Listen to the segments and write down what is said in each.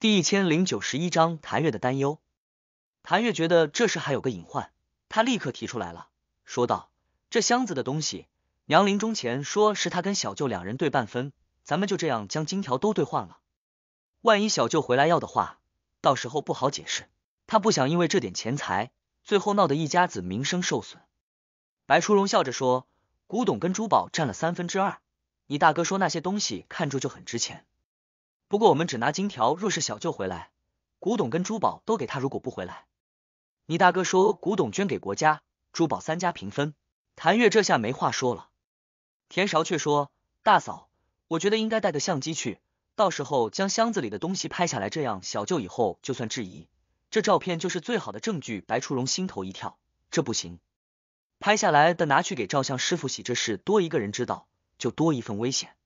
第一千零九十一章谭月的担忧。谭月觉得这事还有个隐患，他立刻提出来了，说道：“这箱子的东西，娘临终前说是他跟小舅两人对半分，咱们就这样将金条都兑换了。万一小舅回来要的话，到时候不好解释。他不想因为这点钱财，最后闹得一家子名声受损。”白初荣笑着说：“古董跟珠宝占了三分之二，你大哥说那些东西看住就很值钱。”不过我们只拿金条，若是小舅回来，古董跟珠宝都给他；如果不回来，你大哥说古董捐给国家，珠宝三家平分。谭月这下没话说了，田韶却说：“大嫂，我觉得应该带个相机去，到时候将箱子里的东西拍下来，这样小舅以后就算质疑，这照片就是最好的证据。”白初荣心头一跳，这不行，拍下来的拿去给照相师傅洗，这事多一个人知道，就多一份危险。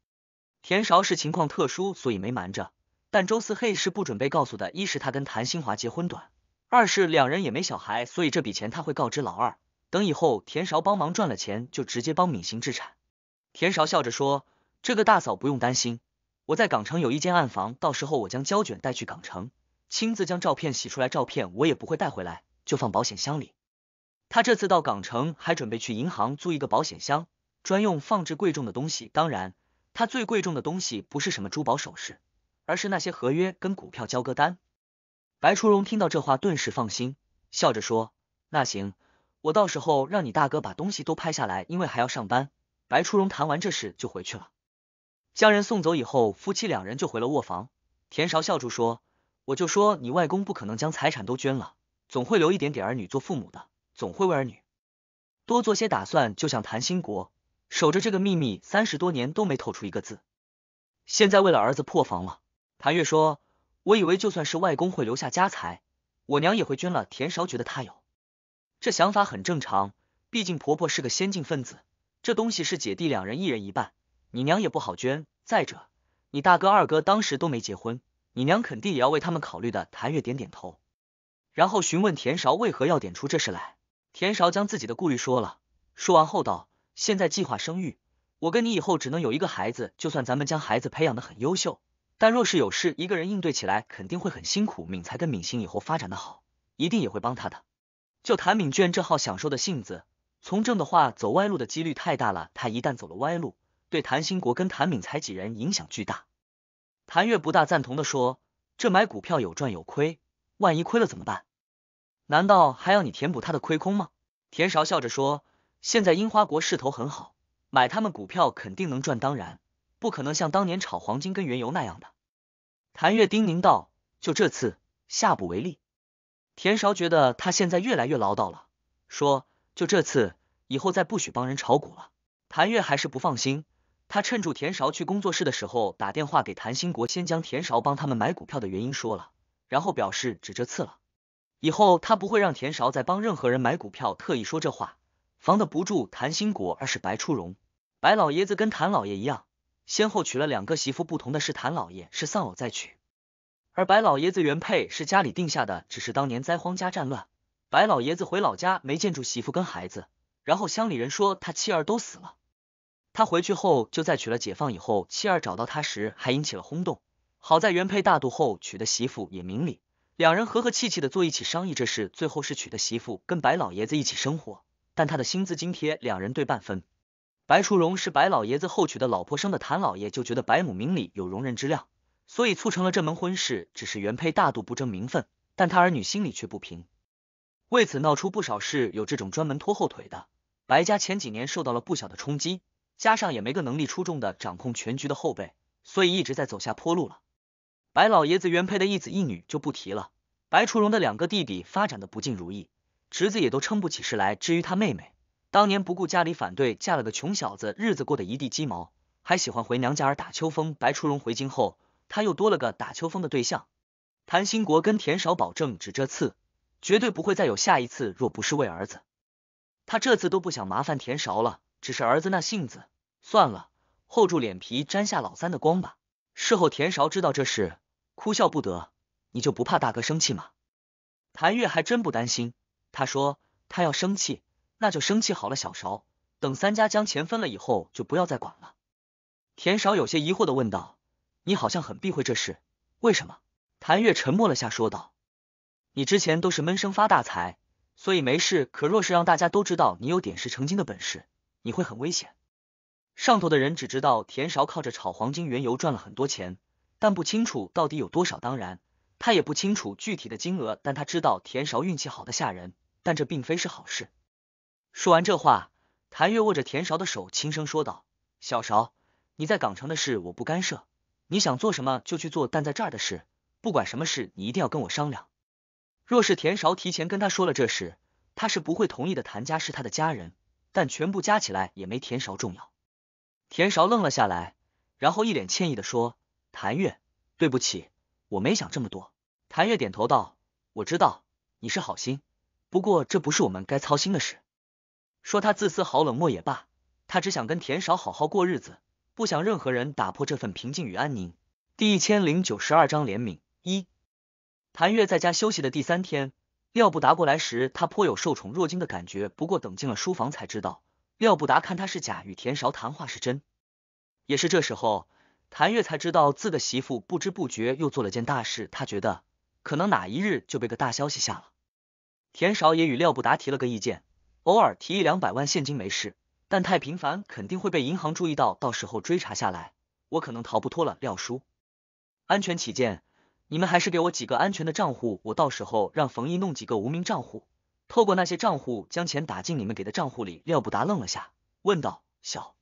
田韶是情况特殊，所以没瞒着，但周四黑是不准备告诉的。一是他跟谭新华结婚短，二是两人也没小孩，所以这笔钱他会告知老二。等以后田韶帮忙赚了钱，就直接帮敏行置产。田韶笑着说：“这个大嫂不用担心，我在港城有一间暗房，到时候我将胶卷带去港城，亲自将照片洗出来。照片我也不会带回来，就放保险箱里。他这次到港城还准备去银行租一个保险箱，专用放置贵重的东西。当然。”他最贵重的东西不是什么珠宝首饰，而是那些合约跟股票交割单。白初荣听到这话，顿时放心，笑着说：“那行，我到时候让你大哥把东西都拍下来，因为还要上班。”白初荣谈完这事就回去了。将人送走以后，夫妻两人就回了卧房。田韶笑住说：“我就说你外公不可能将财产都捐了，总会留一点点儿女做父母的，总会为儿女多做些打算，就像谭兴国。”守着这个秘密三十多年都没透出一个字，现在为了儿子破防了。谭月说：“我以为就算是外公会留下家财，我娘也会捐了。”田韶觉得他有，这想法很正常。毕竟婆婆是个先进分子，这东西是姐弟两人一人一半，你娘也不好捐。再者，你大哥二哥当时都没结婚，你娘肯定也要为他们考虑的。谭月点点头，然后询问田韶为何要点出这事来。田韶将自己的顾虑说了，说完后道。现在计划生育，我跟你以后只能有一个孩子。就算咱们将孩子培养的很优秀，但若是有事，一个人应对起来肯定会很辛苦。敏才跟敏行以后发展的好，一定也会帮他的。就谭敏娟这好享受的性子，从政的话走歪路的几率太大了。他一旦走了歪路，对谭兴国跟谭敏才几人影响巨大。谭月不大赞同的说：“这买股票有赚有亏，万一亏了怎么办？难道还要你填补他的亏空吗？”田韶笑着说。现在樱花国势头很好，买他们股票肯定能赚。当然，不可能像当年炒黄金跟原油那样的。谭月叮咛道：“就这次，下不为例。”田韶觉得他现在越来越唠叨了，说：“就这次，以后再不许帮人炒股了。”谭月还是不放心，他趁住田韶去工作室的时候打电话给谭兴国，先将田韶帮他们买股票的原因说了，然后表示只这次了，以后他不会让田韶再帮任何人买股票，特意说这话。防得不住谭兴国，而是白初荣。白老爷子跟谭老爷一样，先后娶了两个媳妇。不同的是，谭老爷是丧偶再娶，而白老爷子原配是家里定下的，只是当年灾荒加战乱，白老爷子回老家没见住媳妇跟孩子，然后乡里人说他妻儿都死了。他回去后就再娶了。解放以后，妻儿找到他时还引起了轰动。好在原配大度后娶的媳妇也明理，两人和和气气的坐一起商议这事。最后是娶的媳妇跟白老爷子一起生活。但他的薪资津贴两人对半分。白楚荣是白老爷子后娶的老婆生的，谭老爷就觉得白母明理有容人之量，所以促成了这门婚事。只是原配大度不争名分，但他儿女心里却不平，为此闹出不少事。有这种专门拖后腿的，白家前几年受到了不小的冲击，加上也没个能力出众的掌控全局的后辈，所以一直在走下坡路了。白老爷子原配的一子一女就不提了，白楚荣的两个弟弟发展的不尽如意。侄子也都撑不起事来。至于他妹妹，当年不顾家里反对，嫁了个穷小子，日子过得一地鸡毛，还喜欢回娘家儿打秋风。白初荣回京后，他又多了个打秋风的对象。谭兴国跟田少保证，只这次，绝对不会再有下一次。若不是为儿子，他这次都不想麻烦田少了。只是儿子那性子，算了，厚住脸皮沾下老三的光吧。事后田少知道这事，哭笑不得。你就不怕大哥生气吗？谭月还真不担心。他说：“他要生气，那就生气好了。小勺，等三家将钱分了以后，就不要再管了。”田少有些疑惑的问道：“你好像很避讳这事，为什么？”谭月沉默了下，说道：“你之前都是闷声发大财，所以没事。可若是让大家都知道你有点石成金的本事，你会很危险。上头的人只知道田勺靠着炒黄金原油赚了很多钱，但不清楚到底有多少。当然，他也不清楚具体的金额，但他知道田勺运气好的吓人。”但这并非是好事。说完这话，谭月握着田韶的手，轻声说道：“小韶，你在港城的事我不干涉，你想做什么就去做。但在这儿的事，不管什么事，你一定要跟我商量。若是田韶提前跟他说了这事，他是不会同意的。谭家是他的家人，但全部加起来也没田韶重要。”田韶愣了下来，然后一脸歉意的说：“谭月，对不起，我没想这么多。”谭月点头道：“我知道，你是好心。”不过这不是我们该操心的事。说他自私、好冷漠也罢，他只想跟田少好好过日子，不想任何人打破这份平静与安宁。第一千零九十二章怜悯一。谭月在家休息的第三天，廖不达过来时，他颇有受宠若惊的感觉。不过等进了书房才知道，廖不达看他是假，与田少谈话是真。也是这时候，谭月才知道自的媳妇不知不觉又做了件大事。他觉得可能哪一日就被个大消息吓了。田少也与廖不达提了个意见，偶尔提一两百万现金没事，但太频繁肯定会被银行注意到，到时候追查下来，我可能逃不脱了。廖叔，安全起见，你们还是给我几个安全的账户，我到时候让冯毅弄几个无名账户，透过那些账户将钱打进你们给的账户里。廖不达愣了下，问道：“小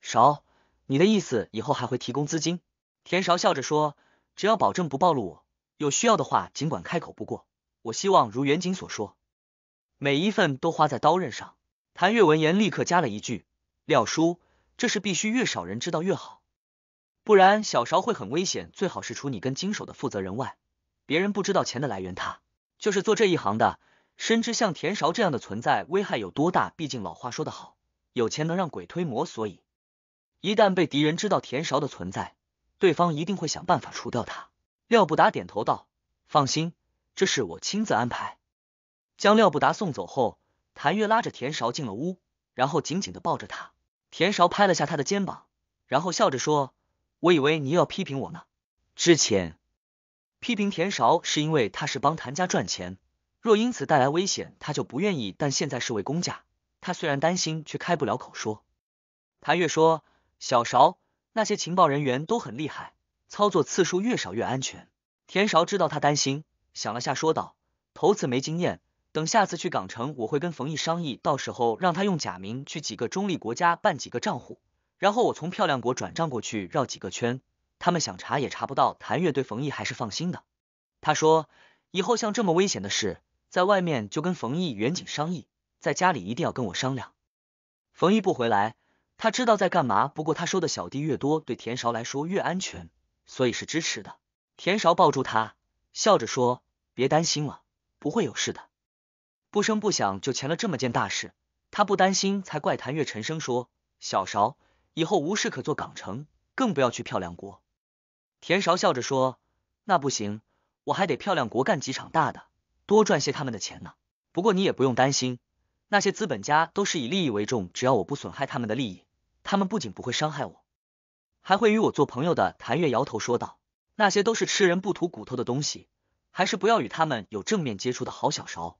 少，你的意思以后还会提供资金？”田少笑着说：“只要保证不暴露，我有需要的话尽管开口。”不过。我希望如远景所说，每一份都花在刀刃上。谭月闻言立刻加了一句：“廖叔，这事必须越少人知道越好，不然小勺会很危险。最好是除你跟经手的负责人外，别人不知道钱的来源。他就是做这一行的，深知像田勺这样的存在危害有多大。毕竟老话说得好，有钱能让鬼推磨。所以，一旦被敌人知道田勺的存在，对方一定会想办法除掉他。”廖不达点头道：“放心。”这是我亲自安排。将廖布达送走后，谭月拉着田勺进了屋，然后紧紧的抱着他。田勺拍了下他的肩膀，然后笑着说：“我以为你要批评我呢。”之前批评田勺是因为他是帮谭家赚钱，若因此带来危险，他就不愿意。但现在是为公家，他虽然担心，却开不了口说。谭月说：“小勺，那些情报人员都很厉害，操作次数越少越安全。”田勺知道他担心。想了下，说道：“头次没经验，等下次去港城，我会跟冯毅商议，到时候让他用假名去几个中立国家办几个账户，然后我从漂亮国转账过去，绕几个圈，他们想查也查不到。”谭月对冯毅还是放心的，他说：“以后像这么危险的事，在外面就跟冯毅远景商议，在家里一定要跟我商量。”冯毅不回来，他知道在干嘛，不过他收的小弟越多，对田韶来说越安全，所以是支持的。田韶抱住他。笑着说：“别担心了，不会有事的。”不声不响就签了这么件大事，他不担心才怪。谭月沉声说：“小勺，以后无事可做，港城更不要去漂亮国。”田勺笑着说：“那不行，我还得漂亮国干几场大的，多赚些他们的钱呢。不过你也不用担心，那些资本家都是以利益为重，只要我不损害他们的利益，他们不仅不会伤害我，还会与我做朋友的。”谭月摇头说道。那些都是吃人不吐骨头的东西，还是不要与他们有正面接触的好。小勺，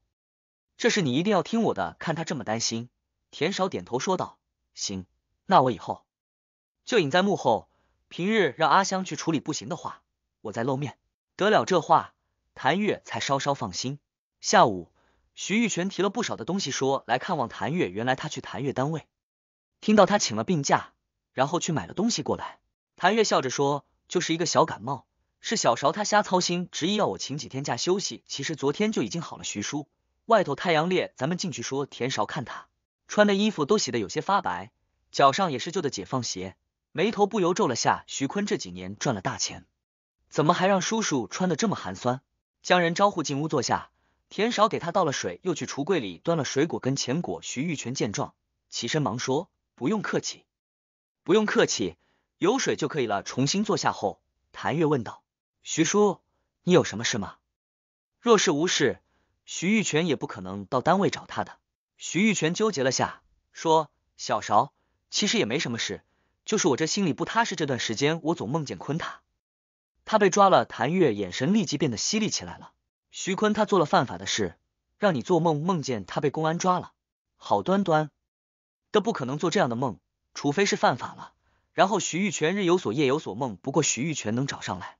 这是你一定要听我的。看他这么担心，田少点头说道：“行，那我以后就隐在幕后，平日让阿香去处理，不行的话我再露面。”得了这话，谭月才稍稍放心。下午，徐玉泉提了不少的东西，说来看望谭月。原来他去谭月单位，听到他请了病假，然后去买了东西过来。谭月笑着说：“就是一个小感冒。”是小勺他瞎操心，执意要我请几天假休息。其实昨天就已经好了。徐叔，外头太阳烈，咱们进去说。田勺看他穿的衣服都洗的有些发白，脚上也是旧的解放鞋，眉头不由皱了下。徐坤这几年赚了大钱，怎么还让叔叔穿的这么寒酸？将人招呼进屋坐下，田勺给他倒了水，又去橱柜里端了水果跟钱果。徐玉泉见状，起身忙说：“不用客气，不用客气，有水就可以了。”重新坐下后，谭月问道。徐叔，你有什么事吗？若是无事，徐玉泉也不可能到单位找他的。徐玉泉纠结了下，说：“小勺，其实也没什么事，就是我这心里不踏实。这段时间，我总梦见坤塔，他被抓了。”谭月眼神立即变得犀利起来了。徐坤他做了犯法的事，让你做梦梦见他被公安抓了，好端端的不可能做这样的梦，除非是犯法了。然后徐玉泉日有所夜有所梦，不过徐玉泉能找上来。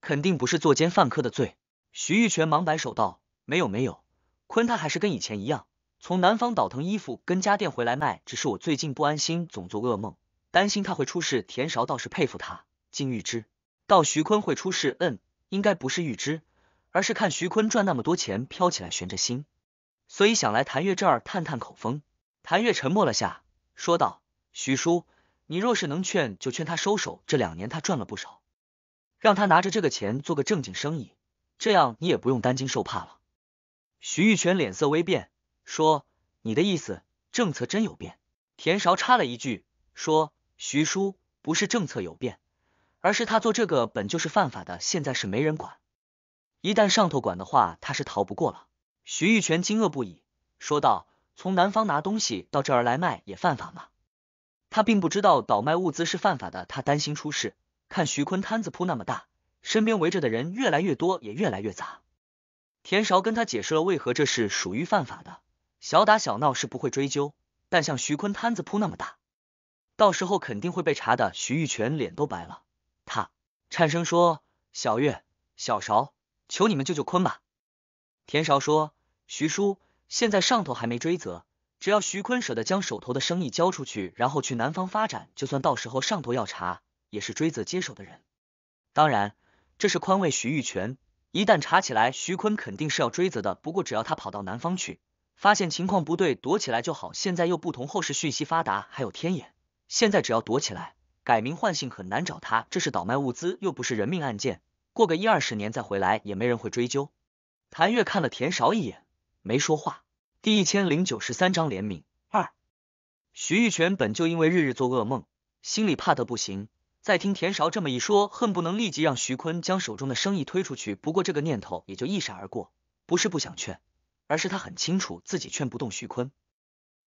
肯定不是作奸犯科的罪。徐玉泉忙摆手道：“没有没有，坤他还是跟以前一样，从南方倒腾衣服跟家电回来卖。只是我最近不安心，总做噩梦，担心他会出事。”田韶倒是佩服他，金玉知到徐坤会出事。嗯，应该不是玉知，而是看徐坤赚那么多钱，飘起来悬着心，所以想来谭月这儿探探口风。谭月沉默了下，说道：“徐叔，你若是能劝，就劝他收手。这两年他赚了不少。”让他拿着这个钱做个正经生意，这样你也不用担惊受怕了。徐玉泉脸色微变，说：“你的意思，政策真有变？”田韶插了一句，说：“徐叔，不是政策有变，而是他做这个本就是犯法的，现在是没人管，一旦上头管的话，他是逃不过了。”徐玉泉惊愕不已，说道：“从南方拿东西到这儿来卖也犯法吗？他并不知道倒卖物资是犯法的，他担心出事。”看徐坤摊子铺那么大，身边围着的人越来越多，也越来越杂。田韶跟他解释了为何这事属于犯法的，小打小闹是不会追究，但像徐坤摊子铺那么大，到时候肯定会被查的。徐玉泉脸都白了，他颤声说：“小月、小韶，求你们救救坤吧。”田韶说：“徐叔，现在上头还没追责，只要徐坤舍得将手头的生意交出去，然后去南方发展，就算到时候上头要查。”也是追责接手的人，当然这是宽慰徐玉泉。一旦查起来，徐坤肯定是要追责的。不过只要他跑到南方去，发现情况不对，躲起来就好。现在又不同后世，讯息发达，还有天眼。现在只要躲起来，改名换姓，很难找他。这是倒卖物资，又不是人命案件，过个一二十年再回来，也没人会追究。谭月看了田韶一眼，没说话。第一千零九十三章怜悯二。徐玉泉本就因为日日做噩梦，心里怕得不行。再听田韶这么一说，恨不能立即让徐坤将手中的生意推出去。不过这个念头也就一闪而过，不是不想劝，而是他很清楚自己劝不动徐坤。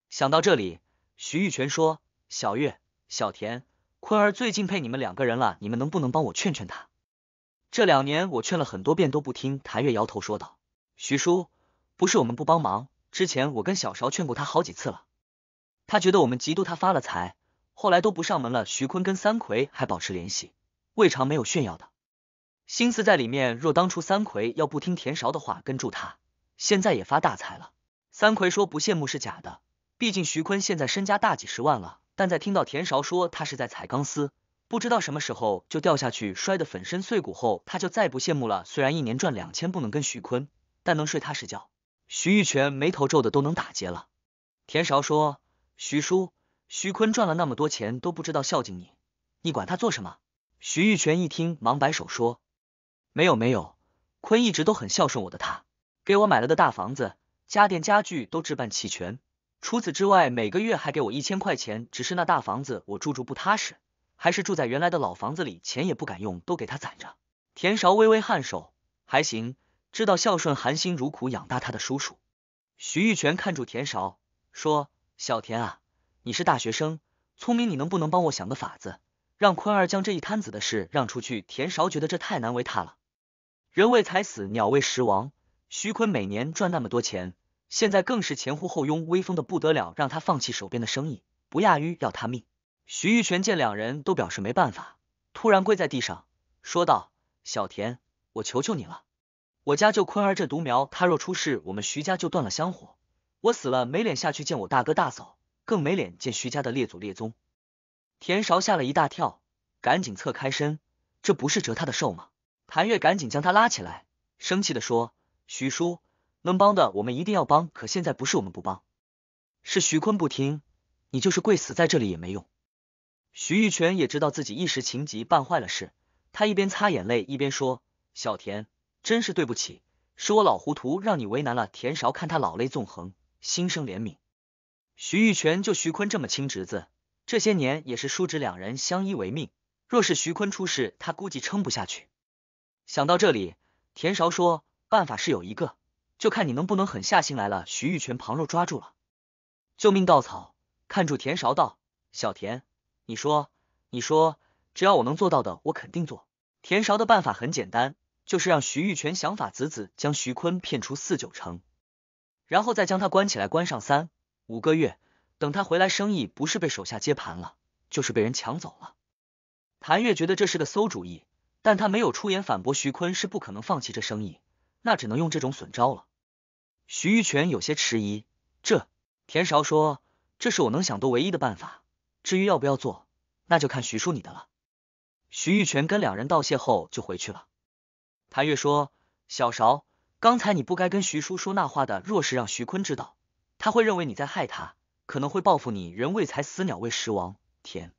想到这里，徐玉泉说：“小月、小田，坤儿最敬佩你们两个人了，你们能不能帮我劝劝他？这两年我劝了很多遍都不听。”谭月摇头说道：“徐叔，不是我们不帮忙，之前我跟小韶劝过他好几次了，他觉得我们嫉妒他发了财。”后来都不上门了，徐坤跟三魁还保持联系，未尝没有炫耀的心思在里面。若当初三魁要不听田韶的话，跟住他，现在也发大财了。三魁说不羡慕是假的，毕竟徐坤现在身家大几十万了。但在听到田韶说他是在踩钢丝，不知道什么时候就掉下去摔得粉身碎骨后，他就再不羡慕了。虽然一年赚两千不能跟徐坤，但能睡踏实觉。徐玉泉眉头皱的都能打结了。田韶说：“徐叔。”徐坤赚了那么多钱都不知道孝敬你，你管他做什么？徐玉泉一听，忙摆手说：“没有没有，坤一直都很孝顺我的，他给我买了个大房子，家电家具都置办齐全。除此之外，每个月还给我一千块钱。只是那大房子我住住不踏实，还是住在原来的老房子里。钱也不敢用，都给他攒着。”田韶微微颔首，还行，知道孝顺，含辛茹苦养大他的叔叔。徐玉泉看住田韶，说：“小田啊。”你是大学生，聪明，你能不能帮我想个法子，让坤儿将这一摊子的事让出去？田韶觉得这太难为他了。人为财死，鸟为食亡。徐坤每年赚那么多钱，现在更是前呼后拥，威风的不得了，让他放弃手边的生意，不亚于要他命。徐玉泉见两人都表示没办法，突然跪在地上，说道：“小田，我求求你了，我家就坤儿这独苗，他若出事，我们徐家就断了香火。我死了没脸下去见我大哥大嫂。”更没脸见徐家的列祖列宗。田韶吓了一大跳，赶紧侧开身，这不是折他的寿吗？谭月赶紧将他拉起来，生气的说：“徐叔，能帮的我们一定要帮，可现在不是我们不帮，是徐坤不听，你就是跪死在这里也没用。”徐玉泉也知道自己一时情急办坏了事，他一边擦眼泪一边说：“小田，真是对不起，是我老糊涂，让你为难了。”田韶看他老泪纵横，心生怜悯。徐玉泉就徐坤这么亲侄子，这些年也是叔侄两人相依为命。若是徐坤出事，他估计撑不下去。想到这里，田韶说：“办法是有一个，就看你能不能狠下心来了。”徐玉泉旁若抓住了救命稻草，看住田韶道：“小田，你说，你说，只要我能做到的，我肯定做。”田韶的办法很简单，就是让徐玉泉想法子子将徐坤骗出四九城，然后再将他关起来，关上三。五个月，等他回来，生意不是被手下接盘了，就是被人抢走了。谭月觉得这是个馊主意，但他没有出言反驳。徐坤是不可能放弃这生意，那只能用这种损招了。徐玉泉有些迟疑，这田韶说，这是我能想到唯一的办法。至于要不要做，那就看徐叔你的了。徐玉泉跟两人道谢后就回去了。谭月说，小韶，刚才你不该跟徐叔说那话的，若是让徐坤知道。他会认为你在害他，可能会报复你。人为财死，鸟为食亡。田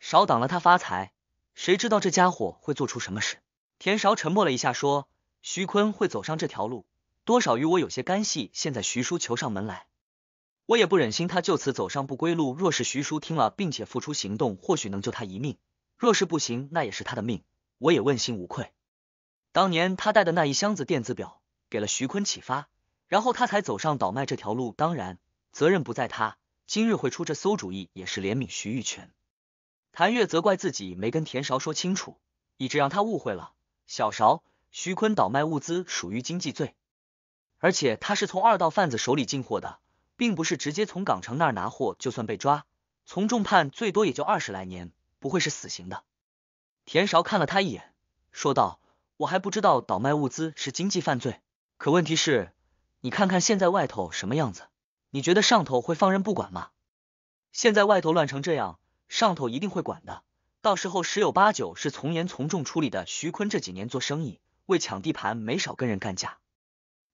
少挡了他发财，谁知道这家伙会做出什么事？田少沉默了一下，说：“徐坤会走上这条路，多少与我有些干系。现在徐叔求上门来，我也不忍心他就此走上不归路。若是徐叔听了并且付出行动，或许能救他一命；若是不行，那也是他的命，我也问心无愧。当年他带的那一箱子电子表，给了徐坤启发。”然后他才走上倒卖这条路，当然责任不在他。今日会出这馊主意，也是怜悯徐玉泉。谭月责怪自己没跟田韶说清楚，以致让他误会了。小韶，徐坤倒卖物资属于经济罪，而且他是从二道贩子手里进货的，并不是直接从港城那儿拿货。就算被抓，从重判最多也就二十来年，不会是死刑的。田韶看了他一眼，说道：“我还不知道倒卖物资是经济犯罪，可问题是。”你看看现在外头什么样子？你觉得上头会放任不管吗？现在外头乱成这样，上头一定会管的。到时候十有八九是从严从重处理的。徐坤这几年做生意，为抢地盘没少跟人干架，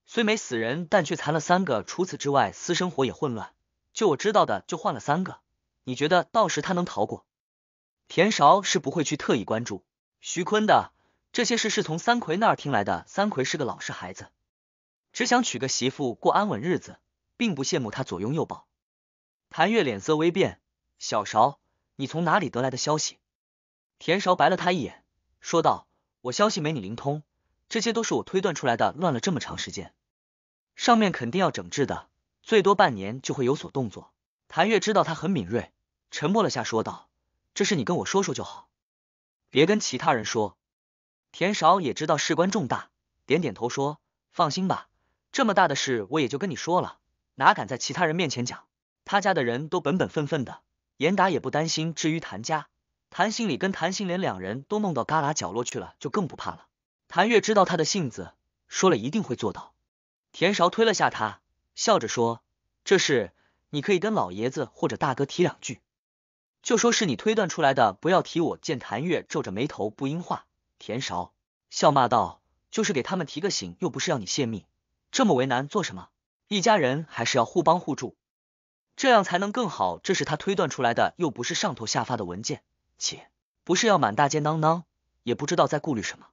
虽没死人，但却残了三个。除此之外，私生活也混乱，就我知道的，就换了三个。你觉得到时他能逃过？田韶是不会去特意关注徐坤的这些事，是从三魁那儿听来的。三魁是个老实孩子。只想娶个媳妇过安稳日子，并不羡慕他左拥右抱。谭月脸色微变：“小勺，你从哪里得来的消息？”田勺白了他一眼，说道：“我消息没你灵通，这些都是我推断出来的。乱了这么长时间，上面肯定要整治的，最多半年就会有所动作。”谭月知道他很敏锐，沉默了下，说道：“这事你跟我说说就好，别跟其他人说。”田勺也知道事关重大，点点头说：“放心吧。”这么大的事，我也就跟你说了，哪敢在其他人面前讲？他家的人都本本分分的，严打也不担心。至于谭家，谭心礼跟谭心莲两人都弄到旮旯角落去了，就更不怕了。谭月知道他的性子，说了一定会做到。田勺推了下他，笑着说：“这事你可以跟老爷子或者大哥提两句，就说是你推断出来的，不要提我。”见谭月皱着眉头不应话，田勺笑骂道：“就是给他们提个醒，又不是要你泄密。”这么为难做什么？一家人还是要互帮互助，这样才能更好。这是他推断出来的，又不是上头下发的文件，且不是要满大街嚷嚷，也不知道在顾虑什么。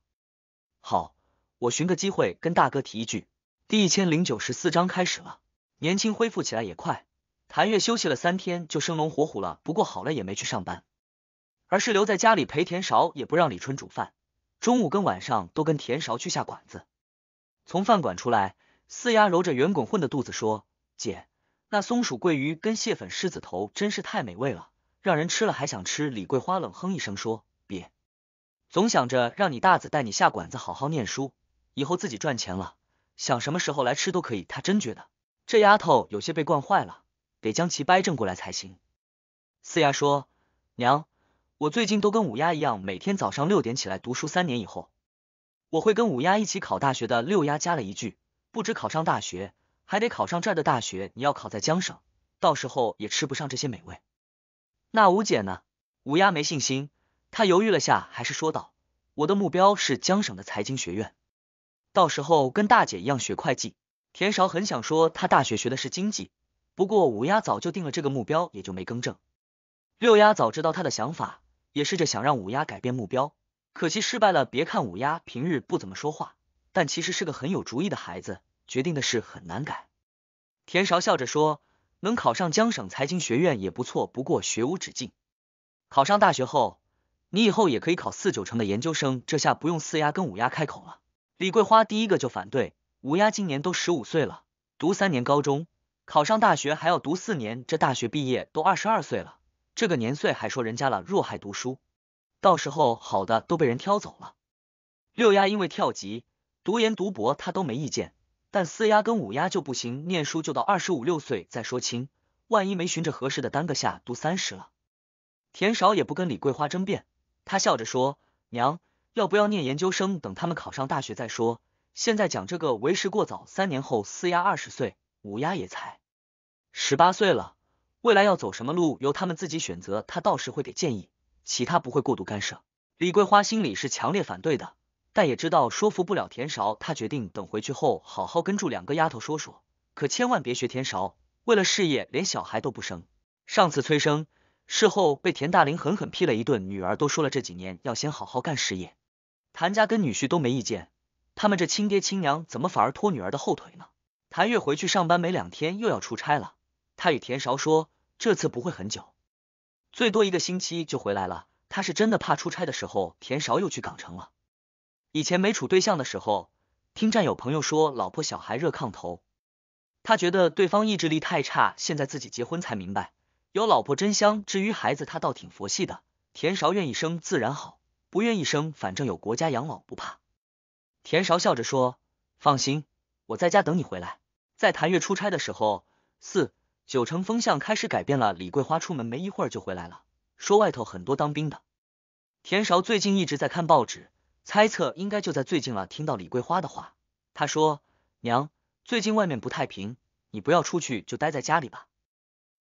好，我寻个机会跟大哥提一句。第一千零九十四章开始了。年轻恢复起来也快，谭月休息了三天就生龙活虎了。不过好了也没去上班，而是留在家里陪田勺，也不让李春煮饭，中午跟晚上都跟田勺去下馆子。从饭馆出来。四丫揉着圆滚滚的肚子说：“姐，那松鼠桂鱼跟蟹粉狮子头真是太美味了，让人吃了还想吃。”李桂花冷哼一声说：“别，总想着让你大子带你下馆子好好念书，以后自己赚钱了，想什么时候来吃都可以。”她真觉得这丫头有些被惯坏了，得将其掰正过来才行。四丫说：“娘，我最近都跟五丫一样，每天早上六点起来读书。三年以后，我会跟五丫一起考大学的。”六丫加了一句。不止考上大学，还得考上这儿的大学。你要考在江省，到时候也吃不上这些美味。那五姐呢？五丫没信心，她犹豫了下，还是说道：“我的目标是江省的财经学院，到时候跟大姐一样学会计。”田少很想说他大学学的是经济，不过五丫早就定了这个目标，也就没更正。六丫早知道他的想法，也试着想让五丫改变目标，可惜失败了。别看五丫平日不怎么说话。但其实是个很有主意的孩子，决定的事很难改。田韶笑着说：“能考上江省财经学院也不错，不过学无止境。考上大学后，你以后也可以考四九成的研究生。这下不用四丫跟五丫开口了。”李桂花第一个就反对。五丫今年都十五岁了，读三年高中，考上大学还要读四年，这大学毕业都二十二岁了，这个年岁还说人家了弱还读书，到时候好的都被人挑走了。六丫因为跳级。读研读博他都没意见，但四丫跟五丫就不行，念书就到二十五六岁再说清，万一没寻着合适的，耽搁下读三十了。田少也不跟李桂花争辩，他笑着说：“娘，要不要念研究生？等他们考上大学再说。现在讲这个为时过早。三年后四丫二十岁，五丫也才十八岁了，未来要走什么路由他们自己选择，他到时会给建议，其他不会过度干涉。”李桂花心里是强烈反对的。但也知道说服不了田韶，他决定等回去后好好跟住两个丫头说说，可千万别学田韶，为了事业连小孩都不生。上次催生事后被田大林狠狠批了一顿，女儿都说了这几年要先好好干事业。谭家跟女婿都没意见，他们这亲爹亲娘怎么反而拖女儿的后腿呢？谭月回去上班没两天又要出差了，他与田韶说这次不会很久，最多一个星期就回来了。他是真的怕出差的时候田韶又去港城了。以前没处对象的时候，听战友朋友说老婆小孩热炕头，他觉得对方意志力太差。现在自己结婚才明白，有老婆真香。至于孩子，他倒挺佛系的，田韶愿意生自然好，不愿意生反正有国家养老不怕。田韶笑着说：“放心，我在家等你回来。”在谭月出差的时候，四九城风向开始改变了。李桂花出门没一会儿就回来了，说外头很多当兵的。田韶最近一直在看报纸。猜测应该就在最近了。听到李桂花的话，她说：“娘，最近外面不太平，你不要出去，就待在家里吧。”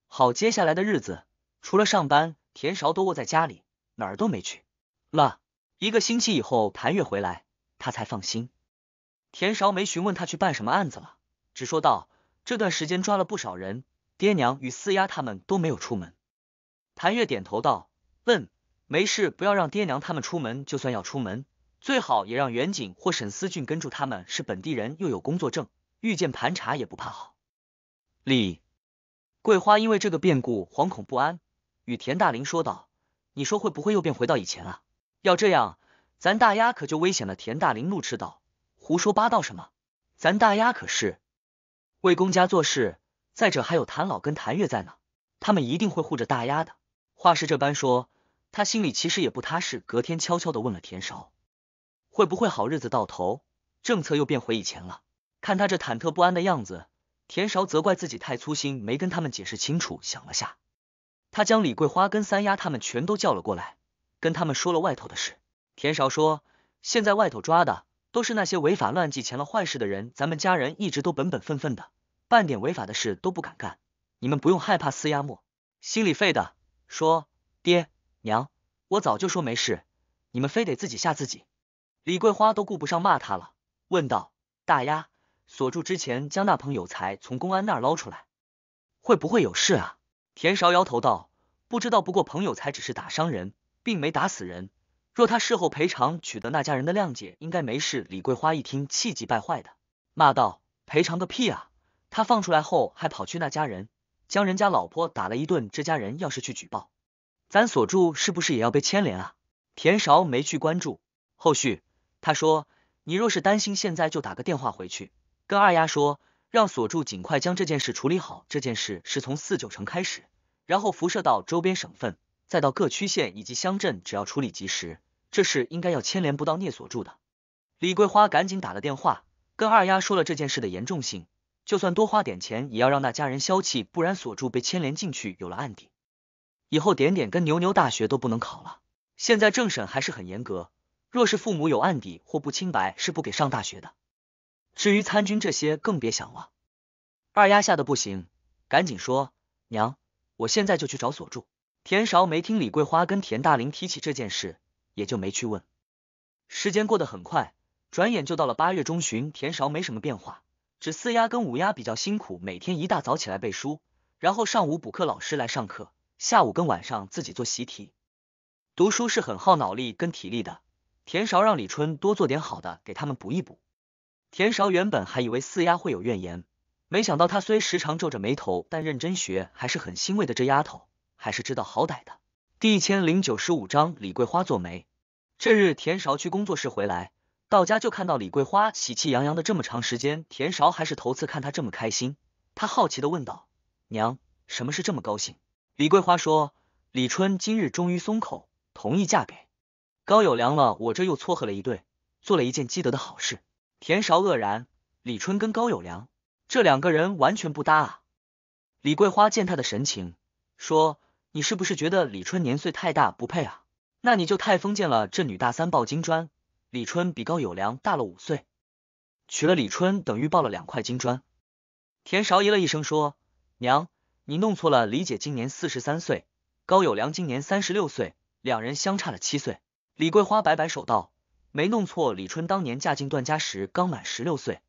好，接下来的日子，除了上班，田韶都窝在家里，哪儿都没去。了一个星期以后，谭月回来，他才放心。田韶没询问他去办什么案子了，只说道：“这段时间抓了不少人，爹娘与四丫他们都没有出门。”谭月点头道：“嗯，没事，不要让爹娘他们出门，就算要出门。”最好也让远景或沈思俊跟住他们，是本地人又有工作证，遇见盘查也不怕。好，李桂花因为这个变故惶恐不安，与田大林说道：“你说会不会又变回到以前啊？要这样，咱大丫可就危险了。”田大林怒斥道：“胡说八道什么？咱大丫可是为公家做事，再者还有谭老跟谭月在呢，他们一定会护着大丫的。”话是这般说，他心里其实也不踏实。隔天悄悄的问了田少。会不会好日子到头，政策又变回以前了？看他这忐忑不安的样子，田韶责怪自己太粗心，没跟他们解释清楚。想了下，他将李桂花跟三丫他们全都叫了过来，跟他们说了外头的事。田韶说，现在外头抓的都是那些违法乱纪、干了坏事的人，咱们家人一直都本本分分的，半点违法的事都不敢干。你们不用害怕四丫沫，心里废的说，爹娘，我早就说没事，你们非得自己吓自己。李桂花都顾不上骂他了，问道：“大丫，锁住之前将那彭有才从公安那儿捞出来，会不会有事啊？”田少摇头道：“不知道。不过彭有才只是打伤人，并没打死人。若他事后赔偿取得那家人的谅解，应该没事。”李桂花一听，气急败坏的骂道：“赔偿个屁啊！他放出来后还跑去那家人，将人家老婆打了一顿。这家人要是去举报，咱锁住是不是也要被牵连啊？”田少没去关注后续。他说：“你若是担心，现在就打个电话回去，跟二丫说，让锁住尽快将这件事处理好。这件事是从四九城开始，然后辐射到周边省份，再到各区县以及乡镇，只要处理及时，这事应该要牵连不到聂锁住的。”李桂花赶紧打了电话，跟二丫说了这件事的严重性，就算多花点钱，也要让那家人消气，不然锁住被牵连进去，有了案底，以后点点跟牛牛大学都不能考了。现在政审还是很严格。若是父母有案底或不清白，是不给上大学的。至于参军，这些更别想了。二丫吓得不行，赶紧说：“娘，我现在就去找锁住。”田勺没听李桂花跟田大林提起这件事，也就没去问。时间过得很快，转眼就到了八月中旬。田勺没什么变化，只四丫跟五丫比较辛苦，每天一大早起来背书，然后上午补课，老师来上课，下午跟晚上自己做习题。读书是很耗脑力跟体力的。田勺让李春多做点好的，给他们补一补。田勺原本还以为四丫会有怨言，没想到她虽时常皱着眉头，但认真学还是很欣慰的。这丫头还是知道好歹的。第一千零九十五章李桂花做媒。这日田勺去工作室回来，到家就看到李桂花喜气洋洋的。这么长时间，田勺还是头次看她这么开心。他好奇的问道：“娘，什么事这么高兴？”李桂花说：“李春今日终于松口，同意嫁给。”高友良了，我这又撮合了一对，做了一件积德的好事。田韶愕然，李春跟高友良这两个人完全不搭啊！李桂花见他的神情，说：“你是不是觉得李春年岁太大，不配啊？那你就太封建了。这女大三抱金砖，李春比高友良大了五岁，娶了李春等于抱了两块金砖。”田韶咦了一声，说：“娘，你弄错了。李姐今年四十三岁，高友良今年三十六岁，两人相差了七岁。”李桂花摆摆手道：“没弄错，李春当年嫁进段家时刚满十六岁，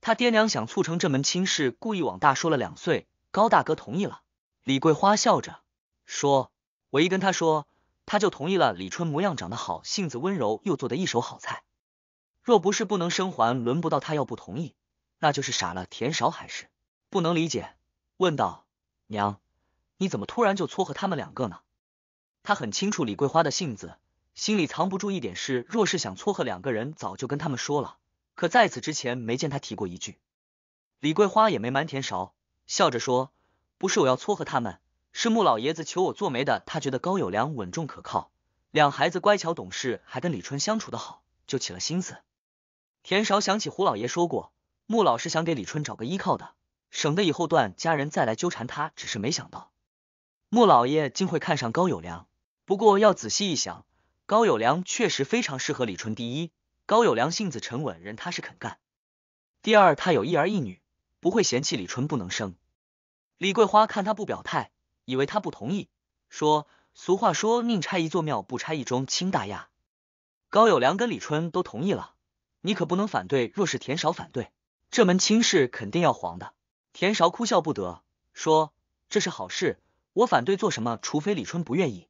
他爹娘想促成这门亲事，故意往大说了两岁。高大哥同意了。”李桂花笑着说：“我一跟他说，他就同意了。李春模样长得好，性子温柔，又做的一手好菜。若不是不能生还，轮不到他要不同意，那就是傻了。”田少还是不能理解，问道：“娘，你怎么突然就撮合他们两个呢？”他很清楚李桂花的性子。心里藏不住一点事，若是想撮合两个人，早就跟他们说了。可在此之前，没见他提过一句。李桂花也没瞒田韶，笑着说：“不是我要撮合他们，是穆老爷子求我做媒的。他觉得高有良稳重可靠，两孩子乖巧懂事，还跟李春相处的好，就起了心思。”田韶想起胡老爷说过，穆老是想给李春找个依靠的，省得以后段家人再来纠缠他。只是没想到穆老爷竟会看上高有良。不过要仔细一想。高友良确实非常适合李春。第一，高友良性子沉稳，人踏实肯干。第二，他有一儿一女，不会嫌弃李春不能生。李桂花看他不表态，以为他不同意，说：“俗话说，宁拆一座庙，不拆一桩亲。大亚高友良跟李春都同意了，你可不能反对。若是田少反对，这门亲事肯定要黄的。”田少哭笑不得，说：“这是好事，我反对做什么？除非李春不愿意。”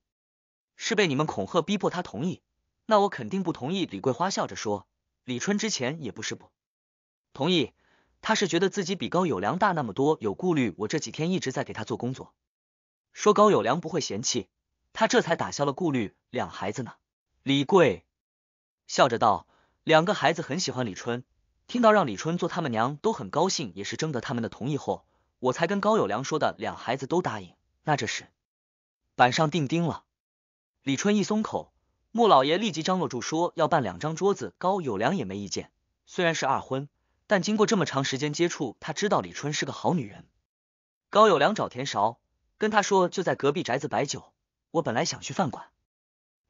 是被你们恐吓逼迫他同意，那我肯定不同意。李桂花笑着说：“李春之前也不是不同意，他是觉得自己比高有良大那么多，有顾虑。我这几天一直在给他做工作，说高有良不会嫌弃他，这才打消了顾虑。”两孩子呢？李桂笑着道：“两个孩子很喜欢李春，听到让李春做他们娘都很高兴，也是征得他们的同意后，我才跟高有良说的。两孩子都答应，那这事板上钉钉了。”李春一松口，穆老爷立即张罗住，说要办两张桌子。高有良也没意见。虽然是二婚，但经过这么长时间接触，他知道李春是个好女人。高有良找田勺，跟他说就在隔壁宅子摆酒。我本来想去饭馆，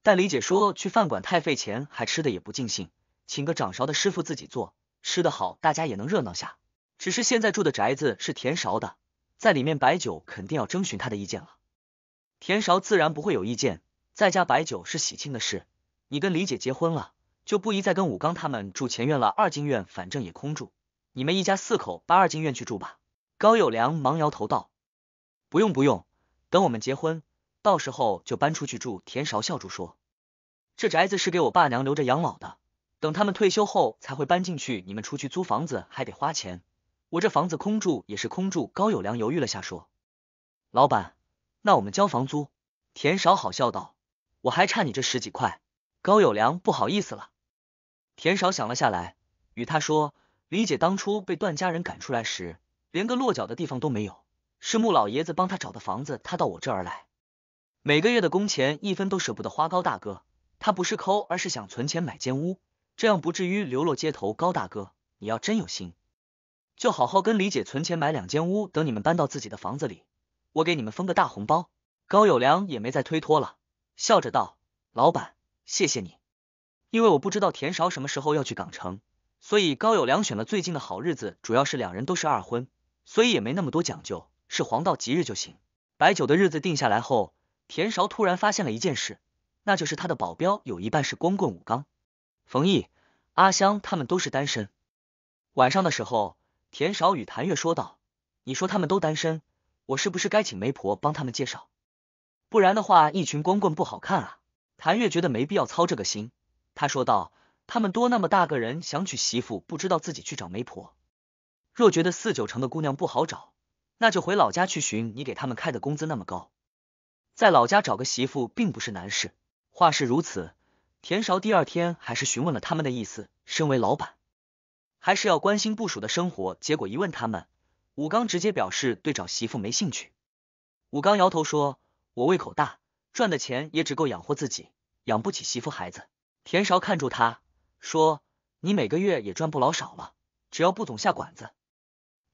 但李姐说去饭馆太费钱，还吃的也不尽兴，请个掌勺的师傅自己做，吃的好，大家也能热闹下。只是现在住的宅子是田勺的，在里面摆酒肯定要征询他的意见了。田勺自然不会有意见。再加白酒是喜庆的事，你跟李姐结婚了，就不宜再跟武刚他们住前院了。二进院反正也空住，你们一家四口搬二进院去住吧。高有良忙摇头道：“不用不用，等我们结婚，到时候就搬出去住。”田少笑住说：“这宅子是给我爸娘留着养老的，等他们退休后才会搬进去。你们出去租房子还得花钱，我这房子空住也是空住。”高有良犹豫了下说：“老板，那我们交房租？”田少好笑道。我还差你这十几块，高友良不好意思了。田少想了下来，与他说：“李姐当初被段家人赶出来时，连个落脚的地方都没有，是穆老爷子帮他找的房子。他到我这儿来，每个月的工钱一分都舍不得花。高大哥，他不是抠，而是想存钱买间屋，这样不至于流落街头。高大哥，你要真有心，就好好跟李姐存钱买两间屋，等你们搬到自己的房子里，我给你们封个大红包。”高友良也没再推脱了。笑着道：“老板，谢谢你，因为我不知道田韶什么时候要去港城，所以高友良选了最近的好日子，主要是两人都是二婚，所以也没那么多讲究，是黄道吉日就行。白酒的日子定下来后，田韶突然发现了一件事，那就是他的保镖有一半是光棍，武刚、冯毅、阿香他们都是单身。晚上的时候，田韶与谭月说道：‘你说他们都单身，我是不是该请媒婆帮他们介绍？’”不然的话，一群光棍不好看啊！谭月觉得没必要操这个心，他说道：“他们多那么大个人，想娶媳妇，不知道自己去找媒婆。若觉得四九城的姑娘不好找，那就回老家去寻。你给他们开的工资那么高，在老家找个媳妇并不是难事。话是如此，田韶第二天还是询问了他们的意思。身为老板，还是要关心部属的生活。结果一问他们，武刚直接表示对找媳妇没兴趣。武刚摇头说。”我胃口大，赚的钱也只够养活自己，养不起媳妇孩子。田少看住他说：“你每个月也赚不老少了，只要不总下馆子，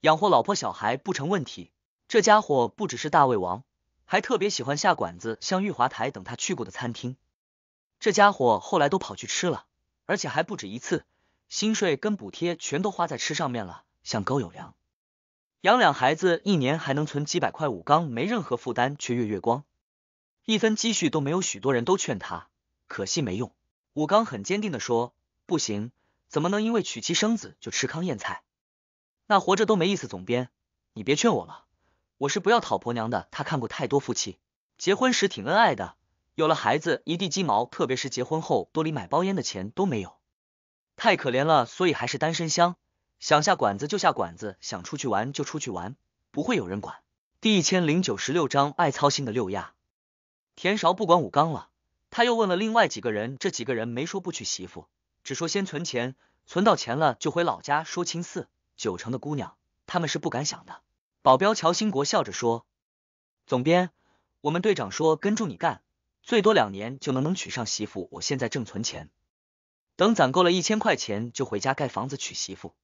养活老婆小孩不成问题。”这家伙不只是大胃王，还特别喜欢下馆子，像玉华台等他去过的餐厅，这家伙后来都跑去吃了，而且还不止一次。薪水跟补贴全都花在吃上面了，像高友良养两孩子一年还能存几百块五缸，没任何负担却月月光。一分积蓄都没有，许多人都劝他，可惜没用。武刚很坚定的说：“不行，怎么能因为娶妻生子就吃糠咽菜？那活着都没意思。”总编，你别劝我了，我是不要讨婆娘的。他看过太多夫妻，结婚时挺恩爱的，有了孩子一地鸡毛，特别是结婚后，兜里买包烟的钱都没有，太可怜了。所以还是单身香，想下馆子就下馆子，想出去玩就出去玩，不会有人管。第一千零九十六章爱操心的六丫。田韶不管武刚了，他又问了另外几个人，这几个人没说不娶媳妇，只说先存钱，存到钱了就回老家说亲事。九成的姑娘他们是不敢想的。保镖乔兴国笑着说：“总编，我们队长说跟住你干，最多两年就能能娶上媳妇。我现在正存钱，等攒够了一千块钱就回家盖房子娶媳妇。”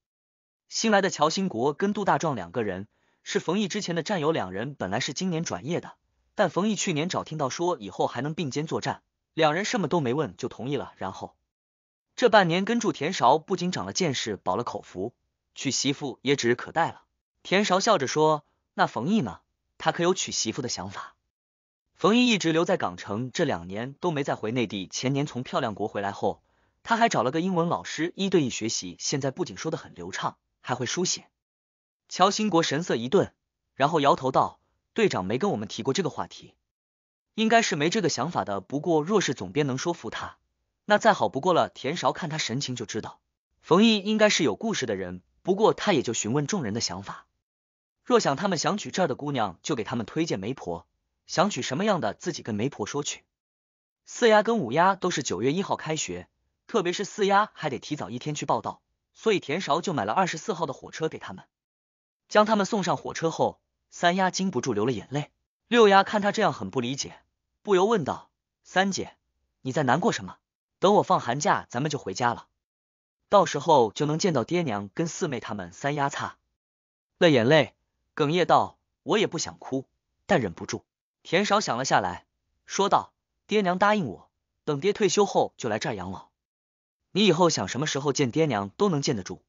新来的乔兴国跟杜大壮两个人是冯毅之前的战友，两人本来是今年转业的。但冯毅去年早听到说以后还能并肩作战，两人什么都没问就同意了。然后这半年跟住田韶，不仅长了见识，饱了口福，娶媳妇也只是可待了。田韶笑着说：“那冯毅呢？他可有娶媳妇的想法？”冯毅一直留在港城，这两年都没再回内地。前年从漂亮国回来后，他还找了个英文老师一对一学习，现在不仅说的很流畅，还会书写。乔兴国神色一顿，然后摇头道。队长没跟我们提过这个话题，应该是没这个想法的。不过若是总编能说服他，那再好不过了。田韶看他神情就知道，冯毅应该是有故事的人。不过他也就询问众人的想法，若想他们想娶这儿的姑娘，就给他们推荐媒婆，想娶什么样的自己跟媒婆说去。四丫跟五丫都是九月一号开学，特别是四丫还得提早一天去报道，所以田韶就买了二十四号的火车给他们，将他们送上火车后。三丫禁不住流了眼泪，六丫看她这样很不理解，不由问道：“三姐，你在难过什么？等我放寒假，咱们就回家了，到时候就能见到爹娘跟四妹他们。”三丫擦了眼泪，哽咽道：“我也不想哭，但忍不住。”田少想了下来，说道：“爹娘答应我，等爹退休后就来这儿养老，你以后想什么时候见爹娘都能见得住。”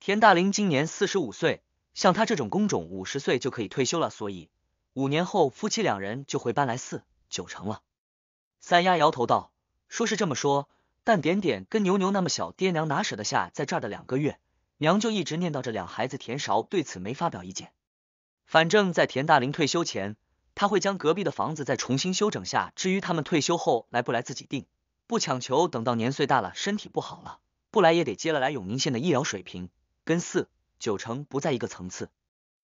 田大林今年四十五岁。像他这种工种，五十岁就可以退休了，所以五年后夫妻两人就会搬来四九城了。三丫摇头道：“说是这么说，但点点跟牛牛那么小，爹娘哪舍得下在这儿的两个月？娘就一直念叨着两孩子。”田勺对此没发表意见。反正，在田大林退休前，他会将隔壁的房子再重新修整下。至于他们退休后来不来，自己定，不强求。等到年岁大了，身体不好了，不来也得接了来永宁县的医疗水平跟四。九成不在一个层次，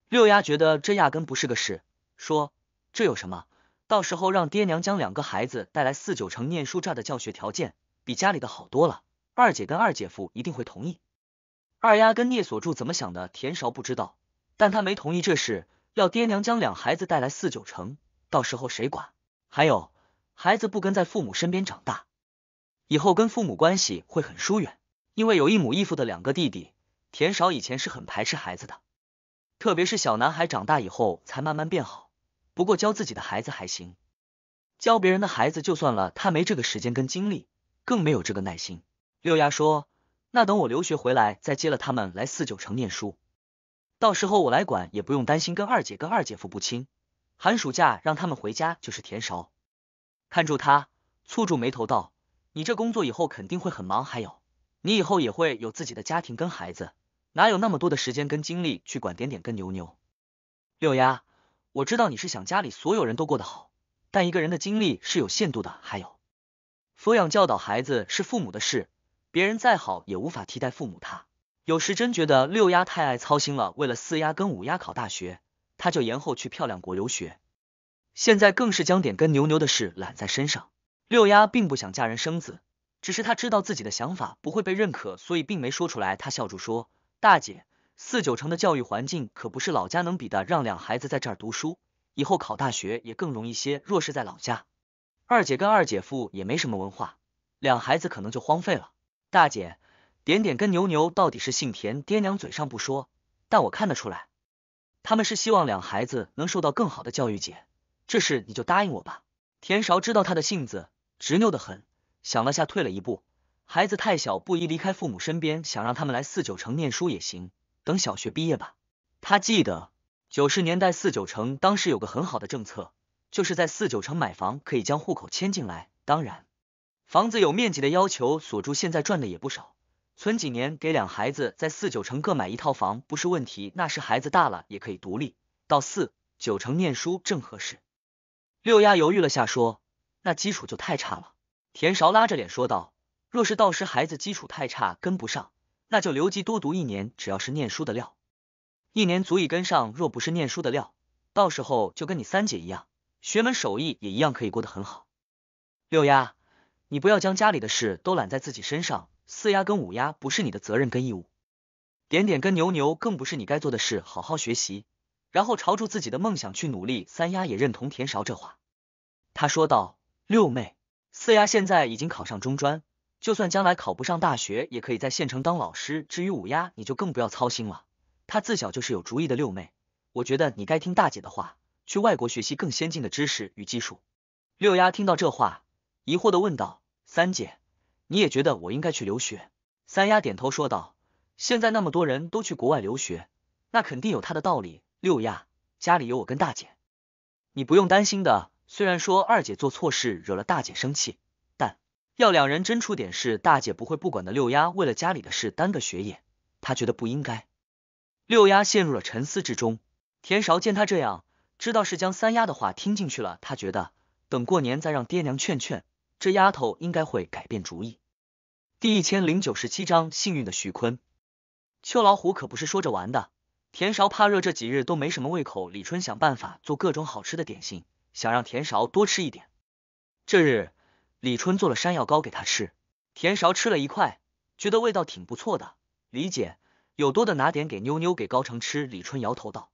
六丫觉得这压根不是个事，说这有什么？到时候让爹娘将两个孩子带来四九城念书，这的教学条件比家里的好多了。二姐跟二姐夫一定会同意。二丫跟聂锁柱怎么想的？田韶不知道，但他没同意这事，要爹娘将两孩子带来四九城，到时候谁管？还有孩子不跟在父母身边长大，以后跟父母关系会很疏远，因为有一母一父的两个弟弟。田少以前是很排斥孩子的，特别是小男孩长大以后才慢慢变好。不过教自己的孩子还行，教别人的孩子就算了，他没这个时间跟精力，更没有这个耐心。六丫说：“那等我留学回来再接了他们来四九城念书，到时候我来管，也不用担心跟二姐跟二姐夫不亲。寒暑假让他们回家就是。”田少看住他，蹙住眉头道：“你这工作以后肯定会很忙，还有你以后也会有自己的家庭跟孩子。”哪有那么多的时间跟精力去管点点跟牛牛？六丫，我知道你是想家里所有人都过得好，但一个人的精力是有限度的。还有，抚养教导孩子是父母的事，别人再好也无法替代父母。他有时真觉得六丫太爱操心了，为了四丫跟五丫考大学，他就延后去漂亮国留学，现在更是将点跟牛牛的事揽在身上。六丫并不想嫁人生子，只是她知道自己的想法不会被认可，所以并没说出来。她笑住说。大姐，四九城的教育环境可不是老家能比的，让两孩子在这儿读书，以后考大学也更容易些。若是在老家，二姐跟二姐夫也没什么文化，两孩子可能就荒废了。大姐，点点跟牛牛到底是姓田，爹娘嘴上不说，但我看得出来，他们是希望两孩子能受到更好的教育。姐，这事你就答应我吧。田韶知道他的性子执拗的很，想了下退了一步。孩子太小，不宜离开父母身边。想让他们来四九城念书也行，等小学毕业吧。他记得九十年代四九城当时有个很好的政策，就是在四九城买房可以将户口迁进来。当然，房子有面积的要求。锁住现在赚的也不少，存几年给两孩子在四九城各买一套房不是问题。那时孩子大了也可以独立，到四九城念书正合适。六丫犹豫了下，说：“那基础就太差了。”田勺拉着脸说道。若是到时孩子基础太差跟不上，那就留级多读一年。只要是念书的料，一年足以跟上。若不是念书的料，到时候就跟你三姐一样，学门手艺也一样可以过得很好。六丫，你不要将家里的事都揽在自己身上。四丫跟五丫不是你的责任跟义务，点点跟牛牛更不是你该做的事。好好学习，然后朝着自己的梦想去努力。三丫也认同田勺这话，他说道：“六妹，四丫现在已经考上中专。”就算将来考不上大学，也可以在县城当老师。至于五丫，你就更不要操心了。她自小就是有主意的六妹，我觉得你该听大姐的话，去外国学习更先进的知识与技术。六丫听到这话，疑惑的问道：“三姐，你也觉得我应该去留学？”三丫点头说道：“现在那么多人都去国外留学，那肯定有他的道理。六丫，家里有我跟大姐，你不用担心的。虽然说二姐做错事惹了大姐生气。”要两人真出点事，大姐不会不管的。六丫为了家里的事耽搁学业，她觉得不应该。六丫陷入了沉思之中。田勺见她这样，知道是将三丫的话听进去了。他觉得等过年再让爹娘劝劝，这丫头应该会改变主意。第一千零九十七章幸运的徐坤。秋老虎可不是说着玩的。田勺怕热，这几日都没什么胃口。李春想办法做各种好吃的点心，想让田勺多吃一点。这日。李春做了山药糕给他吃，田勺吃了一块，觉得味道挺不错的。李姐有多的拿点给妞妞给高成吃。李春摇头道：“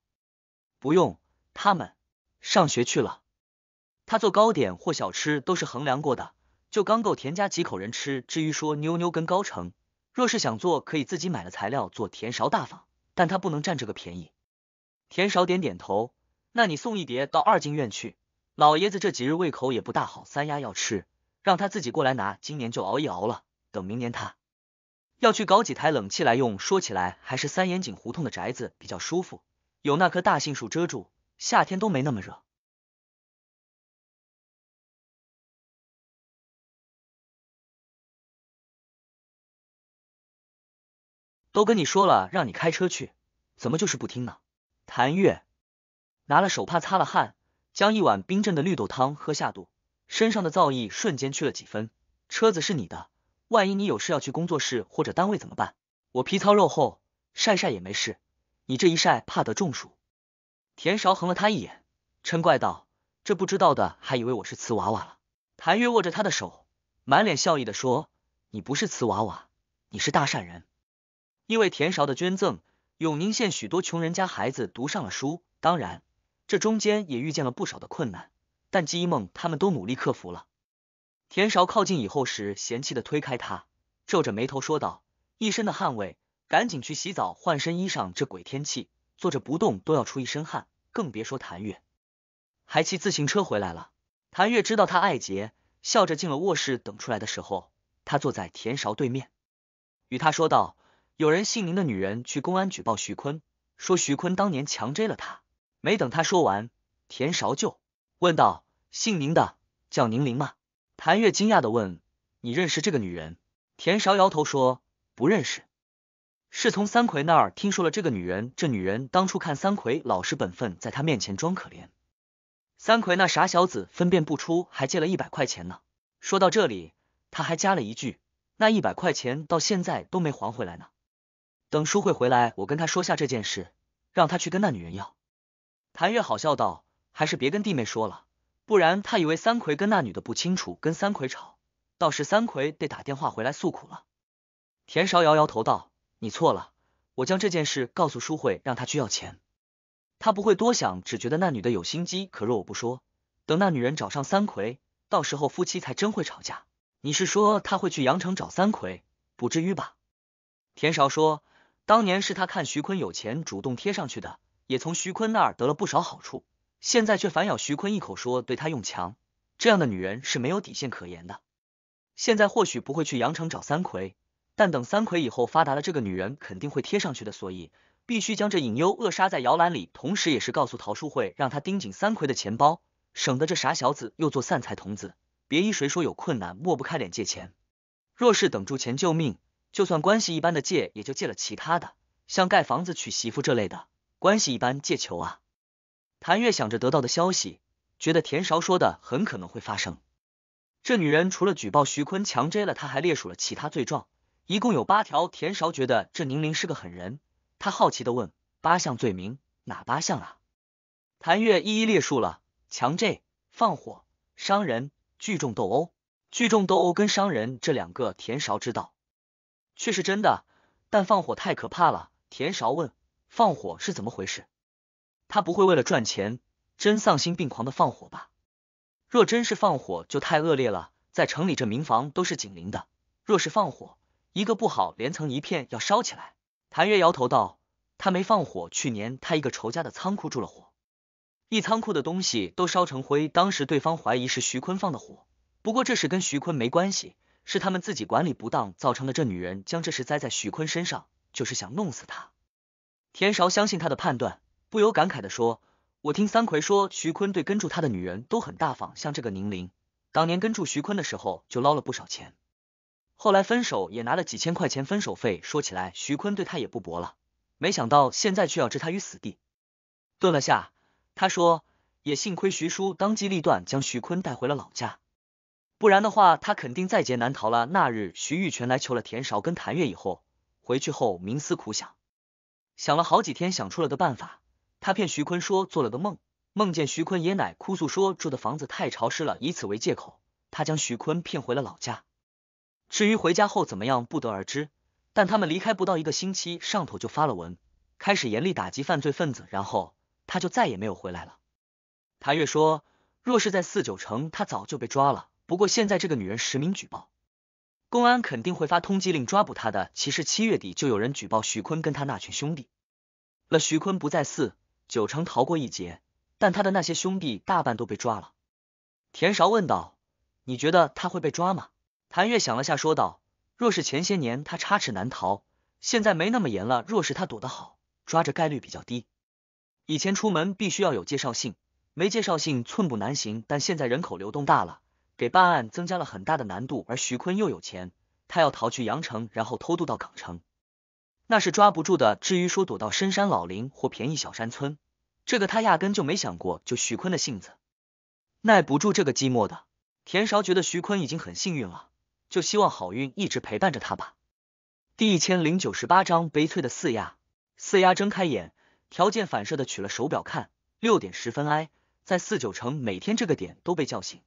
不用，他们上学去了。他做糕点或小吃都是衡量过的，就刚够田家几口人吃。至于说妞妞跟高成，若是想做，可以自己买了材料做。田勺大方，但他不能占这个便宜。”田勺点点头：“那你送一碟到二进院去，老爷子这几日胃口也不大好，三丫要吃。”让他自己过来拿，今年就熬一熬了。等明年他要去搞几台冷气来用。说起来还是三眼井胡同的宅子比较舒服，有那棵大杏树遮住，夏天都没那么热。都跟你说了让你开车去，怎么就是不听呢？谭月拿了手帕擦了汗，将一碗冰镇的绿豆汤喝下肚。身上的造诣瞬间去了几分。车子是你的，万一你有事要去工作室或者单位怎么办？我皮糙肉厚，晒晒也没事。你这一晒，怕得中暑。田韶横了他一眼，嗔怪道：“这不知道的还以为我是瓷娃娃了。”谭月握着他的手，满脸笑意的说：“你不是瓷娃娃，你是大善人。因为田韶的捐赠，永宁县许多穷人家孩子读上了书。当然，这中间也遇见了不少的困难。”但记忆梦他们都努力克服了。田韶靠近以后时嫌弃的推开他，皱着眉头说道：“一身的汗味，赶紧去洗澡换身衣裳。这鬼天气，坐着不动都要出一身汗，更别说谭月还骑自行车回来了。”谭月知道他爱洁，笑着进了卧室。等出来的时候，他坐在田韶对面，与他说道：“有人姓宁的女人去公安举报徐坤，说徐坤当年强追了她。”没等他说完，田韶就。问道：“姓宁的叫宁玲吗？”谭月惊讶的问：“你认识这个女人？”田韶摇头说：“不认识，是从三奎那儿听说了这个女人。这女人当初看三奎老实本分，在他面前装可怜，三奎那傻小子分辨不出，还借了一百块钱呢。”说到这里，他还加了一句：“那一百块钱到现在都没还回来呢。”等淑慧回来，我跟她说下这件事，让她去跟那女人要。”谭月好笑道。还是别跟弟妹说了，不然他以为三魁跟那女的不清楚，跟三魁吵，到时三魁得打电话回来诉苦了。田少摇摇头道：“你错了，我将这件事告诉淑慧，让她去要钱，她不会多想，只觉得那女的有心机。可若我不说，等那女人找上三魁，到时候夫妻才真会吵架。你是说她会去阳城找三魁？不至于吧？”田少说：“当年是他看徐坤有钱，主动贴上去的，也从徐坤那儿得了不少好处。”现在却反咬徐坤一口，说对他用强，这样的女人是没有底线可言的。现在或许不会去阳城找三魁，但等三魁以后发达了，这个女人肯定会贴上去的。所以必须将这隐忧扼杀在摇篮里。同时，也是告诉陶淑慧，让他盯紧三魁的钱包，省得这傻小子又做散财童子，别依谁说有困难，抹不开脸借钱。若是等住钱救命，就算关系一般的借，也就借了其他的，像盖房子、娶媳妇这类的，关系一般借球啊。谭月想着得到的消息，觉得田韶说的很可能会发生。这女人除了举报徐坤强奸了她，还列数了其他罪状，一共有八条。田韶觉得这宁玲是个狠人，他好奇的问：“八项罪名哪八项啊？”谭月一一列数了：强摘、放火、伤人、聚众斗殴、聚众斗殴跟伤人这两个田韶知道，却是真的。但放火太可怕了，田韶问：“放火是怎么回事？”他不会为了赚钱真丧心病狂的放火吧？若真是放火，就太恶劣了。在城里这民房都是紧邻的，若是放火，一个不好连层一片要烧起来。谭月摇头道：“他没放火。去年他一个仇家的仓库住了火，一仓库的东西都烧成灰。当时对方怀疑是徐坤放的火，不过这事跟徐坤没关系，是他们自己管理不当造成的。这女人将这事栽在徐坤身上，就是想弄死他。”田韶相信他的判断。不由感慨的说：“我听三奎说，徐坤对跟住他的女人都很大方，像这个宁玲，当年跟住徐坤的时候就捞了不少钱，后来分手也拿了几千块钱分手费。说起来，徐坤对他也不薄了。没想到现在却要置他于死地。”顿了下，他说：“也幸亏徐叔当机立断将徐坤带回了老家，不然的话，他肯定在劫难逃了。那日徐玉泉来求了田勺跟谭月以后，回去后冥思苦想，想了好几天，想出了个办法。”他骗徐坤说做了个梦，梦见徐坤爷奶哭诉说住的房子太潮湿了，以此为借口，他将徐坤骗回了老家。至于回家后怎么样，不得而知。但他们离开不到一个星期，上头就发了文，开始严厉打击犯罪分子，然后他就再也没有回来了。谭月说，若是在四九城，他早就被抓了。不过现在这个女人实名举报，公安肯定会发通缉令抓捕他的。其实七月底就有人举报徐坤跟他那群兄弟了，徐坤不在四。九成逃过一劫，但他的那些兄弟大半都被抓了。田韶问道：“你觉得他会被抓吗？”谭月想了下，说道：“若是前些年他插翅难逃，现在没那么严了。若是他躲得好，抓着概率比较低。以前出门必须要有介绍信，没介绍信寸步难行。但现在人口流动大了，给办案增加了很大的难度。而徐坤又有钱，他要逃去阳城，然后偷渡到港城。”那是抓不住的。至于说躲到深山老林或便宜小山村，这个他压根就没想过。就徐坤的性子，耐不住这个寂寞的。田韶觉得徐坤已经很幸运了，就希望好运一直陪伴着他吧。第一千零九十八章悲催的四丫。四丫睁开眼，条件反射的取了手表看，六点十分。哎，在四九城每天这个点都被叫醒，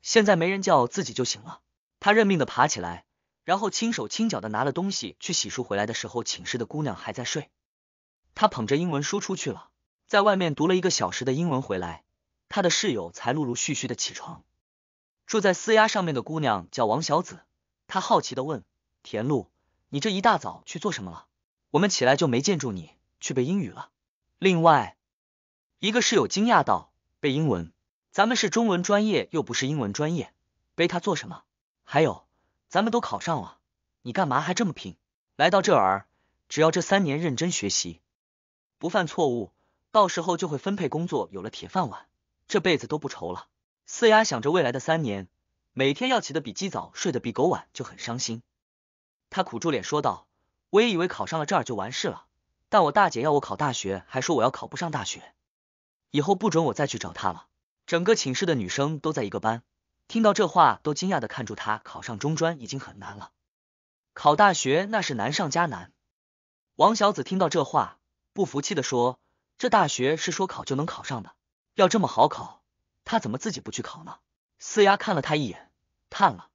现在没人叫自己就醒了。他认命的爬起来。然后轻手轻脚的拿了东西去洗漱，回来的时候寝室的姑娘还在睡。他捧着英文书出去了，在外面读了一个小时的英文回来，他的室友才陆陆续续的起床。住在私押上面的姑娘叫王小紫，她好奇的问田露，你这一大早去做什么了？我们起来就没见住你去背英语了。”另外一个室友惊讶道：“背英文？咱们是中文专业又不是英文专业，背它做什么？还有。”咱们都考上了，你干嘛还这么拼？来到这儿，只要这三年认真学习，不犯错误，到时候就会分配工作，有了铁饭碗，这辈子都不愁了。四丫想着未来的三年，每天要起得比鸡早，睡得比狗晚，就很伤心。她苦住脸说道：“我也以为考上了这儿就完事了，但我大姐要我考大学，还说我要考不上大学，以后不准我再去找她了。”整个寝室的女生都在一个班。听到这话，都惊讶的看住他。考上中专已经很难了，考大学那是难上加难。王小子听到这话，不服气的说：“这大学是说考就能考上的，要这么好考，他怎么自己不去考呢？”四丫看了他一眼，叹了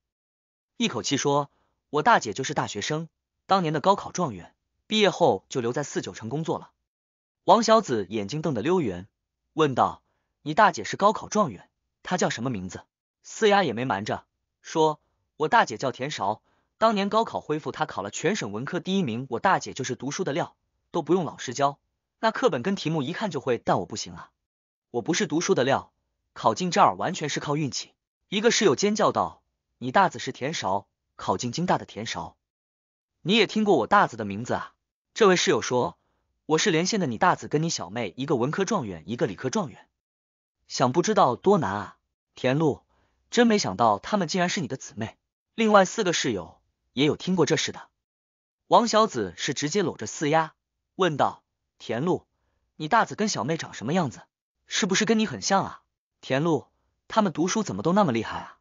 一口气说：“我大姐就是大学生，当年的高考状元，毕业后就留在四九城工作了。”王小子眼睛瞪得溜圆，问道：“你大姐是高考状元，她叫什么名字？”四丫也没瞒着，说我大姐叫田韶，当年高考恢复，她考了全省文科第一名。我大姐就是读书的料，都不用老师教，那课本跟题目一看就会。但我不行啊，我不是读书的料，考进这儿完全是靠运气。一个室友尖叫道：“你大子是田韶，考进京大的田韶，你也听过我大子的名字啊？”这位室友说：“我是连线的，你大子跟你小妹一个文科状元，一个理科状元，想不知道多难啊。”田璐。真没想到，他们竟然是你的姊妹。另外四个室友也有听过这事的。王小子是直接搂着四丫，问道：“田露，你大子跟小妹长什么样子？是不是跟你很像啊？”田露，他们读书怎么都那么厉害啊？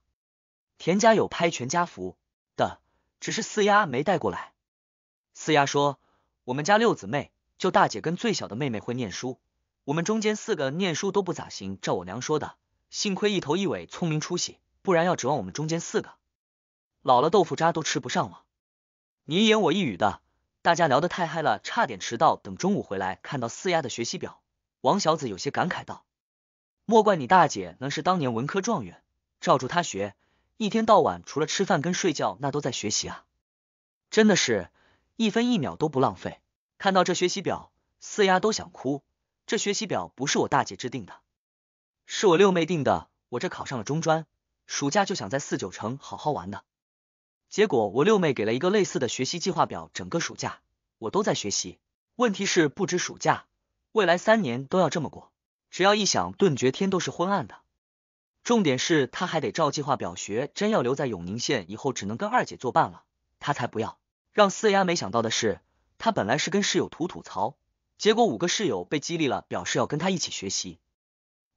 田家有拍全家福的，只是四丫没带过来。四丫说：“我们家六姊妹，就大姐跟最小的妹妹会念书，我们中间四个念书都不咋行。照我娘说的。”幸亏一头一尾聪明出息，不然要指望我们中间四个，老了豆腐渣都吃不上了。你一言我一语的，大家聊得太嗨了，差点迟到。等中午回来，看到四丫的学习表，王小子有些感慨道：“莫怪你大姐能是当年文科状元，照住她学，一天到晚除了吃饭跟睡觉，那都在学习啊，真的是一分一秒都不浪费。”看到这学习表，四丫都想哭，这学习表不是我大姐制定的。是我六妹定的，我这考上了中专，暑假就想在四九城好好玩的。结果我六妹给了一个类似的学习计划表，整个暑假我都在学习。问题是不止暑假，未来三年都要这么过，只要一想，顿觉天都是昏暗的。重点是他还得照计划表学，真要留在永宁县，以后只能跟二姐作伴了。他才不要。让四丫没想到的是，他本来是跟室友吐吐槽，结果五个室友被激励了，表示要跟他一起学习。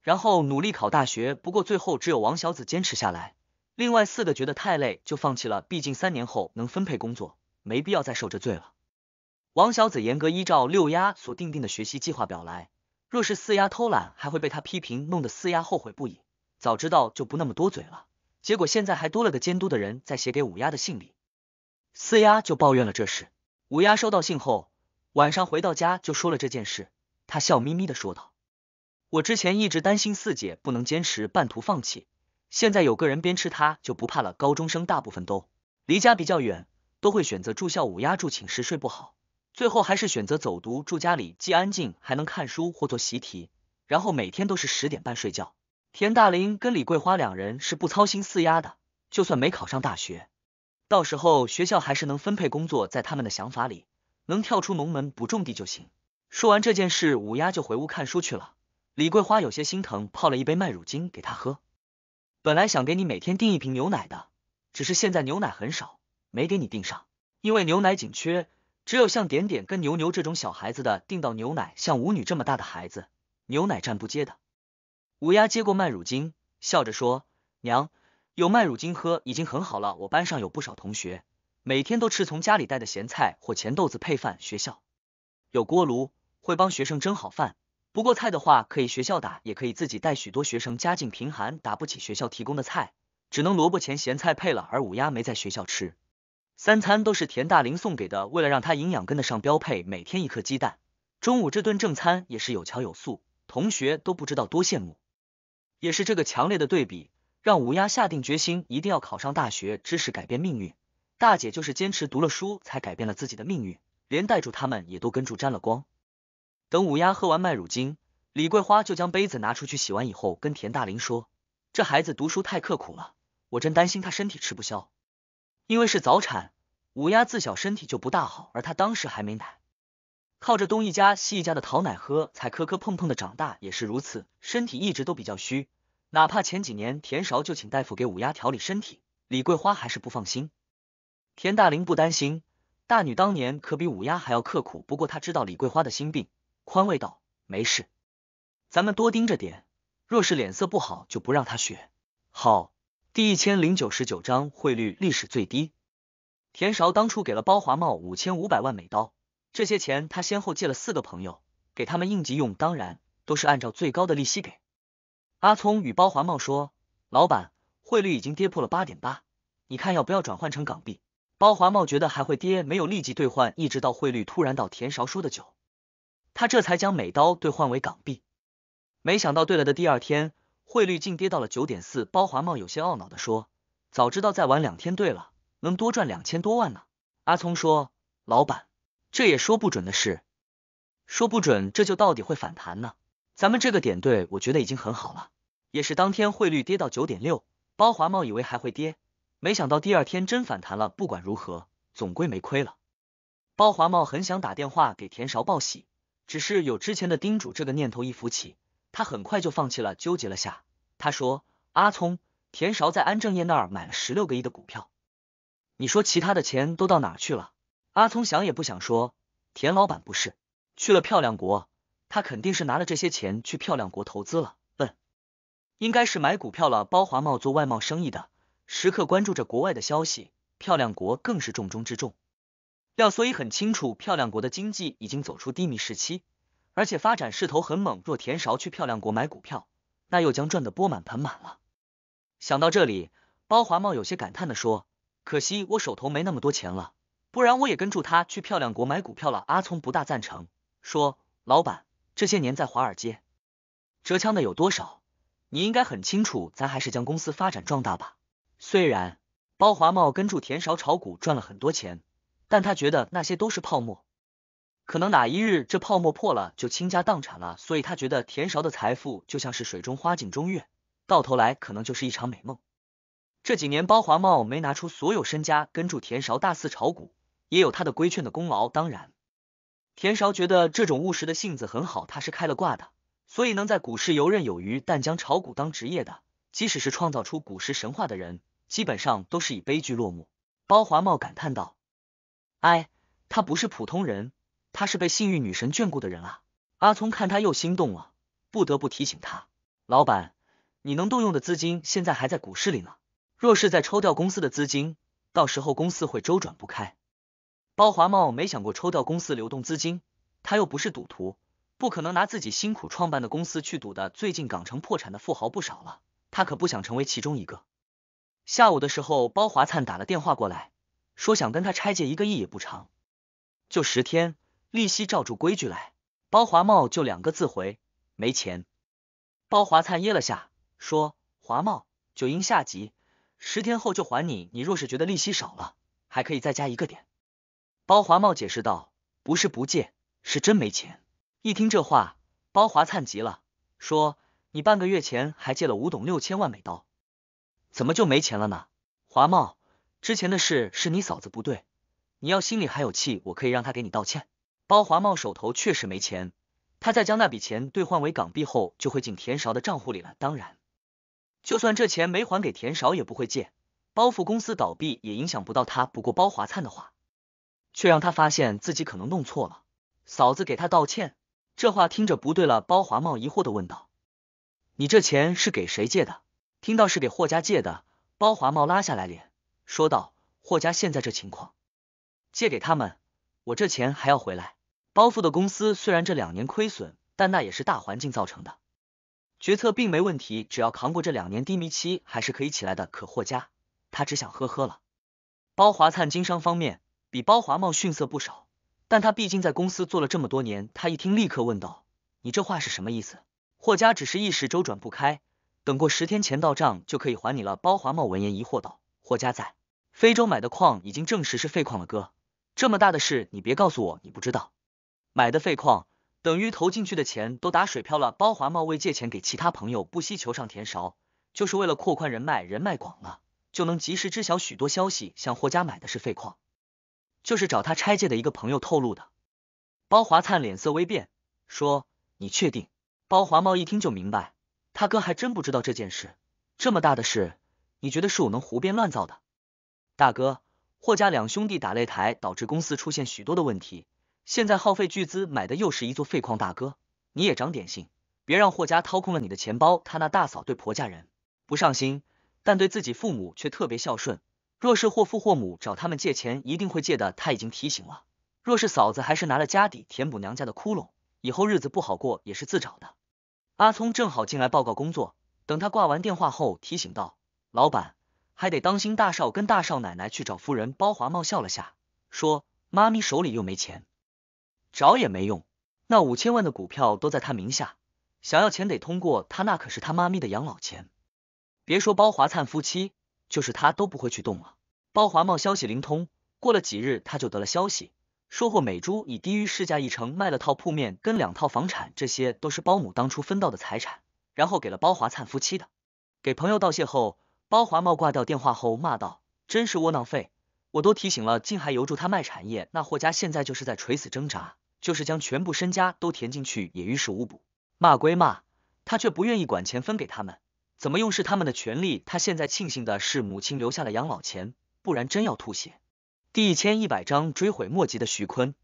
然后努力考大学，不过最后只有王小子坚持下来，另外四个觉得太累就放弃了。毕竟三年后能分配工作，没必要再受这罪了。王小子严格依照六丫所定定的学习计划表来，若是四丫偷懒，还会被他批评，弄得四丫后悔不已。早知道就不那么多嘴了，结果现在还多了个监督的人。在写给五丫的信里，四丫就抱怨了这事。五丫收到信后，晚上回到家就说了这件事。他笑眯眯的说道。我之前一直担心四姐不能坚持，半途放弃。现在有个人边吃它就不怕了。高中生大部分都离家比较远，都会选择住校。五丫住寝室睡不好，最后还是选择走读，住家里既安静还能看书或做习题，然后每天都是十点半睡觉。田大林跟李桂花两人是不操心四丫的，就算没考上大学，到时候学校还是能分配工作。在他们的想法里，能跳出农门不种地就行。说完这件事，五丫就回屋看书去了。李桂花有些心疼，泡了一杯麦乳精给她喝。本来想给你每天订一瓶牛奶的，只是现在牛奶很少，没给你订上。因为牛奶紧缺，只有像点点跟牛牛这种小孩子的订到牛奶，像舞女这么大的孩子，牛奶站不接的。乌鸦接过麦乳精，笑着说：“娘，有麦乳精喝已经很好了。我班上有不少同学，每天都吃从家里带的咸菜或钱豆子配饭。学校有锅炉，会帮学生蒸好饭。”不过菜的话，可以学校打，也可以自己带。许多学生家境贫寒，打不起学校提供的菜，只能萝卜、钱咸菜配了。而五丫没在学校吃，三餐都是田大林送给的。为了让他营养跟得上标配，每天一颗鸡蛋。中午这顿正餐也是有桥有素，同学都不知道多羡慕。也是这个强烈的对比，让五丫下定决心一定要考上大学，知识改变命运。大姐就是坚持读了书，才改变了自己的命运，连带住他们也都跟住沾了光。等五丫喝完麦乳精，李桂花就将杯子拿出去洗完以后，跟田大林说：“这孩子读书太刻苦了，我真担心他身体吃不消。因为是早产，五丫自小身体就不大好，而她当时还没奶，靠着东一家西一家的讨奶喝，才磕磕碰碰的长大，也是如此，身体一直都比较虚。哪怕前几年田勺就请大夫给五丫调理身体，李桂花还是不放心。田大林不担心，大女当年可比五丫还要刻苦，不过他知道李桂花的心病。”宽慰道：“没事，咱们多盯着点，若是脸色不好，就不让他学。”好。第一千零九十九章汇率历史最低。田韶当初给了包华茂五千五百万美刀，这些钱他先后借了四个朋友，给他们应急用，当然都是按照最高的利息给。阿聪与包华茂说：“老板，汇率已经跌破了八点八，你看要不要转换成港币？”包华茂觉得还会跌，没有立即兑换，一直到汇率突然到田韶说的九。他这才将美刀兑换为港币，没想到兑了的第二天，汇率竟跌到了九点四。包华茂有些懊恼的说：“早知道再晚两天，兑了能多赚两千多万呢。”阿聪说：“老板，这也说不准的事，说不准这就到底会反弹呢。咱们这个点兑，我觉得已经很好了，也是当天汇率跌到九点六。包华茂以为还会跌，没想到第二天真反弹了。不管如何，总归没亏了。包华茂很想打电话给田韶报喜。”只是有之前的叮嘱这个念头一浮起，他很快就放弃了，纠结了下。他说：“阿聪，田韶在安正业那儿买了十六个亿的股票，你说其他的钱都到哪去了？”阿聪想也不想说：“田老板不是去了漂亮国，他肯定是拿了这些钱去漂亮国投资了。嗯，应该是买股票了。包华茂做外贸生意的，时刻关注着国外的消息，漂亮国更是重中之重。”廖所以很清楚，漂亮国的经济已经走出低迷时期，而且发展势头很猛。若田韶去漂亮国买股票，那又将赚得钵满盆满了。想到这里，包华茂有些感叹的说：“可惜我手头没那么多钱了，不然我也跟住他去漂亮国买股票了。”阿聪不大赞成，说：“老板，这些年在华尔街折枪的有多少？你应该很清楚。咱还是将公司发展壮大吧。”虽然包华茂跟住田韶炒股赚了很多钱。但他觉得那些都是泡沫，可能哪一日这泡沫破了就倾家荡产了。所以他觉得田韶的财富就像是水中花、镜中月，到头来可能就是一场美梦。这几年包华茂没拿出所有身家跟住田韶大肆炒股，也有他的规劝的功劳。当然，田韶觉得这种务实的性子很好，他是开了挂的，所以能在股市游刃有余。但将炒股当职业的，即使是创造出股市神话的人，基本上都是以悲剧落幕。包华茂感叹道。哎，他不是普通人，他是被幸运女神眷顾的人啊！阿聪看他又心动了，不得不提醒他，老板，你能动用的资金现在还在股市里呢，若是再抽调公司的资金，到时候公司会周转不开。包华茂没想过抽调公司流动资金，他又不是赌徒，不可能拿自己辛苦创办的公司去赌的。最近港城破产的富豪不少了，他可不想成为其中一个。下午的时候，包华灿打了电话过来。说想跟他拆借一个亿也不长，就十天，利息照住规矩来。包华茂就两个字回：没钱。包华灿噎了下，说：“华茂，九鹰下急，十天后就还你。你若是觉得利息少了，还可以再加一个点。”包华茂解释道：“不是不借，是真没钱。”一听这话，包华灿急了，说：“你半个月前还借了五董六千万美刀，怎么就没钱了呢？”华茂。之前的事是你嫂子不对，你要心里还有气，我可以让她给你道歉。包华茂手头确实没钱，他在将那笔钱兑换为港币后，就会进田韶的账户里了。当然，就算这钱没还给田韶，也不会借。包富公司倒闭也影响不到他。不过包华灿的话，却让他发现自己可能弄错了。嫂子给他道歉，这话听着不对了。包华茂疑惑的问道：“你这钱是给谁借的？”听到是给霍家借的，包华茂拉下来脸。说道：“霍家现在这情况，借给他们，我这钱还要回来。包富的公司虽然这两年亏损，但那也是大环境造成的，决策并没问题，只要扛过这两年低迷期，还是可以起来的。可霍家，他只想呵呵了。”包华灿经商方面比包华茂逊色不少，但他毕竟在公司做了这么多年，他一听立刻问道：“你这话是什么意思？”霍家只是一时周转不开，等过十天钱到账就可以还你了。包华茂闻言疑惑道。霍家在非洲买的矿已经证实是废矿了，哥，这么大的事你别告诉我你不知道。买的废矿等于投进去的钱都打水漂了。包华茂为借钱给其他朋友不惜求上填勺，就是为了扩宽人脉，人脉广了就能及时知晓许多消息。像霍家买的是废矿，就是找他拆借的一个朋友透露的。包华灿脸色微变，说：“你确定？”包华茂一听就明白，他哥还真不知道这件事，这么大的事。你觉得是我能胡编乱造的？大哥，霍家两兄弟打擂台，导致公司出现许多的问题。现在耗费巨资买的又是一座废矿。大哥，你也长点心，别让霍家掏空了你的钱包。他那大嫂对婆家人不上心，但对自己父母却特别孝顺。若是霍父霍母找他们借钱，一定会借的。他已经提醒了，若是嫂子还是拿了家底填补娘家的窟窿，以后日子不好过也是自找的。阿聪正好进来报告工作，等他挂完电话后提醒道。老板还得当心大少跟大少奶奶去找夫人。包华茂笑了下，说：“妈咪手里又没钱，找也没用。那五千万的股票都在他名下，想要钱得通过他。那可是他妈咪的养老钱，别说包华灿夫妻，就是他都不会去动了。”包华茂消息灵通，过了几日他就得了消息，说霍美珠以低于市价一成卖了套铺面跟两套房产，这些都是包母当初分到的财产，然后给了包华灿夫妻的。给朋友道谢后。包华茂挂掉电话后骂道：“真是窝囊废！我都提醒了，竟还由住他卖产业。那霍家现在就是在垂死挣扎，就是将全部身家都填进去也于事无补。”骂归骂，他却不愿意管钱分给他们，怎么用是他们的权利。他现在庆幸的是母亲留下了养老钱，不然真要吐血。第一千一百章追悔莫及的徐坤。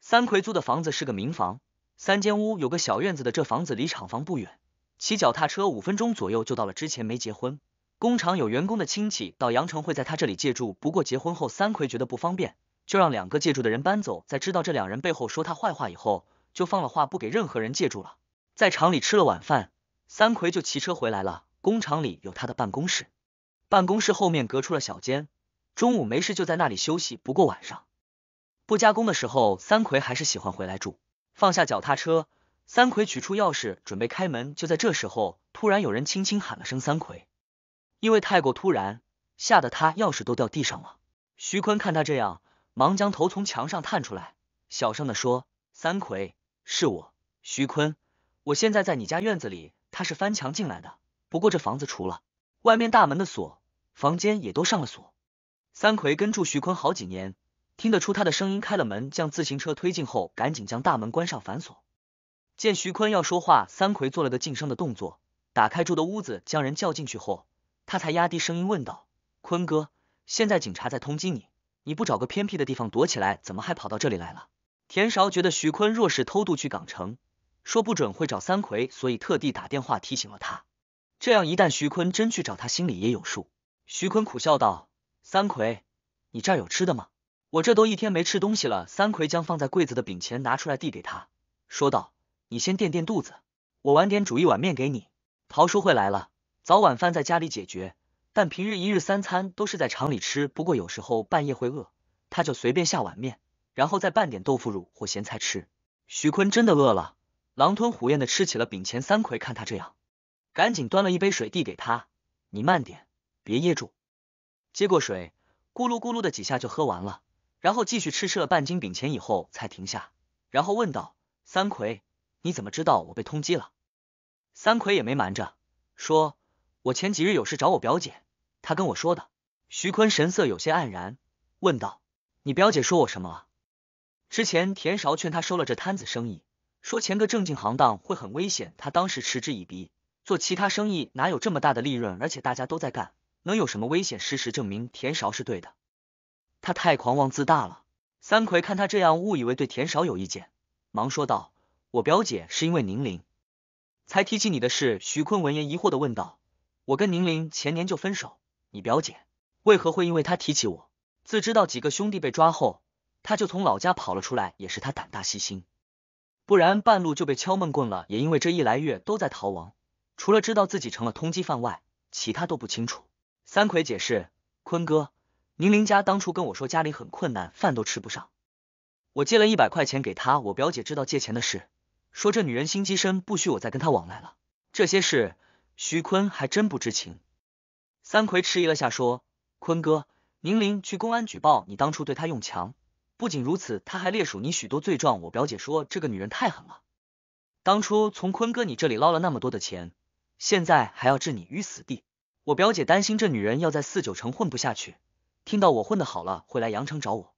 三奎租的房子是个民房，三间屋有个小院子的。这房子离厂房不远，骑脚踏车五分钟左右就到了。之前没结婚。工厂有员工的亲戚到阳城会在他这里借住，不过结婚后三魁觉得不方便，就让两个借住的人搬走。在知道这两人背后说他坏话以后，就放了话不给任何人借住了。在厂里吃了晚饭，三魁就骑车回来了。工厂里有他的办公室，办公室后面隔出了小间，中午没事就在那里休息。不过晚上不加工的时候，三魁还是喜欢回来住。放下脚踏车，三魁取出钥匙准备开门，就在这时候，突然有人轻轻喊了声“三魁”。因为太过突然，吓得他钥匙都掉地上了。徐坤看他这样，忙将头从墙上探出来，小声的说：“三奎，是我，徐坤，我现在在你家院子里。”他是翻墙进来的，不过这房子除了外面大门的锁，房间也都上了锁。三奎跟住徐坤好几年，听得出他的声音。开了门，将自行车推进后，赶紧将大门关上反锁。见徐坤要说话，三奎做了个噤声的动作。打开住的屋子，将人叫进去后。他才压低声音问道：“坤哥，现在警察在通缉你，你不找个偏僻的地方躲起来，怎么还跑到这里来了？”田韶觉得徐坤若是偷渡去港城，说不准会找三魁，所以特地打电话提醒了他。这样一旦徐坤真去找他，心里也有数。徐坤苦笑道：“三魁，你这儿有吃的吗？我这都一天没吃东西了。”三魁将放在柜子的饼钱拿出来递给他，说道：“你先垫垫肚子，我晚点煮一碗面给你。”陶叔会来了。早晚饭在家里解决，但平日一日三餐都是在厂里吃。不过有时候半夜会饿，他就随便下碗面，然后再拌点豆腐乳或咸菜吃。徐坤真的饿了，狼吞虎咽的吃起了饼乾。三魁看他这样，赶紧端了一杯水递给他：“你慢点，别噎住。”接过水，咕噜咕噜的几下就喝完了，然后继续吃吃了半斤饼乾以后才停下，然后问道：“三魁，你怎么知道我被通缉了？”三魁也没瞒着，说。我前几日有事找我表姐，她跟我说的。徐坤神色有些黯然，问道：“你表姐说我什么了？”之前田韶劝他收了这摊子生意，说前个正经行当会很危险。他当时嗤之以鼻，做其他生意哪有这么大的利润？而且大家都在干，能有什么危险？事实证明田韶是对的，他太狂妄自大了。三魁看他这样，误以为对田韶有意见，忙说道：“我表姐是因为宁龄，才提起你的事。”徐坤闻言疑惑的问道。我跟宁玲前年就分手，你表姐为何会因为她提起我？自知道几个兄弟被抓后，她就从老家跑了出来，也是她胆大细心，不然半路就被敲闷棍了。也因为这一来月都在逃亡，除了知道自己成了通缉犯外，其他都不清楚。三魁解释，坤哥，宁玲家当初跟我说家里很困难，饭都吃不上，我借了一百块钱给他。我表姐知道借钱的事，说这女人心机深，不许我再跟她往来了。这些事。徐坤还真不知情。三魁迟疑了下，说：“坤哥，宁玲去公安举报你当初对她用强。不仅如此，她还列数你许多罪状。我表姐说这个女人太狠了，当初从坤哥你这里捞了那么多的钱，现在还要置你于死地。我表姐担心这女人要在四九城混不下去，听到我混的好了会来阳城找我，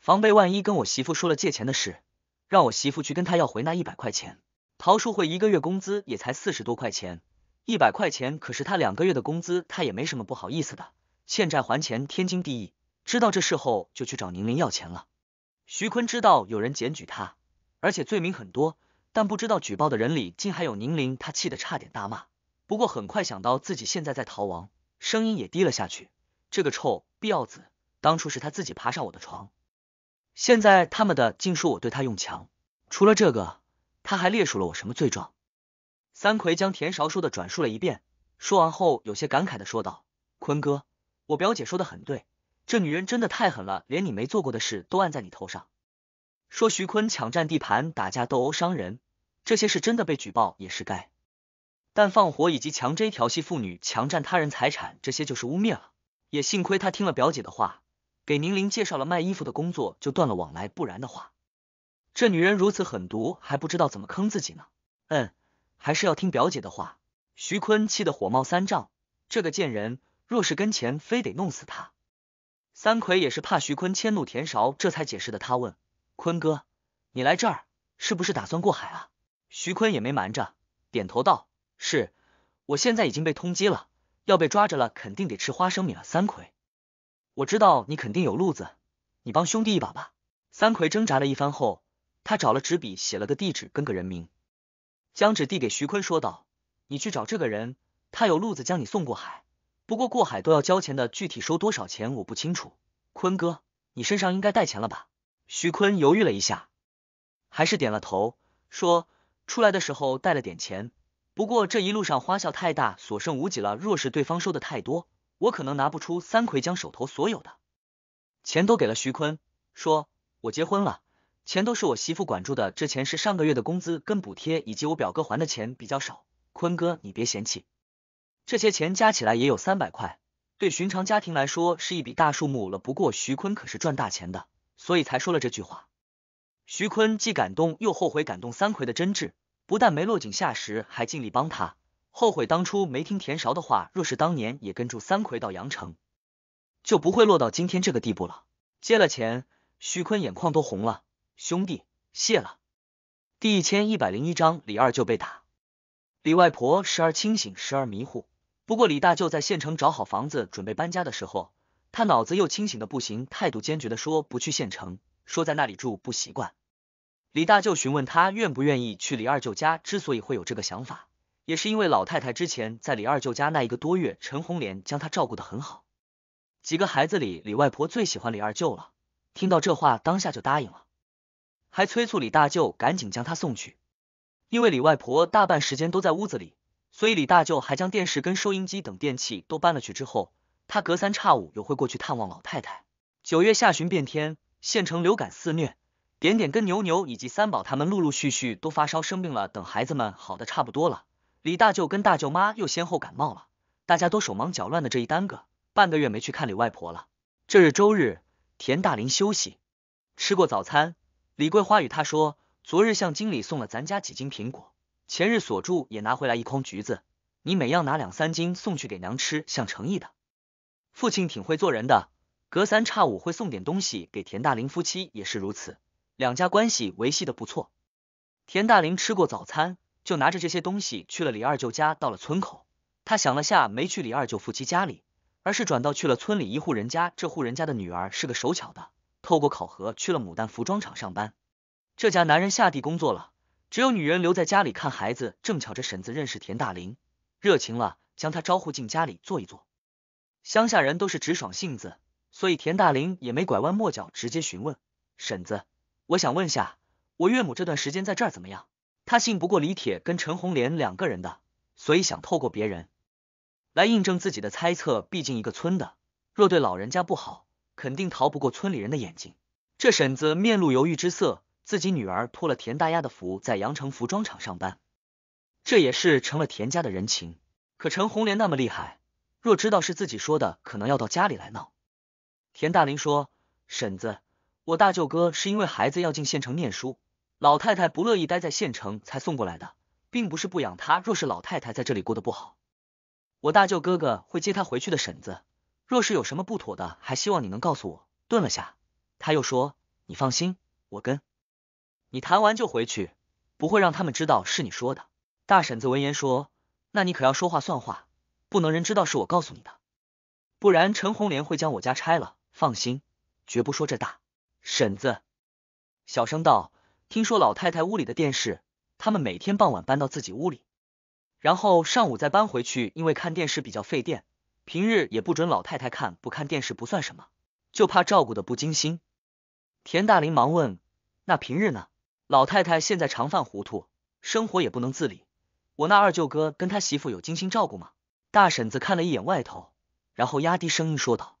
防备万一跟我媳妇说了借钱的事，让我媳妇去跟她要回那一百块钱。陶树会一个月工资也才四十多块钱。”一百块钱可是他两个月的工资，他也没什么不好意思的，欠债还钱天经地义。知道这事后，就去找宁玲要钱了。徐坤知道有人检举他，而且罪名很多，但不知道举报的人里竟还有宁玲，他气得差点大骂。不过很快想到自己现在在逃亡，声音也低了下去。这个臭逼小子，当初是他自己爬上我的床，现在他们的竟说我对他用强。除了这个，他还列数了我什么罪状？三魁将田韶说的转述了一遍，说完后有些感慨的说道：“坤哥，我表姐说的很对，这女人真的太狠了，连你没做过的事都按在你头上。说徐坤抢占地盘、打架斗殴、伤人，这些是真的被举报也是该，但放火以及强追调戏妇女、强占他人财产，这些就是污蔑了。也幸亏他听了表姐的话，给宁玲介绍了卖衣服的工作，就断了往来，不然的话，这女人如此狠毒，还不知道怎么坑自己呢。嗯。”还是要听表姐的话，徐坤气得火冒三丈，这个贱人，若是跟前，非得弄死他。三魁也是怕徐坤迁怒田韶，这才解释的。他问坤哥：“你来这儿是不是打算过海啊？”徐坤也没瞒着，点头道：“是我现在已经被通缉了，要被抓着了，肯定得吃花生米了。”三魁，我知道你肯定有路子，你帮兄弟一把吧。三魁挣扎了一番后，他找了纸笔，写了个地址跟个人名。将纸递给徐坤，说道：“你去找这个人，他有路子将你送过海。不过过海都要交钱的，具体收多少钱我不清楚。坤哥，你身上应该带钱了吧？”徐坤犹豫了一下，还是点了头，说：“出来的时候带了点钱，不过这一路上花销太大，所剩无几了。若是对方收的太多，我可能拿不出。”三魁将手头所有的钱都给了徐坤，说：“我结婚了。”钱都是我媳妇管住的，这钱是上个月的工资跟补贴，以及我表哥还的钱比较少。坤哥，你别嫌弃，这些钱加起来也有三百块，对寻常家庭来说是一笔大数目了。不过徐坤可是赚大钱的，所以才说了这句话。徐坤既感动又后悔，感动三奎的真挚，不但没落井下石，还尽力帮他。后悔当初没听田勺的话，若是当年也跟住三奎到阳城，就不会落到今天这个地步了。接了钱，徐坤眼眶都红了。兄弟，谢了。第一千一百零一章，李二舅被打。李外婆时而清醒，时而迷糊。不过李大舅在县城找好房子，准备搬家的时候，他脑子又清醒的不行，态度坚决的说不去县城，说在那里住不习惯。李大舅询问他愿不愿意去李二舅家，之所以会有这个想法，也是因为老太太之前在李二舅家那一个多月，陈红莲将他照顾的很好。几个孩子里，李外婆最喜欢李二舅了。听到这话，当下就答应了。还催促李大舅赶紧将他送去，因为李外婆大半时间都在屋子里，所以李大舅还将电视跟收音机等电器都搬了去。之后，他隔三差五又会过去探望老太太。九月下旬变天，县城流感肆虐，点点跟牛牛以及三宝他们陆陆续续都发烧生病了。等孩子们好的差不多了，李大舅跟大舅妈又先后感冒了，大家都手忙脚乱的。这一耽搁，半个月没去看李外婆了。这日周日，田大林休息，吃过早餐。李桂花与他说，昨日向经理送了咱家几斤苹果，前日锁住也拿回来一筐橘子，你每样拿两三斤送去给娘吃，像诚意的。父亲挺会做人的，隔三差五会送点东西给田大林夫妻，也是如此，两家关系维系的不错。田大林吃过早餐，就拿着这些东西去了李二舅家。到了村口，他想了下，没去李二舅夫妻家里，而是转到去了村里一户人家。这户人家的女儿是个手巧的。透过考核去了牡丹服装厂上班。这家男人下地工作了，只有女人留在家里看孩子。正巧这婶子认识田大林，热情了将他招呼进家里坐一坐。乡下人都是直爽性子，所以田大林也没拐弯抹角，直接询问婶子：“我想问下，我岳母这段时间在这儿怎么样？”他信不过李铁跟陈红莲两个人的，所以想透过别人来印证自己的猜测。毕竟一个村的，若对老人家不好。肯定逃不过村里人的眼睛。这婶子面露犹豫之色，自己女儿托了田大丫的福，在阳城服装厂上班，这也是成了田家的人情。可陈红莲那么厉害，若知道是自己说的，可能要到家里来闹。田大林说：“婶子，我大舅哥是因为孩子要进县城念书，老太太不乐意待在县城，才送过来的，并不是不养他。若是老太太在这里过得不好，我大舅哥哥会接他回去的。”婶子。若是有什么不妥的，还希望你能告诉我。顿了下，他又说：“你放心，我跟你谈完就回去，不会让他们知道是你说的。”大婶子闻言说：“那你可要说话算话，不能人知道是我告诉你的，不然陈红莲会将我家拆了。”放心，绝不说这大婶子。小声道：“听说老太太屋里的电视，他们每天傍晚搬到自己屋里，然后上午再搬回去，因为看电视比较费电。”平日也不准老太太看不看电视不算什么，就怕照顾的不精心。田大林忙问：“那平日呢？老太太现在常犯糊涂，生活也不能自理。我那二舅哥跟他媳妇有精心照顾吗？”大婶子看了一眼外头，然后压低声音说道：“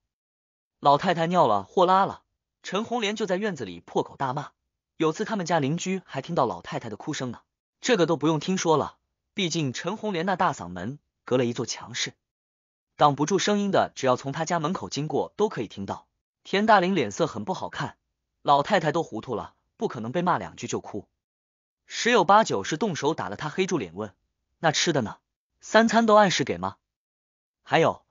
老太太尿了或拉了，陈红莲就在院子里破口大骂。有次他们家邻居还听到老太太的哭声呢。这个都不用听说了，毕竟陈红莲那大嗓门隔了一座墙的。挡不住声音的，只要从他家门口经过，都可以听到。田大林脸色很不好看，老太太都糊涂了，不可能被骂两句就哭，十有八九是动手打了他，黑住脸问：“那吃的呢？三餐都按时给吗？”还有，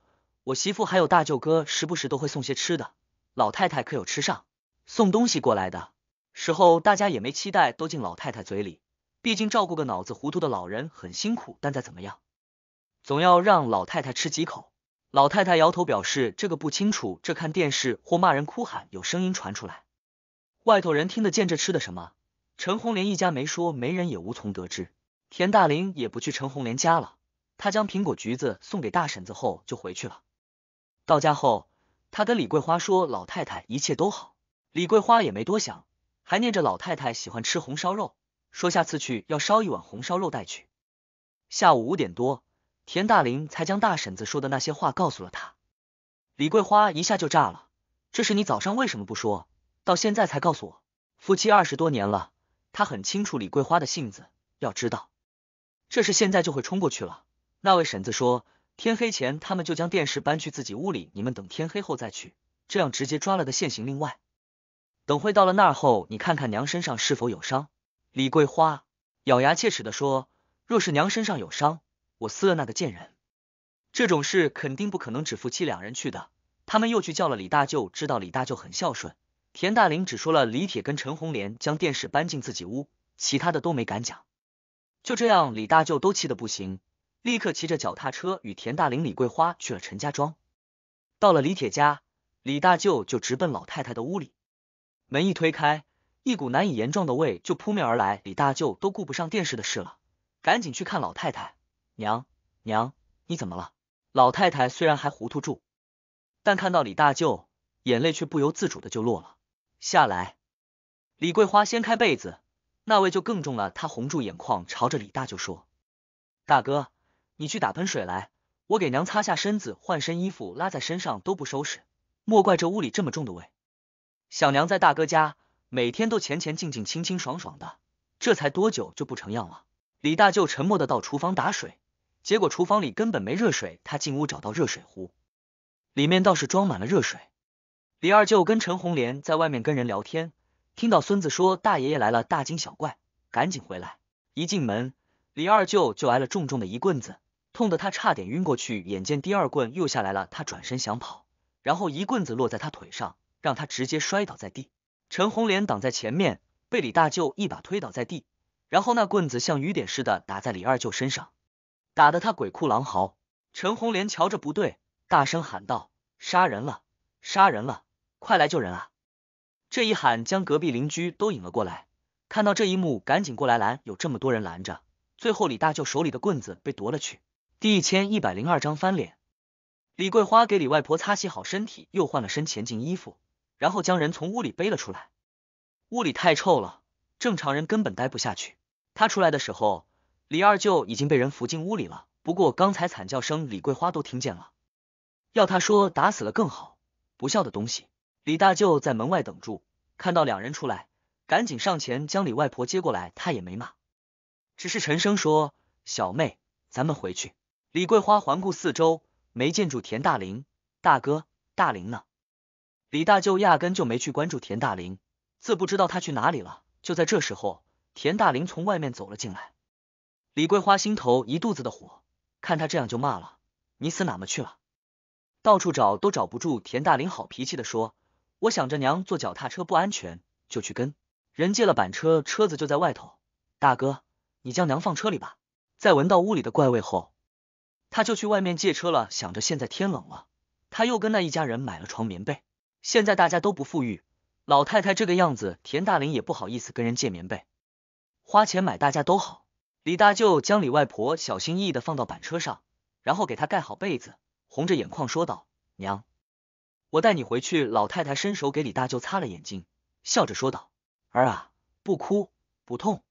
我媳妇还有大舅哥时不时都会送些吃的，老太太可有吃上？送东西过来的时候，大家也没期待都进老太太嘴里，毕竟照顾个脑子糊涂的老人很辛苦，但再怎么样，总要让老太太吃几口。老太太摇头表示这个不清楚，这看电视或骂人哭喊有声音传出来，外头人听得见。这吃的什么？陈红莲一家没说，没人也无从得知。田大林也不去陈红莲家了，他将苹果、橘子送给大婶子后就回去了。到家后，他跟李桂花说老太太一切都好，李桂花也没多想，还念着老太太喜欢吃红烧肉，说下次去要烧一碗红烧肉带去。下午五点多。田大林才将大婶子说的那些话告诉了他，李桂花一下就炸了。这是你早上为什么不说到现在才告诉我？夫妻二十多年了，他很清楚李桂花的性子。要知道，这是现在就会冲过去了。那位婶子说，天黑前他们就将电视搬去自己屋里，你们等天黑后再去，这样直接抓了个现行。另外，等会到了那儿后，你看看娘身上是否有伤。李桂花咬牙切齿的说：“若是娘身上有伤。”我撕了那个贱人！这种事肯定不可能只夫妻两人去的。他们又去叫了李大舅，知道李大舅很孝顺。田大林只说了李铁跟陈红莲将电视搬进自己屋，其他的都没敢讲。就这样，李大舅都气得不行，立刻骑着脚踏车与田大林、李桂花去了陈家庄。到了李铁家，李大舅就直奔老太太的屋里。门一推开，一股难以言状的味就扑面而来。李大舅都顾不上电视的事了，赶紧去看老太太。娘，娘，你怎么了？老太太虽然还糊涂住，但看到李大舅，眼泪却不由自主的就落了下来。李桂花掀开被子，那味就更重了。她红住眼眶，朝着李大舅说：“大哥，你去打盆水来，我给娘擦下身子，换身衣服。拉在身上都不收拾，莫怪这屋里这么重的味。小娘在大哥家，每天都前前进进，清清爽爽的，这才多久就不成样了。”李大舅沉默的到厨房打水。结果厨房里根本没热水，他进屋找到热水壶，里面倒是装满了热水。李二舅跟陈红莲在外面跟人聊天，听到孙子说大爷爷来了，大惊小怪，赶紧回来。一进门，李二舅就挨了重重的一棍子，痛得他差点晕过去。眼见第二棍又下来了，他转身想跑，然后一棍子落在他腿上，让他直接摔倒在地。陈红莲挡在前面，被李大舅一把推倒在地，然后那棍子像雨点似的打在李二舅身上。打得他鬼哭狼嚎，陈红莲瞧着不对，大声喊道：“杀人了，杀人了，快来救人啊！”这一喊将隔壁邻居都引了过来，看到这一幕，赶紧过来拦。有这么多人拦着，最后李大舅手里的棍子被夺了去。第一千一百零二章翻脸。李桂花给李外婆擦洗好身体，又换了身前进衣服，然后将人从屋里背了出来。屋里太臭了，正常人根本待不下去。她出来的时候。李二舅已经被人扶进屋里了，不过刚才惨叫声李桂花都听见了，要他说打死了更好，不孝的东西。李大舅在门外等住，看到两人出来，赶紧上前将李外婆接过来，他也没骂，只是沉声说：“小妹，咱们回去。”李桂花环顾四周，没见住田大林，大哥，大林呢？李大舅压根就没去关注田大林，自不知道他去哪里了。就在这时候，田大林从外面走了进来。李桂花心头一肚子的火，看他这样就骂了：“你死哪么去了？到处找都找不住。”田大林好脾气的说：“我想着娘坐脚踏车不安全，就去跟人借了板车，车子就在外头。大哥，你将娘放车里吧。”在闻到屋里的怪味后，他就去外面借车了。想着现在天冷了，他又跟那一家人买了床棉被。现在大家都不富裕，老太太这个样子，田大林也不好意思跟人借棉被，花钱买大家都好。李大舅将李外婆小心翼翼的放到板车上，然后给她盖好被子，红着眼眶说道：“娘，我带你回去。”老太太伸手给李大舅擦了眼睛，笑着说道：“儿啊，不哭，不痛。”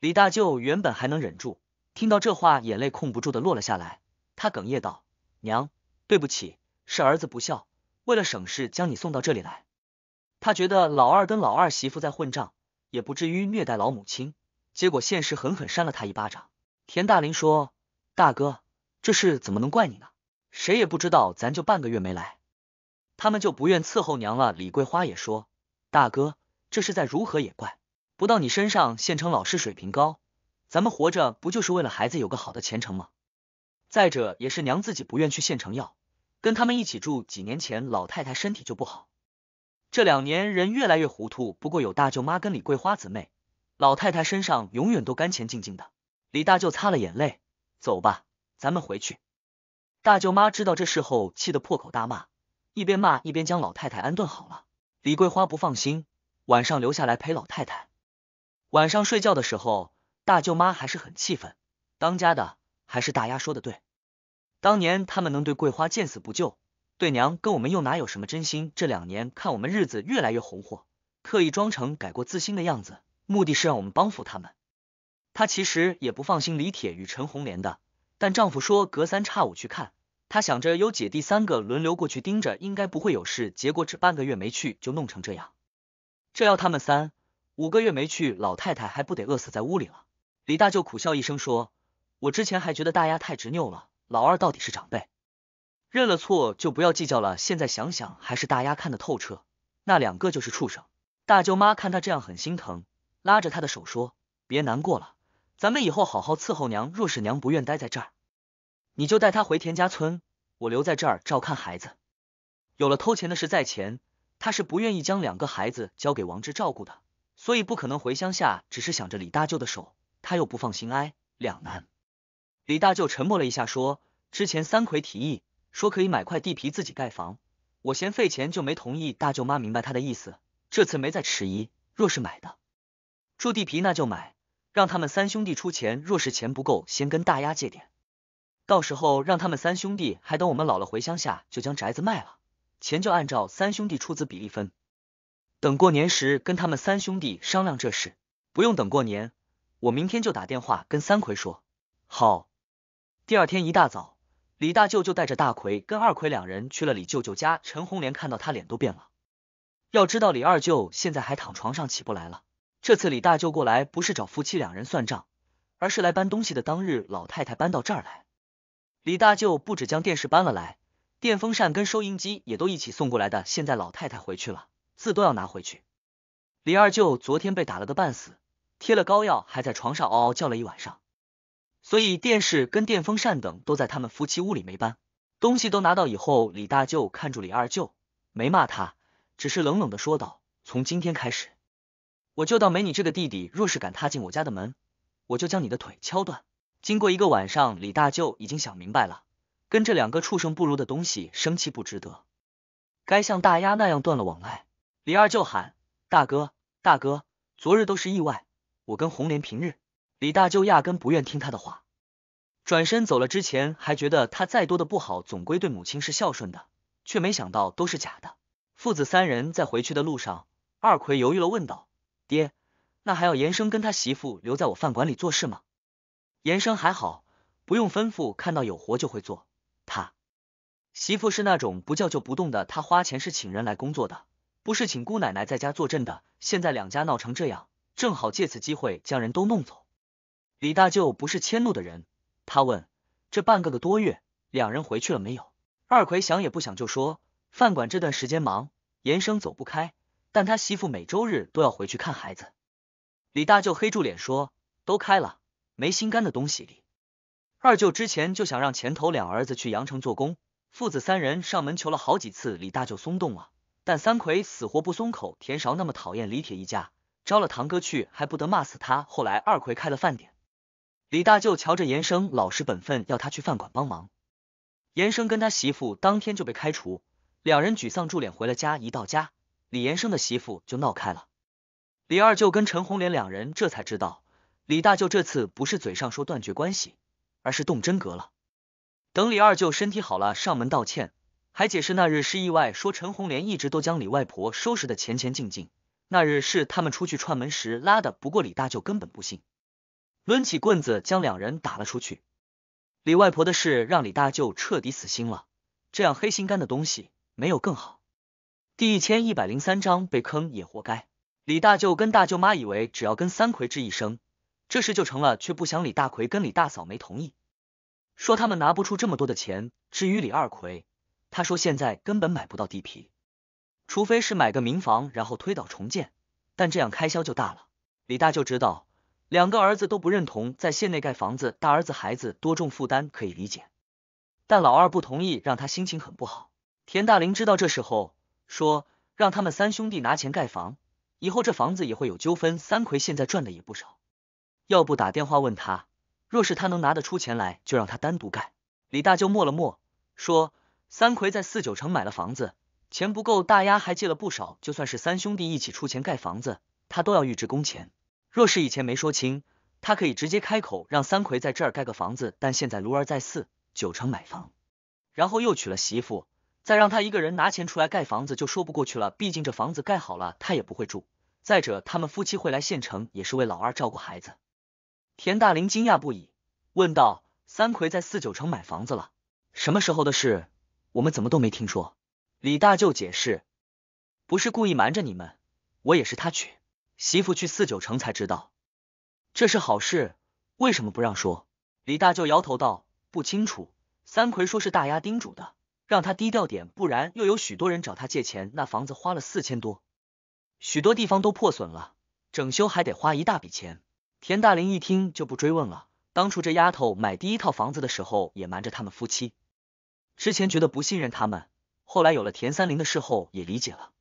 李大舅原本还能忍住，听到这话，眼泪控不住的落了下来。他哽咽道：“娘，对不起，是儿子不孝，为了省事，将你送到这里来。他觉得老二跟老二媳妇在混账，也不至于虐待老母亲。”结果现实狠狠扇了他一巴掌。田大林说：“大哥，这事怎么能怪你呢？谁也不知道，咱就半个月没来，他们就不愿伺候娘了。”李桂花也说：“大哥，这是再如何也怪不到你身上。县城老师水平高，咱们活着不就是为了孩子有个好的前程吗？再者也是娘自己不愿去县城，要跟他们一起住。几年前老太太身体就不好，这两年人越来越糊涂。不过有大舅妈跟李桂花姊妹。”老太太身上永远都干乾净净的。李大舅擦了眼泪，走吧，咱们回去。大舅妈知道这事后，气得破口大骂，一边骂一边将老太太安顿好了。李桂花不放心，晚上留下来陪老太太。晚上睡觉的时候，大舅妈还是很气愤。当家的还是大丫说的对，当年他们能对桂花见死不救，对娘跟我们又哪有什么真心？这两年看我们日子越来越红火，特意装成改过自新的样子。目的是让我们帮扶他们，她其实也不放心李铁与陈红莲的，但丈夫说隔三差五去看，她想着有姐弟三个轮流过去盯着，应该不会有事。结果只半个月没去，就弄成这样。这要他们三五个月没去，老太太还不得饿死在屋里了？李大舅苦笑一声说：“我之前还觉得大丫太执拗了，老二到底是长辈，认了错就不要计较了。现在想想，还是大丫看得透彻，那两个就是畜生。”大舅妈看他这样，很心疼。拉着他的手说：“别难过了，咱们以后好好伺候娘。若是娘不愿待在这儿，你就带她回田家村，我留在这儿照看孩子。有了偷钱的事在前，他是不愿意将两个孩子交给王志照顾的，所以不可能回乡下。只是想着李大舅的手，他又不放心。挨，两难。”李大舅沉默了一下，说：“之前三魁提议说可以买块地皮自己盖房，我嫌费钱就没同意。大舅妈明白他的意思，这次没再迟疑。若是买的。”住地皮那就买，让他们三兄弟出钱。若是钱不够，先跟大丫借点。到时候让他们三兄弟还等我们老了回乡下就将宅子卖了，钱就按照三兄弟出资比例分。等过年时跟他们三兄弟商量这事。不用等过年，我明天就打电话跟三奎说好。第二天一大早，李大舅就带着大奎跟二奎两人去了李舅舅家。陈红莲看到他脸都变了，要知道李二舅现在还躺床上起不来了。这次李大舅过来不是找夫妻两人算账，而是来搬东西的。当日老太太搬到这儿来，李大舅不止将电视搬了来，电风扇跟收音机也都一起送过来的。现在老太太回去了，字都要拿回去。李二舅昨天被打了个半死，贴了膏药，还在床上嗷嗷叫了一晚上，所以电视跟电风扇等都在他们夫妻屋里没搬。东西都拿到以后，李大舅看住李二舅，没骂他，只是冷冷的说道：“从今天开始。”我就当没你这个弟弟，若是敢踏进我家的门，我就将你的腿敲断。经过一个晚上，李大舅已经想明白了，跟这两个畜生不如的东西生气不值得，该像大丫那样断了往来。李二舅喊：“大哥，大哥，昨日都是意外，我跟红莲平日……”李大舅压根不愿听他的话，转身走了。之前还觉得他再多的不好，总归对母亲是孝顺的，却没想到都是假的。父子三人在回去的路上，二奎犹豫了，问道。爹，那还要严生跟他媳妇留在我饭馆里做事吗？严生还好，不用吩咐，看到有活就会做。他媳妇是那种不叫就不动的。他花钱是请人来工作的，不是请姑奶奶在家坐镇的。现在两家闹成这样，正好借此机会将人都弄走。李大舅不是迁怒的人，他问这半个个多月，两人回去了没有？二奎想也不想就说，饭馆这段时间忙，严生走不开。但他媳妇每周日都要回去看孩子。李大舅黑住脸说：“都开了，没心肝的东西。”二舅之前就想让前头两儿子去阳城做工，父子三人上门求了好几次，李大舅松动了，但三奎死活不松口。田勺那么讨厌李铁一家，招了堂哥去还不得骂死他？后来二奎开了饭点，李大舅瞧着严生老实本分，要他去饭馆帮忙。严生跟他媳妇当天就被开除，两人沮丧住脸回了家。一到家。李延生的媳妇就闹开了，李二舅跟陈红莲两人这才知道，李大舅这次不是嘴上说断绝关系，而是动真格了。等李二舅身体好了，上门道歉，还解释那日是意外，说陈红莲一直都将李外婆收拾的前前净净，那日是他们出去串门时拉的。不过李大舅根本不信，抡起棍子将两人打了出去。李外婆的事让李大舅彻底死心了，这样黑心肝的东西没有更好。第一千一百零三章被坑也活该。李大舅跟大舅妈以为只要跟三奎吱一声，这事就成了，却不想李大奎跟李大嫂没同意，说他们拿不出这么多的钱。至于李二奎，他说现在根本买不到地皮，除非是买个民房，然后推倒重建，但这样开销就大了。李大舅知道两个儿子都不认同在县内盖房子，大儿子孩子多重负担可以理解，但老二不同意，让他心情很不好。田大林知道这时候。说让他们三兄弟拿钱盖房，以后这房子也会有纠纷。三魁现在赚的也不少，要不打电话问他，若是他能拿得出钱来，就让他单独盖。李大舅默了默，说三魁在四九城买了房子，钱不够，大丫还借了不少。就算是三兄弟一起出钱盖房子，他都要预支工钱。若是以前没说清，他可以直接开口让三魁在这儿盖个房子。但现在卢儿在四九城买房，然后又娶了媳妇。再让他一个人拿钱出来盖房子就说不过去了，毕竟这房子盖好了他也不会住。再者，他们夫妻会来县城也是为老二照顾孩子。田大林惊讶不已，问道：“三魁在四九城买房子了？什么时候的事？我们怎么都没听说？”李大舅解释：“不是故意瞒着你们，我也是他娶媳妇去四九城才知道，这是好事，为什么不让说？”李大舅摇头道：“不清楚，三魁说是大丫叮嘱的。”让他低调点，不然又有许多人找他借钱。那房子花了四千多，许多地方都破损了，整修还得花一大笔钱。田大林一听就不追问了。当初这丫头买第一套房子的时候也瞒着他们夫妻，之前觉得不信任他们，后来有了田三林的事后也理解了。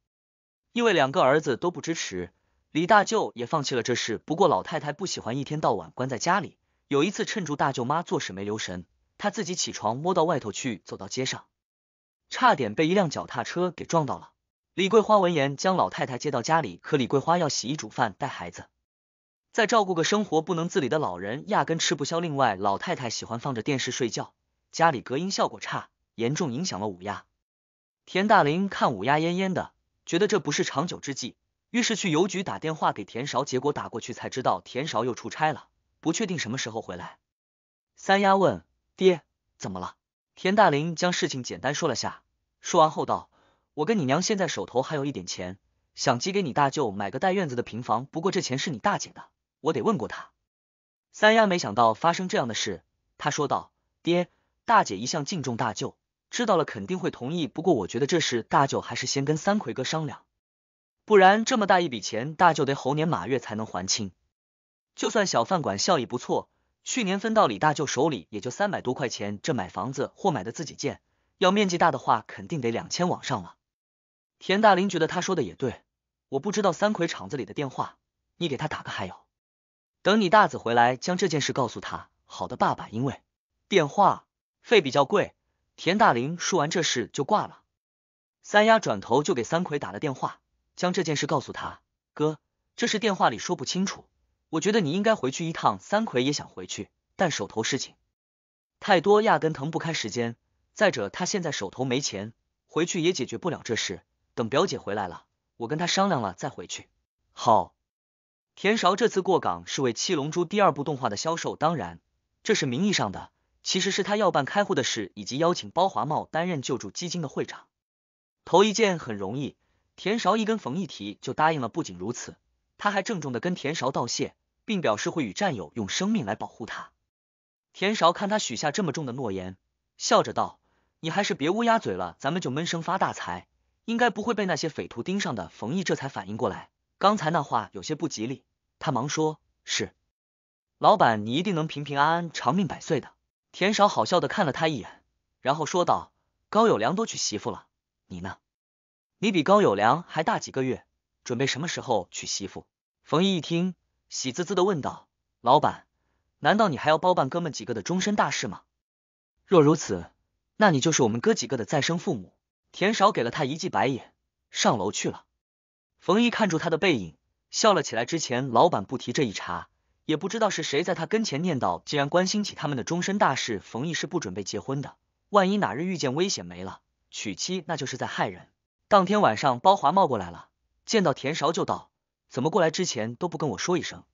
因为两个儿子都不支持，李大舅也放弃了这事。不过老太太不喜欢一天到晚关在家里，有一次趁住大舅妈做事没留神，她自己起床摸到外头去，走到街上。差点被一辆脚踏车给撞到了。李桂花闻言将老太太接到家里，可李桂花要洗衣、煮饭、带孩子，再照顾个生活不能自理的老人，压根吃不消。另外，老太太喜欢放着电视睡觉，家里隔音效果差，严重影响了五丫。田大林看五丫恹恹的，觉得这不是长久之计，于是去邮局打电话给田勺，结果打过去才知道田勺又出差了，不确定什么时候回来。三丫问爹：“怎么了？”田大林将事情简单说了下，说完后道：“我跟你娘现在手头还有一点钱，想寄给你大舅买个带院子的平房。不过这钱是你大姐的，我得问过她。”三丫没想到发生这样的事，她说道：“爹，大姐一向敬重大舅，知道了肯定会同意。不过我觉得这事大舅还是先跟三奎哥商量，不然这么大一笔钱，大舅得猴年马月才能还清，就算小饭馆效益不错。”去年分到李大舅手里也就三百多块钱，这买房子或买的自己建，要面积大的话肯定得两千往上了。田大林觉得他说的也对，我不知道三魁厂子里的电话，你给他打个还有，等你大子回来将这件事告诉他。好的，爸爸，因为电话费比较贵。田大林说完这事就挂了。三丫转头就给三魁打了电话，将这件事告诉他。哥，这事电话里说不清楚。我觉得你应该回去一趟，三魁也想回去，但手头事情太多，压根腾不开时间。再者，他现在手头没钱，回去也解决不了这事。等表姐回来了，我跟她商量了再回去。好，田韶这次过岗是为《七龙珠》第二部动画的销售，当然这是名义上的，其实是他要办开户的事，以及邀请包华茂担任救助基金的会长。头一件很容易，田韶一跟冯一提就答应了。不仅如此，他还郑重的跟田韶道谢。并表示会与战友用生命来保护他。田少看他许下这么重的诺言，笑着道：“你还是别乌鸦嘴了，咱们就闷声发大财，应该不会被那些匪徒盯上的。”冯毅这才反应过来，刚才那话有些不吉利，他忙说：“是，老板，你一定能平平安安、长命百岁的。”田少好笑的看了他一眼，然后说道：“高友良都娶媳妇了，你呢？你比高友良还大几个月，准备什么时候娶媳妇？”冯毅一听。喜滋滋的问道：“老板，难道你还要包办哥们几个的终身大事吗？若如此，那你就是我们哥几个的再生父母。”田少给了他一记白眼，上楼去了。冯毅看住他的背影，笑了起来。之前老板不提这一茬，也不知道是谁在他跟前念叨，既然关心起他们的终身大事。冯毅是不准备结婚的，万一哪日遇见危险没了，娶妻那就是在害人。当天晚上，包华冒过来了，见到田少就道。怎么过来之前都不跟我说一声？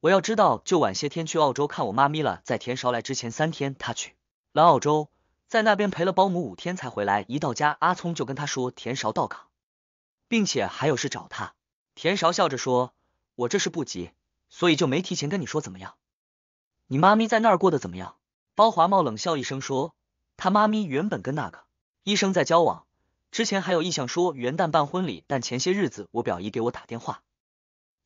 我要知道就晚些天去澳洲看我妈咪了。在田韶来之前三天，他去来澳洲，在那边陪了保姆五天才回来。一到家，阿聪就跟他说田韶到岗，并且还有事找他。田韶笑着说：“我这是不急，所以就没提前跟你说怎么样。”你妈咪在那儿过得怎么样？包华茂冷笑一声说：“他妈咪原本跟那个医生在交往，之前还有意向说元旦办婚礼，但前些日子我表姨给我打电话。”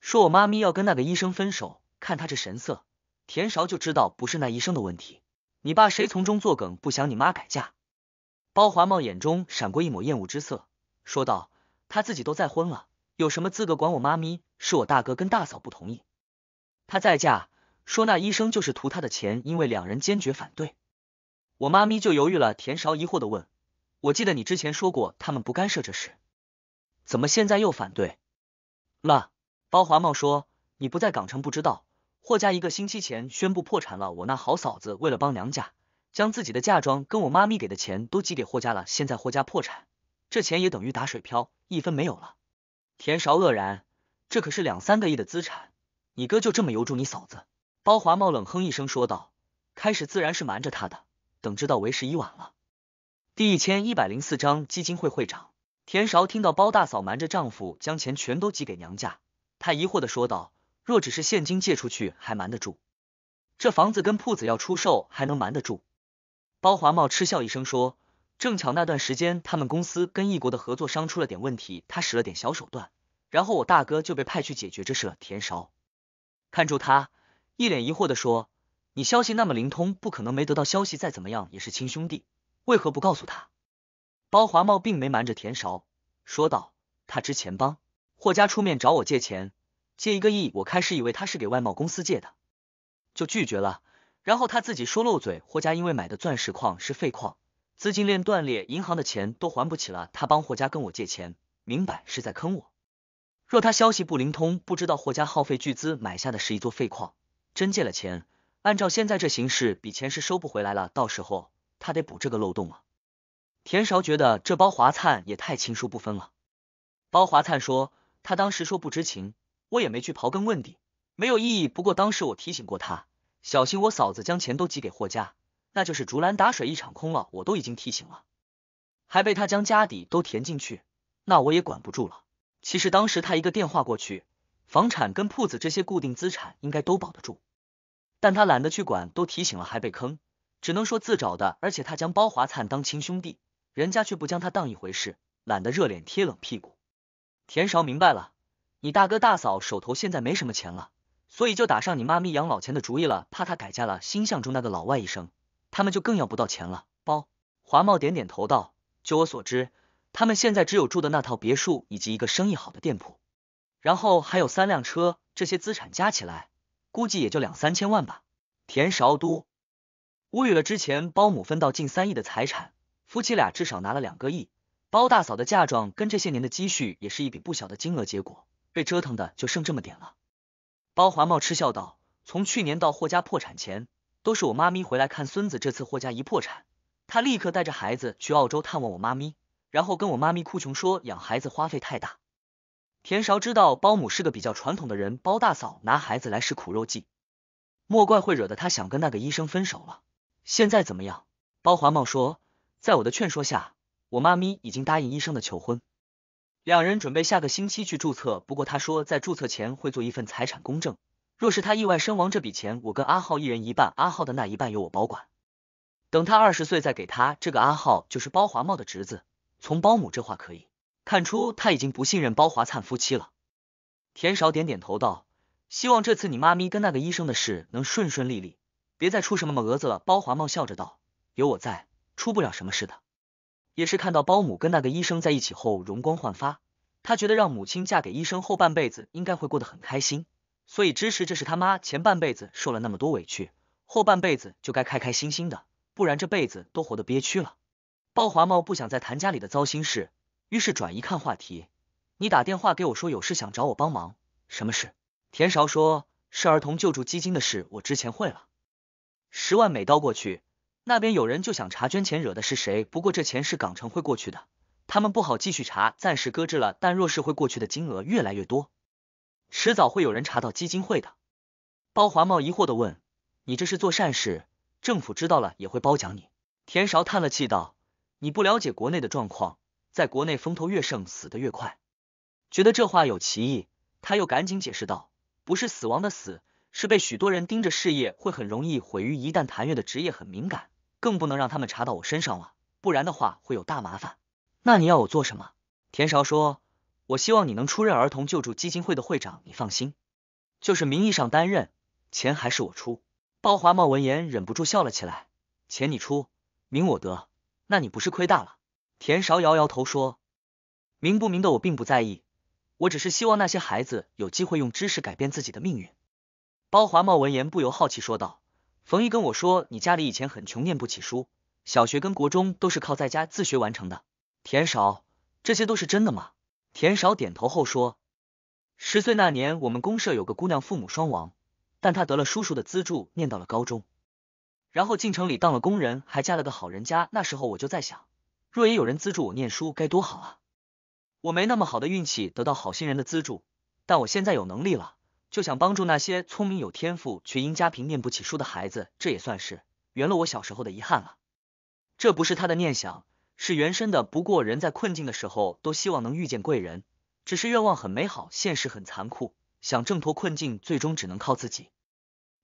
说我妈咪要跟那个医生分手，看他这神色，田韶就知道不是那医生的问题。你爸谁从中作梗，不想你妈改嫁？包华茂眼中闪过一抹厌恶之色，说道：“他自己都再婚了，有什么资格管我妈咪？是我大哥跟大嫂不同意，他再嫁。说那医生就是图他的钱，因为两人坚决反对，我妈咪就犹豫了。”田韶疑惑的问：“我记得你之前说过他们不干涉这事，怎么现在又反对了？”包华茂说：“你不在港城不知道，霍家一个星期前宣布破产了。我那好嫂子为了帮娘家，将自己的嫁妆跟我妈咪给的钱都寄给霍家了。现在霍家破产，这钱也等于打水漂，一分没有了。”田韶愕然：“这可是两三个亿的资产，你哥就这么由住你嫂子？”包华茂冷哼一声说道：“开始自然是瞒着他的，等知道为时已晚了。”第一千一百零四章基金会会长田韶听到包大嫂瞒着丈夫将钱全都寄给娘家。他疑惑的说道：“若只是现金借出去，还瞒得住？这房子跟铺子要出售，还能瞒得住？”包华茂嗤笑一声说：“正巧那段时间，他们公司跟异国的合作商出了点问题，他使了点小手段，然后我大哥就被派去解决这事了。”田少看住他，一脸疑惑的说：“你消息那么灵通，不可能没得到消息。再怎么样也是亲兄弟，为何不告诉他？”包华茂并没瞒着田少，说道：“他之前帮。”霍家出面找我借钱，借一个亿，我开始以为他是给外贸公司借的，就拒绝了。然后他自己说漏嘴，霍家因为买的钻石矿是废矿，资金链断裂，银行的钱都还不起了，他帮霍家跟我借钱，明摆是在坑我。若他消息不灵通，不知道霍家耗费巨资买下的是一座废矿，真借了钱，按照现在这形势，笔钱是收不回来了，到时候他得补这个漏洞了。田韶觉得这包华灿也太亲疏不分了。包华灿说。他当时说不知情，我也没去刨根问底，没有意义。不过当时我提醒过他，小心我嫂子将钱都寄给霍家，那就是竹篮打水一场空了。我都已经提醒了，还被他将家底都填进去，那我也管不住了。其实当时他一个电话过去，房产跟铺子这些固定资产应该都保得住，但他懒得去管，都提醒了还被坑，只能说自找的。而且他将包华灿当亲兄弟，人家却不将他当一回事，懒得热脸贴冷屁股。田韶明白了，你大哥大嫂手头现在没什么钱了，所以就打上你妈咪养老钱的主意了，怕她改嫁了新相中那个老外医生，他们就更要不到钱了。包华茂点点头道：“就我所知，他们现在只有住的那套别墅以及一个生意好的店铺，然后还有三辆车，这些资产加起来估计也就两三千万吧。”田韶都无语了，之前包母分到近三亿的财产，夫妻俩至少拿了两个亿。包大嫂的嫁妆跟这些年的积蓄也是一笔不小的金额，结果被折腾的就剩这么点了。包华茂嗤笑道：“从去年到霍家破产前，都是我妈咪回来看孙子。这次霍家一破产，他立刻带着孩子去澳洲探望我妈咪，然后跟我妈咪哭穷，说养孩子花费太大。”田韶知道包母是个比较传统的人，包大嫂拿孩子来使苦肉计，莫怪会惹得他想跟那个医生分手了。现在怎么样？包华茂说：“在我的劝说下。”我妈咪已经答应医生的求婚，两人准备下个星期去注册。不过她说在注册前会做一份财产公证，若是她意外身亡，这笔钱我跟阿浩一人一半，阿浩的那一半由我保管，等他二十岁再给他。这个阿浩就是包华茂的侄子，从包母这话可以看出他已经不信任包华灿夫妻了。田少点点头道：“希望这次你妈咪跟那个医生的事能顺顺利利，别再出什么么蛾子了。”包华茂笑着道：“有我在，出不了什么事的。”也是看到保姆跟那个医生在一起后容光焕发，他觉得让母亲嫁给医生后半辈子应该会过得很开心，所以支持。这是他妈前半辈子受了那么多委屈，后半辈子就该开开心心的，不然这辈子都活得憋屈了。包华茂不想再谈家里的糟心事，于是转移看话题。你打电话给我说有事想找我帮忙，什么事？田韶说，是儿童救助基金的事，我之前汇了十万美刀过去。那边有人就想查捐钱惹的是谁，不过这钱是港城会过去的，他们不好继续查，暂时搁置了。但若是会过去的金额越来越多，迟早会有人查到基金会的。包华茂疑惑的问：“你这是做善事，政府知道了也会褒奖你。”田勺叹了气道：“你不了解国内的状况，在国内风头越盛，死的越快。”觉得这话有歧义，他又赶紧解释道：“不是死亡的死，是被许多人盯着，事业会很容易毁于一旦。”谭月的职业很敏感。更不能让他们查到我身上了，不然的话会有大麻烦。那你要我做什么？田韶说，我希望你能出任儿童救助基金会的会长，你放心，就是名义上担任，钱还是我出。包华茂闻言忍不住笑了起来，钱你出，名我得，那你不是亏大了？田韶摇摇头说，名不名的我并不在意，我只是希望那些孩子有机会用知识改变自己的命运。包华茂闻言不由好奇说道。冯姨跟我说，你家里以前很穷，念不起书，小学跟国中都是靠在家自学完成的。田少，这些都是真的吗？田少点头后说，十岁那年，我们公社有个姑娘，父母双亡，但她得了叔叔的资助，念到了高中，然后进城里当了工人，还嫁了个好人家。那时候我就在想，若也有人资助我念书，该多好啊！我没那么好的运气得到好心人的资助，但我现在有能力了。就想帮助那些聪明有天赋却因家贫念不起书的孩子，这也算是圆了我小时候的遗憾了。这不是他的念想，是原生的。不过人在困境的时候，都希望能遇见贵人。只是愿望很美好，现实很残酷。想挣脱困境，最终只能靠自己。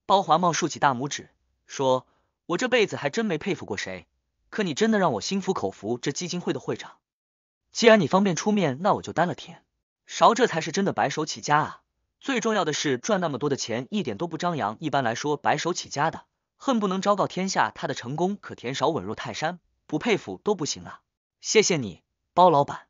包华茂竖起大拇指说：“我这辈子还真没佩服过谁，可你真的让我心服口服。”这基金会的会长，既然你方便出面，那我就担了天。勺这才是真的白手起家啊！最重要的是赚那么多的钱一点都不张扬。一般来说，白手起家的恨不能昭告天下他的成功。可田少稳若泰山，不佩服都不行啊！谢谢你，包老板。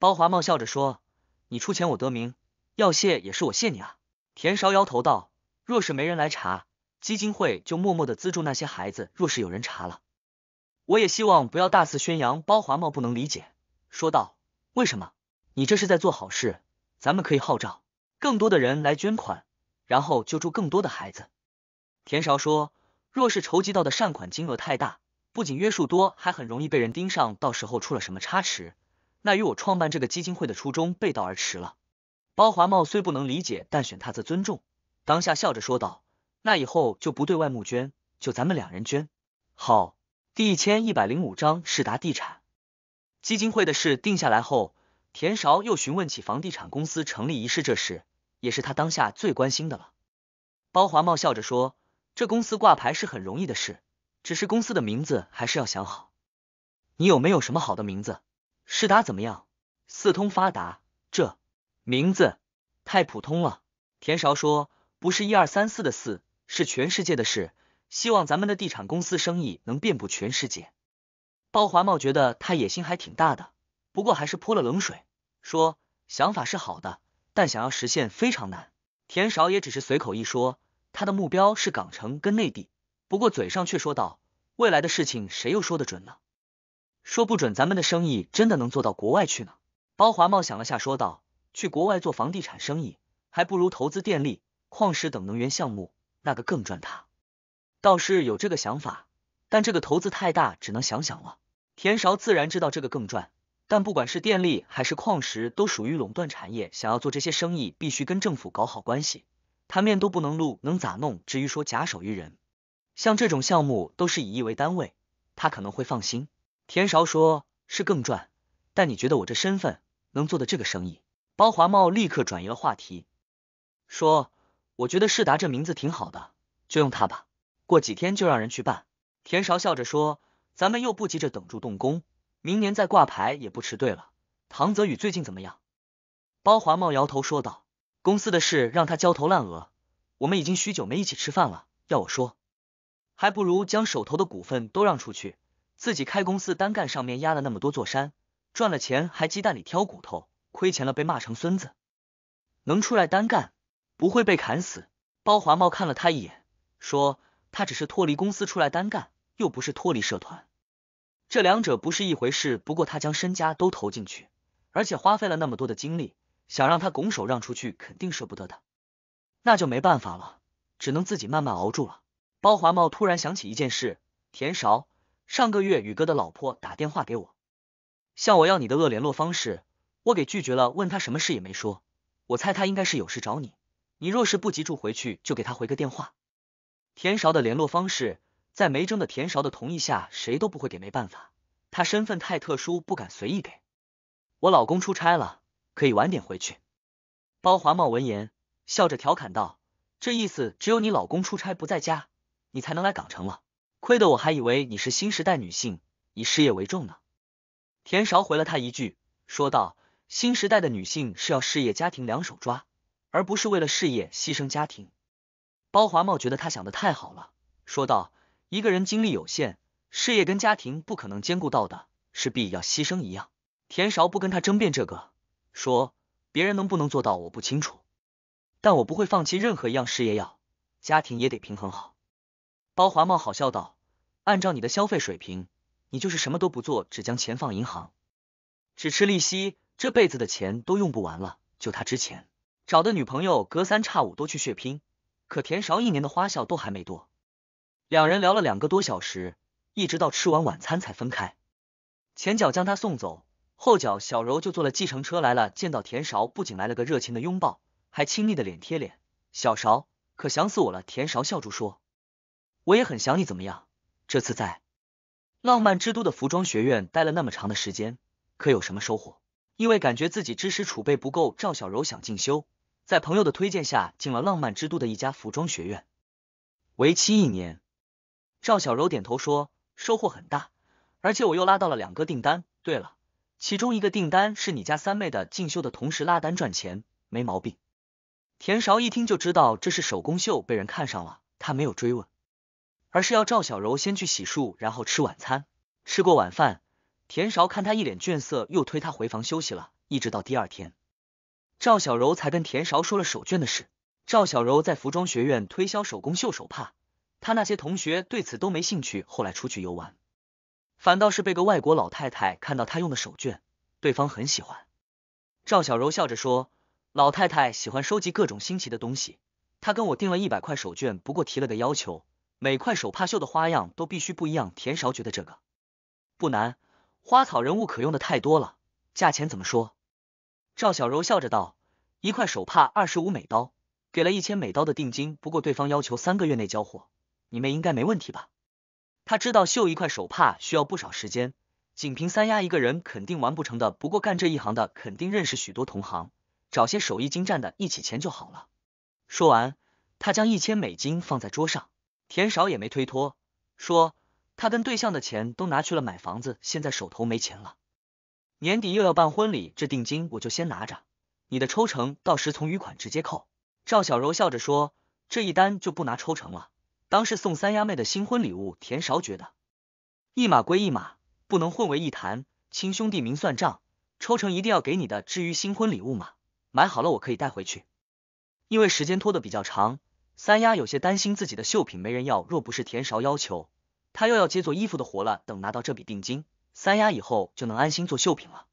包华茂笑着说：“你出钱我得名，要谢也是我谢你啊。”田少摇头道：“若是没人来查，基金会就默默的资助那些孩子；若是有人查了，我也希望不要大肆宣扬。”包华茂不能理解，说道：“为什么？你这是在做好事，咱们可以号召。”更多的人来捐款，然后救助更多的孩子。田韶说：“若是筹集到的善款金额太大，不仅约束多，还很容易被人盯上。到时候出了什么差池，那与我创办这个基金会的初衷背道而驰了。”包华茂虽不能理解，但选他则尊重，当下笑着说道：“那以后就不对外募捐，就咱们两人捐。”好，第一千一百零五章世达地产基金会的事定下来后。田韶又询问起房地产公司成立仪式这事，也是他当下最关心的了。包华茂笑着说：“这公司挂牌是很容易的事，只是公司的名字还是要想好。你有没有什么好的名字？世达怎么样？四通发达，这名字太普通了。”田韶说：“不是一二三四的四，是全世界的事。希望咱们的地产公司生意能遍布全世界。”包华茂觉得他野心还挺大的。不过还是泼了冷水，说想法是好的，但想要实现非常难。田少也只是随口一说，他的目标是港城跟内地，不过嘴上却说道：“未来的事情谁又说得准呢？说不准咱们的生意真的能做到国外去呢。”包华茂想了下，说道：“去国外做房地产生意，还不如投资电力、矿石等能源项目，那个更赚。”他倒是有这个想法，但这个投资太大，只能想想了。田少自然知道这个更赚。但不管是电力还是矿石，都属于垄断产业，想要做这些生意，必须跟政府搞好关系，他面都不能露，能咋弄？至于说假手于人，像这种项目都是以亿为单位，他可能会放心。田韶说是更赚，但你觉得我这身份能做的这个生意？包华茂立刻转移了话题，说我觉得世达这名字挺好的，就用它吧，过几天就让人去办。田韶笑着说，咱们又不急着等住动工。明年再挂牌也不迟。对了，唐泽宇最近怎么样？包华茂摇头说道：“公司的事让他焦头烂额，我们已经许久没一起吃饭了。要我说，还不如将手头的股份都让出去，自己开公司单干。上面压了那么多座山，赚了钱还鸡蛋里挑骨头，亏钱了被骂成孙子。能出来单干，不会被砍死。”包华茂看了他一眼，说：“他只是脱离公司出来单干，又不是脱离社团。”这两者不是一回事，不过他将身家都投进去，而且花费了那么多的精力，想让他拱手让出去，肯定舍不得的。那就没办法了，只能自己慢慢熬住了。包华茂突然想起一件事，田韶上个月宇哥的老婆打电话给我，向我要你的恶联络方式，我给拒绝了，问他什么事也没说，我猜他应该是有事找你，你若是不急住回去，就给他回个电话。田韶的联络方式。在梅征的田韶的同意下，谁都不会给。没办法，他身份太特殊，不敢随意给。我老公出差了，可以晚点回去。包华茂闻言笑着调侃道：“这意思只有你老公出差不在家，你才能来港城了。亏得我还以为你是新时代女性，以事业为重呢。”田韶回了他一句，说道：“新时代的女性是要事业家庭两手抓，而不是为了事业牺牲家庭。”包华茂觉得他想的太好了，说道。一个人精力有限，事业跟家庭不可能兼顾到的，势必要牺牲一样。田韶不跟他争辩这个，说别人能不能做到我不清楚，但我不会放弃任何一样事业，要家庭也得平衡好。包华茂好笑道，按照你的消费水平，你就是什么都不做，只将钱放银行，只吃利息，这辈子的钱都用不完了。就他之前找的女朋友，隔三差五都去血拼，可田韶一年的花销都还没多。两人聊了两个多小时，一直到吃完晚餐才分开。前脚将他送走，后脚小柔就坐了计程车来了。见到田勺，不仅来了个热情的拥抱，还亲密的脸贴脸。小勺可想死我了。田勺笑住说：“我也很想你。怎么样？这次在浪漫之都的服装学院待了那么长的时间，可有什么收获？”因为感觉自己知识储备不够，赵小柔想进修，在朋友的推荐下进了浪漫之都的一家服装学院，为期一年。赵小柔点头说：“收获很大，而且我又拉到了两个订单。对了，其中一个订单是你家三妹的进修的同时拉单赚钱，没毛病。”田韶一听就知道这是手工绣被人看上了，他没有追问，而是要赵小柔先去洗漱，然后吃晚餐。吃过晚饭，田韶看他一脸倦色，又推他回房休息了。一直到第二天，赵小柔才跟田韶说了手绢的事。赵小柔在服装学院推销手工绣手帕。他那些同学对此都没兴趣，后来出去游玩，反倒是被个外国老太太看到他用的手绢，对方很喜欢。赵小柔笑着说：“老太太喜欢收集各种新奇的东西，她跟我订了一百块手绢，不过提了个要求，每块手帕绣的花样都必须不一样。”田少觉得这个不难，花草人物可用的太多了。价钱怎么说？赵小柔笑着道：“一块手帕二十五美刀，给了一千美刀的定金，不过对方要求三个月内交货。”你们应该没问题吧？他知道绣一块手帕需要不少时间，仅凭三丫一个人肯定完不成的。不过干这一行的肯定认识许多同行，找些手艺精湛的一起钱就好了。说完，他将一千美金放在桌上。田少也没推脱，说他跟对象的钱都拿去了买房子，现在手头没钱了，年底又要办婚礼，这定金我就先拿着，你的抽成到时从余款直接扣。赵小柔笑着说：“这一单就不拿抽成了。”当是送三丫妹的新婚礼物，田韶觉得一码归一码，不能混为一谈。亲兄弟明算账，抽成一定要给你的。至于新婚礼物嘛，买好了我可以带回去。因为时间拖得比较长，三丫有些担心自己的绣品没人要。若不是田韶要求，她又要接做衣服的活了。等拿到这笔定金，三丫以后就能安心做绣品了。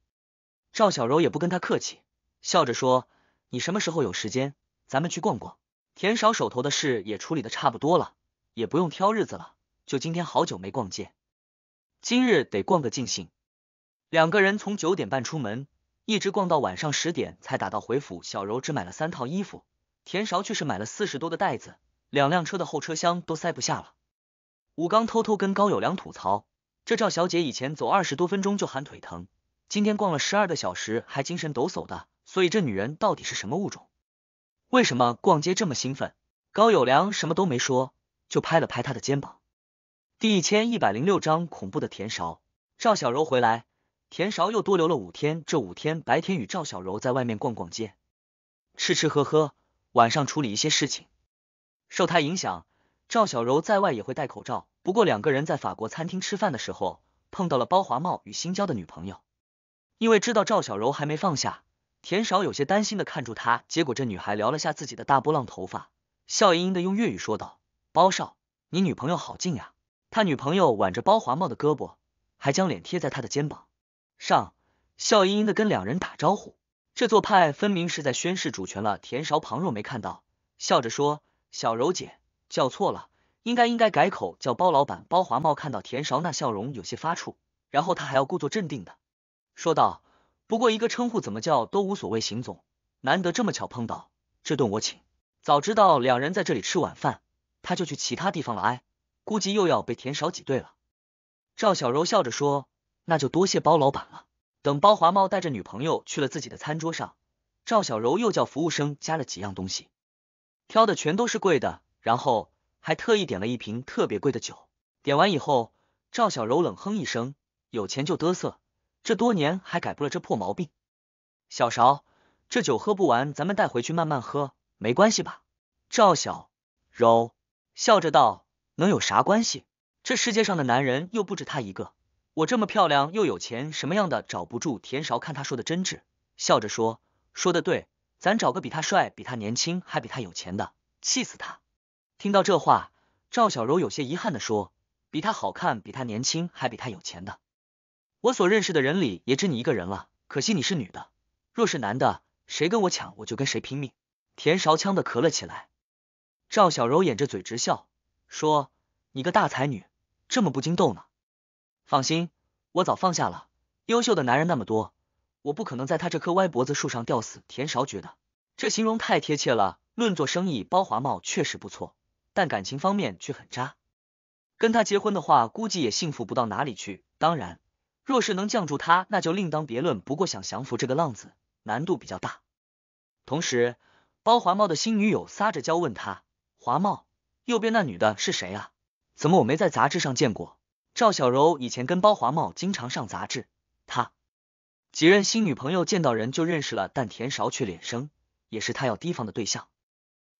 赵小柔也不跟他客气，笑着说：“你什么时候有时间，咱们去逛逛。”田韶手头的事也处理的差不多了。也不用挑日子了，就今天。好久没逛街，今日得逛个尽兴。两个人从九点半出门，一直逛到晚上十点才打道回府。小柔只买了三套衣服，田韶却是买了四十多个袋子，两辆车的后车厢都塞不下了。武刚偷偷跟高友良吐槽：“这赵小姐以前走二十多分钟就喊腿疼，今天逛了十二个小时还精神抖擞的，所以这女人到底是什么物种？为什么逛街这么兴奋？”高友良什么都没说。就拍了拍他的肩膀。第一千一百零六章恐怖的田韶。赵小柔回来，田韶又多留了五天。这五天白天与赵小柔在外面逛逛街，吃吃喝喝，晚上处理一些事情。受他影响，赵小柔在外也会戴口罩。不过两个人在法国餐厅吃饭的时候，碰到了包华茂与新交的女朋友。因为知道赵小柔还没放下，田韶有些担心的看住她。结果这女孩撩了下自己的大波浪头发，笑盈盈的用粤语说道。包少，你女朋友好近呀！他女朋友挽着包华茂的胳膊，还将脸贴在他的肩膀上，笑盈盈的跟两人打招呼。这做派分明是在宣示主权了。田韶旁若没看到，笑着说：“小柔姐叫错了，应该应该改口叫包老板。”包华茂看到田韶那笑容有些发怵，然后他还要故作镇定的说道：“不过一个称呼怎么叫都无所谓，邢总，难得这么巧碰到，这顿我请。早知道两人在这里吃晚饭。”他就去其他地方了，哎，估计又要被填少几对了。赵小柔笑着说：“那就多谢包老板了。”等包华茂带着女朋友去了自己的餐桌上，赵小柔又叫服务生加了几样东西，挑的全都是贵的，然后还特意点了一瓶特别贵的酒。点完以后，赵小柔冷哼一声：“有钱就嘚瑟，这多年还改不了这破毛病。”小勺，这酒喝不完，咱们带回去慢慢喝，没关系吧？赵小柔。笑着道：“能有啥关系？这世界上的男人又不止他一个。我这么漂亮又有钱，什么样的找不住？”田韶看他说的真挚，笑着说：“说的对，咱找个比他帅、比他年轻还比他有钱的，气死他。”听到这话，赵小柔有些遗憾的说：“比他好看、比他年轻还比他有钱的，我所认识的人里也只你一个人了。可惜你是女的，若是男的，谁跟我抢我就跟谁拼命。”田韶呛的咳了起来。赵小柔掩着嘴直笑，说：“你个大才女，这么不经逗呢？放心，我早放下了。优秀的男人那么多，我不可能在他这棵歪脖子树上吊死。”田少觉得这形容太贴切了。论做生意，包华茂确实不错，但感情方面却很渣。跟他结婚的话，估计也幸福不到哪里去。当然，若是能降住他，那就另当别论。不过想降服这个浪子，难度比较大。同时，包华茂的新女友撒着娇问他。华茂右边那女的是谁啊？怎么我没在杂志上见过？赵小柔以前跟包华茂经常上杂志，他几任新女朋友见到人就认识了，但田韶却脸生，也是他要提防的对象。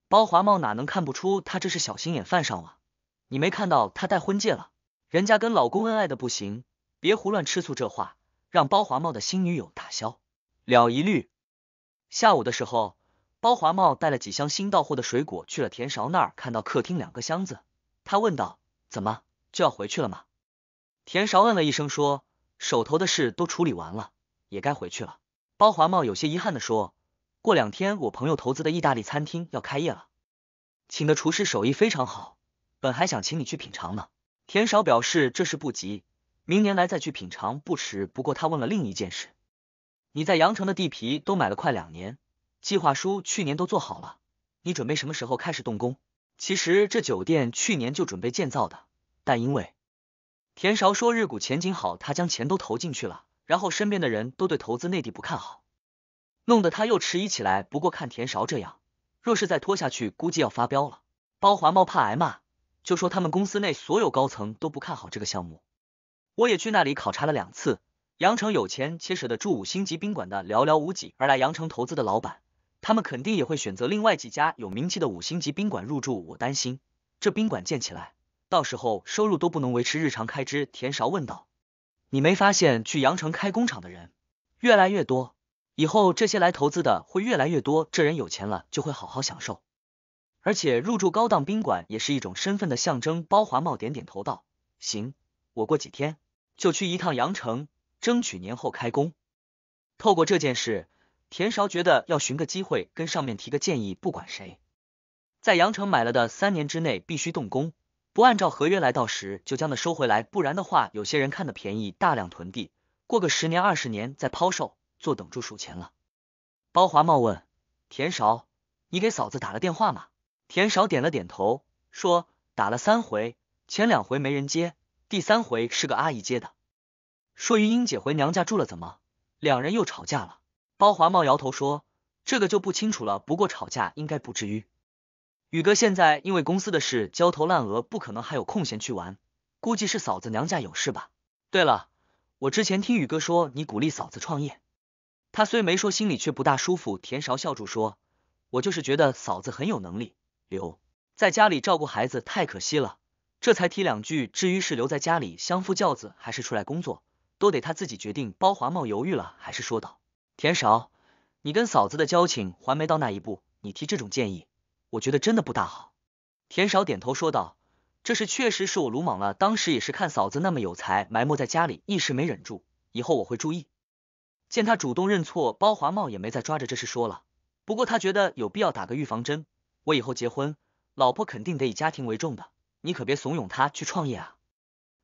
包华茂哪能看不出他这是小心眼犯上了？你没看到他戴婚戒了？人家跟老公恩爱的不行，别胡乱吃醋。这话让包华茂的新女友打消了疑虑。下午的时候。包华茂带了几箱新到货的水果去了田勺那儿，看到客厅两个箱子，他问道：“怎么就要回去了吗？”田勺嗯了一声，说：“手头的事都处理完了，也该回去了。”包华茂有些遗憾的说：“过两天我朋友投资的意大利餐厅要开业了，请的厨师手艺非常好，本还想请你去品尝呢。”田勺表示：“这事不急，明年来再去品尝不迟。”不过他问了另一件事：“你在阳城的地皮都买了快两年。”计划书去年都做好了，你准备什么时候开始动工？其实这酒店去年就准备建造的，但因为田韶说日股前景好，他将钱都投进去了，然后身边的人都对投资内地不看好，弄得他又迟疑起来。不过看田韶这样，若是再拖下去，估计要发飙了。包华茂怕挨骂，就说他们公司内所有高层都不看好这个项目。我也去那里考察了两次，阳城有钱且舍得住五星级宾馆的寥寥无几，而来阳城投资的老板。他们肯定也会选择另外几家有名气的五星级宾馆入住，我担心这宾馆建起来，到时候收入都不能维持日常开支。田韶问道：“你没发现去阳城开工厂的人越来越多？以后这些来投资的会越来越多，这人有钱了就会好好享受，而且入住高档宾馆也是一种身份的象征。”包华茂点点头道：“行，我过几天就去一趟阳城，争取年后开工。透过这件事。”田韶觉得要寻个机会跟上面提个建议，不管谁，在阳城买了的，三年之内必须动工，不按照合约来，到时就将那收回来，不然的话，有些人看的便宜，大量囤地，过个十年二十年再抛售，坐等住数钱了。包华茂问田韶：“你给嫂子打了电话吗？”田韶点了点头，说：“打了三回，前两回没人接，第三回是个阿姨接的，说于英姐回娘家住了，怎么两人又吵架了？”包华茂摇头说：“这个就不清楚了，不过吵架应该不至于。宇哥现在因为公司的事焦头烂额，不可能还有空闲去玩。估计是嫂子娘家有事吧？对了，我之前听宇哥说你鼓励嫂子创业，他虽没说，心里却不大舒服。”田韶笑住说：“我就是觉得嫂子很有能力，留在家里照顾孩子太可惜了，这才提两句。至于是留在家里相夫教子，还是出来工作，都得他自己决定。”包华茂犹豫了，还是说道。田少，你跟嫂子的交情还没到那一步，你提这种建议，我觉得真的不大好。田少点头说道：“这事确实是我鲁莽了，当时也是看嫂子那么有才，埋没在家里，一时没忍住。以后我会注意。”见他主动认错，包华茂也没再抓着这事说了。不过他觉得有必要打个预防针，我以后结婚，老婆肯定得以家庭为重的，你可别怂恿她去创业啊。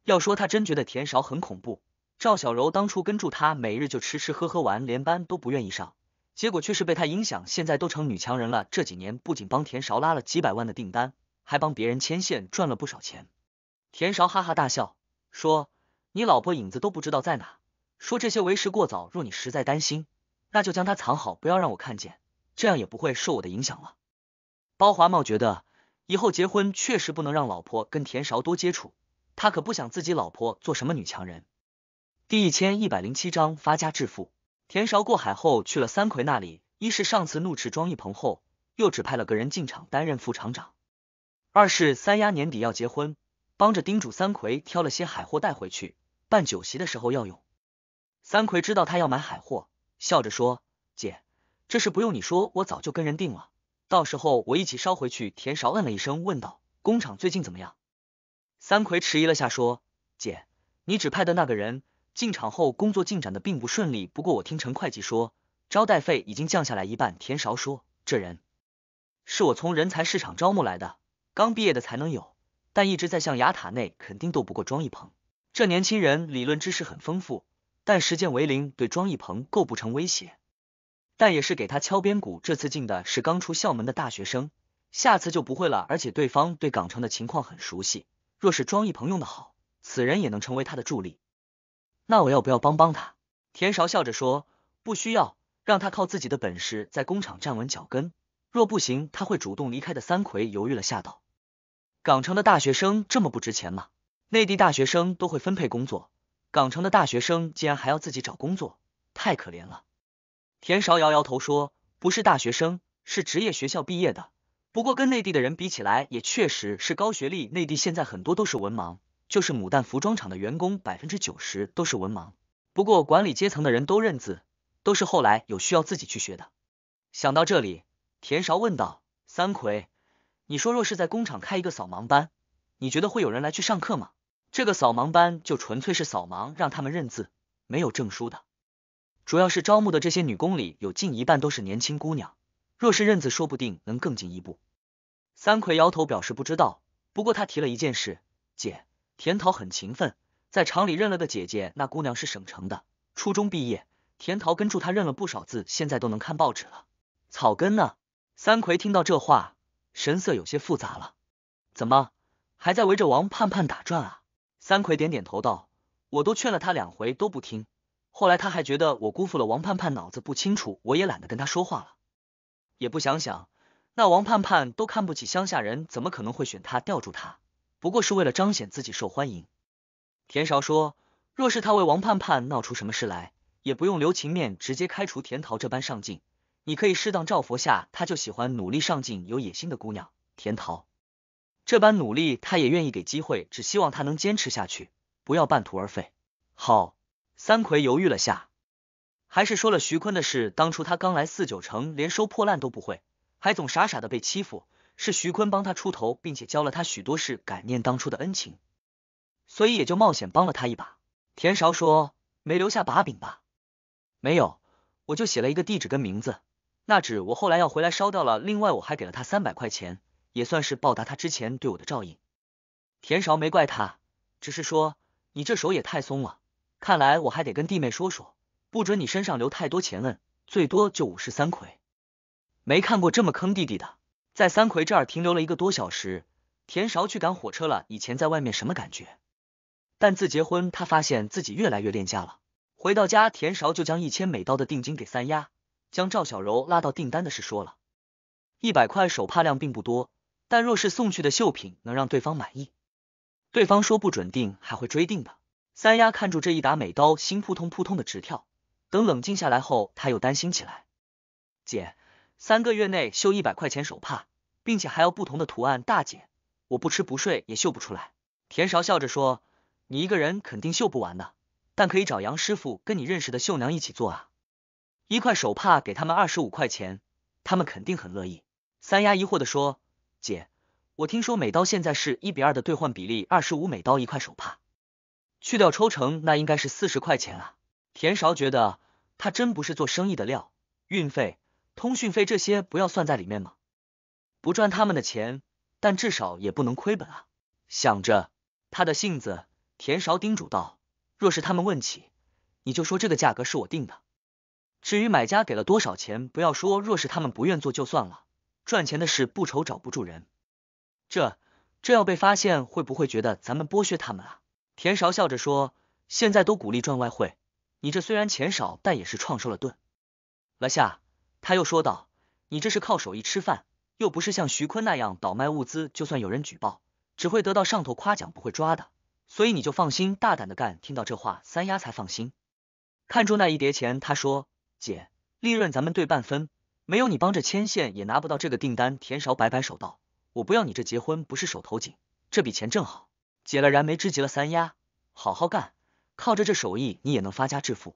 要说他真觉得田少很恐怖。赵小柔当初跟住他，每日就吃吃喝喝玩，连班都不愿意上，结果却是被他影响，现在都成女强人了。这几年不仅帮田韶拉了几百万的订单，还帮别人牵线赚了不少钱。田韶哈哈大笑，说：“你老婆影子都不知道在哪。”说这些为时过早，若你实在担心，那就将她藏好，不要让我看见，这样也不会受我的影响了。包华茂觉得以后结婚确实不能让老婆跟田韶多接触，他可不想自己老婆做什么女强人。第一千一百零七章发家致富。田韶过海后去了三奎那里，一是上次怒斥庄一鹏后，又指派了个人进厂担任副厂长；二是三丫年底要结婚，帮着叮嘱三奎挑了些海货带回去办酒席的时候要用。三奎知道他要买海货，笑着说：“姐，这事不用你说，我早就跟人定了，到时候我一起捎回去。”田韶嗯了一声，问道：“工厂最近怎么样？”三奎迟疑了下，说：“姐，你指派的那个人。”进厂后，工作进展的并不顺利。不过我听陈会计说，招待费已经降下来一半。田韶说：“这人是我从人才市场招募来的，刚毕业的才能有，但一直在象牙塔内，肯定斗不过庄一鹏。这年轻人理论知识很丰富，但实践为零，对庄一鹏构不成威胁，但也是给他敲边鼓。这次进的是刚出校门的大学生，下次就不会了。而且对方对港城的情况很熟悉，若是庄一鹏用的好，此人也能成为他的助力。”那我要不要帮帮他？田韶笑着说，不需要，让他靠自己的本事在工厂站稳脚跟。若不行，他会主动离开的。三魁犹豫了下，道：“港城的大学生这么不值钱吗？内地大学生都会分配工作，港城的大学生竟然还要自己找工作，太可怜了。”田韶摇摇头说：“不是大学生，是职业学校毕业的。不过跟内地的人比起来，也确实是高学历。内地现在很多都是文盲。”就是牡丹服装厂的员工百分之九十都是文盲，不过管理阶层的人都认字，都是后来有需要自己去学的。想到这里，田勺问道：“三魁，你说若是在工厂开一个扫盲班，你觉得会有人来去上课吗？”这个扫盲班就纯粹是扫盲，让他们认字，没有证书的。主要是招募的这些女工里有近一半都是年轻姑娘，若是认字，说不定能更进一步。三魁摇头表示不知道，不过他提了一件事，姐。田桃很勤奋，在厂里认了个姐姐，那姑娘是省城的，初中毕业。田桃跟住她认了不少字，现在都能看报纸了。草根呢？三魁听到这话，神色有些复杂了。怎么，还在围着王盼盼打转啊？三魁点点头道：“我都劝了他两回，都不听。后来他还觉得我辜负了王盼盼，脑子不清楚，我也懒得跟他说话了。也不想想，那王盼盼都看不起乡下人，怎么可能会选他吊住他？”不过是为了彰显自己受欢迎，田韶说，若是他为王盼盼闹出什么事来，也不用留情面，直接开除田桃这般上进。你可以适当照佛下，他就喜欢努力上进、有野心的姑娘。田桃这般努力，他也愿意给机会，只希望他能坚持下去，不要半途而废。好，三魁犹豫了下，还是说了徐坤的事。当初他刚来四九城，连收破烂都不会，还总傻傻的被欺负。是徐坤帮他出头，并且教了他许多事，感念当初的恩情，所以也就冒险帮了他一把。田韶说：“没留下把柄吧？”“没有，我就写了一个地址跟名字。那纸我后来要回来烧掉了。另外我还给了他三百块钱，也算是报答他之前对我的照应。”田韶没怪他，只是说：“你这手也太松了，看来我还得跟弟妹说说，不准你身上留太多钱了，最多就五十三魁。没看过这么坑弟弟的。”在三魁这儿停留了一个多小时，田韶去赶火车了。以前在外面什么感觉？但自结婚，他发现自己越来越恋家了。回到家，田韶就将一千美刀的定金给三丫，将赵小柔拉到订单的事说了。一百块手帕量并不多，但若是送去的绣品能让对方满意，对方说不准定还会追定的。三丫看住这一沓美刀，心扑通扑通的直跳。等冷静下来后，他又担心起来，姐。三个月内绣一百块钱手帕，并且还要不同的图案。大姐，我不吃不睡也绣不出来。田韶笑着说：“你一个人肯定绣不完的，但可以找杨师傅跟你认识的绣娘一起做啊。一块手帕给他们二十五块钱，他们肯定很乐意。”三丫疑惑的说：“姐，我听说美刀现在是一比二的兑换比例，二十五美刀一块手帕，去掉抽成，那应该是四十块钱啊。”田韶觉得他真不是做生意的料，运费。通讯费这些不要算在里面吗？不赚他们的钱，但至少也不能亏本啊。想着他的性子，田少叮嘱道：“若是他们问起，你就说这个价格是我定的。至于买家给了多少钱，不要说。若是他们不愿做就算了，赚钱的事不愁找不住人。这这要被发现，会不会觉得咱们剥削他们啊？”田少笑着说：“现在都鼓励赚外汇，你这虽然钱少，但也是创收了。顿了下。他又说道：“你这是靠手艺吃饭，又不是像徐坤那样倒卖物资，就算有人举报，只会得到上头夸奖，不会抓的。所以你就放心大胆的干。”听到这话，三丫才放心，看住那一叠钱，他说：“姐，利润咱们对半分，没有你帮着牵线，也拿不到这个订单。”田勺摆摆手道：“我不要你这结婚不是手头紧，这笔钱正好解了燃眉之急了。三丫，好好干，靠着这手艺，你也能发家致富，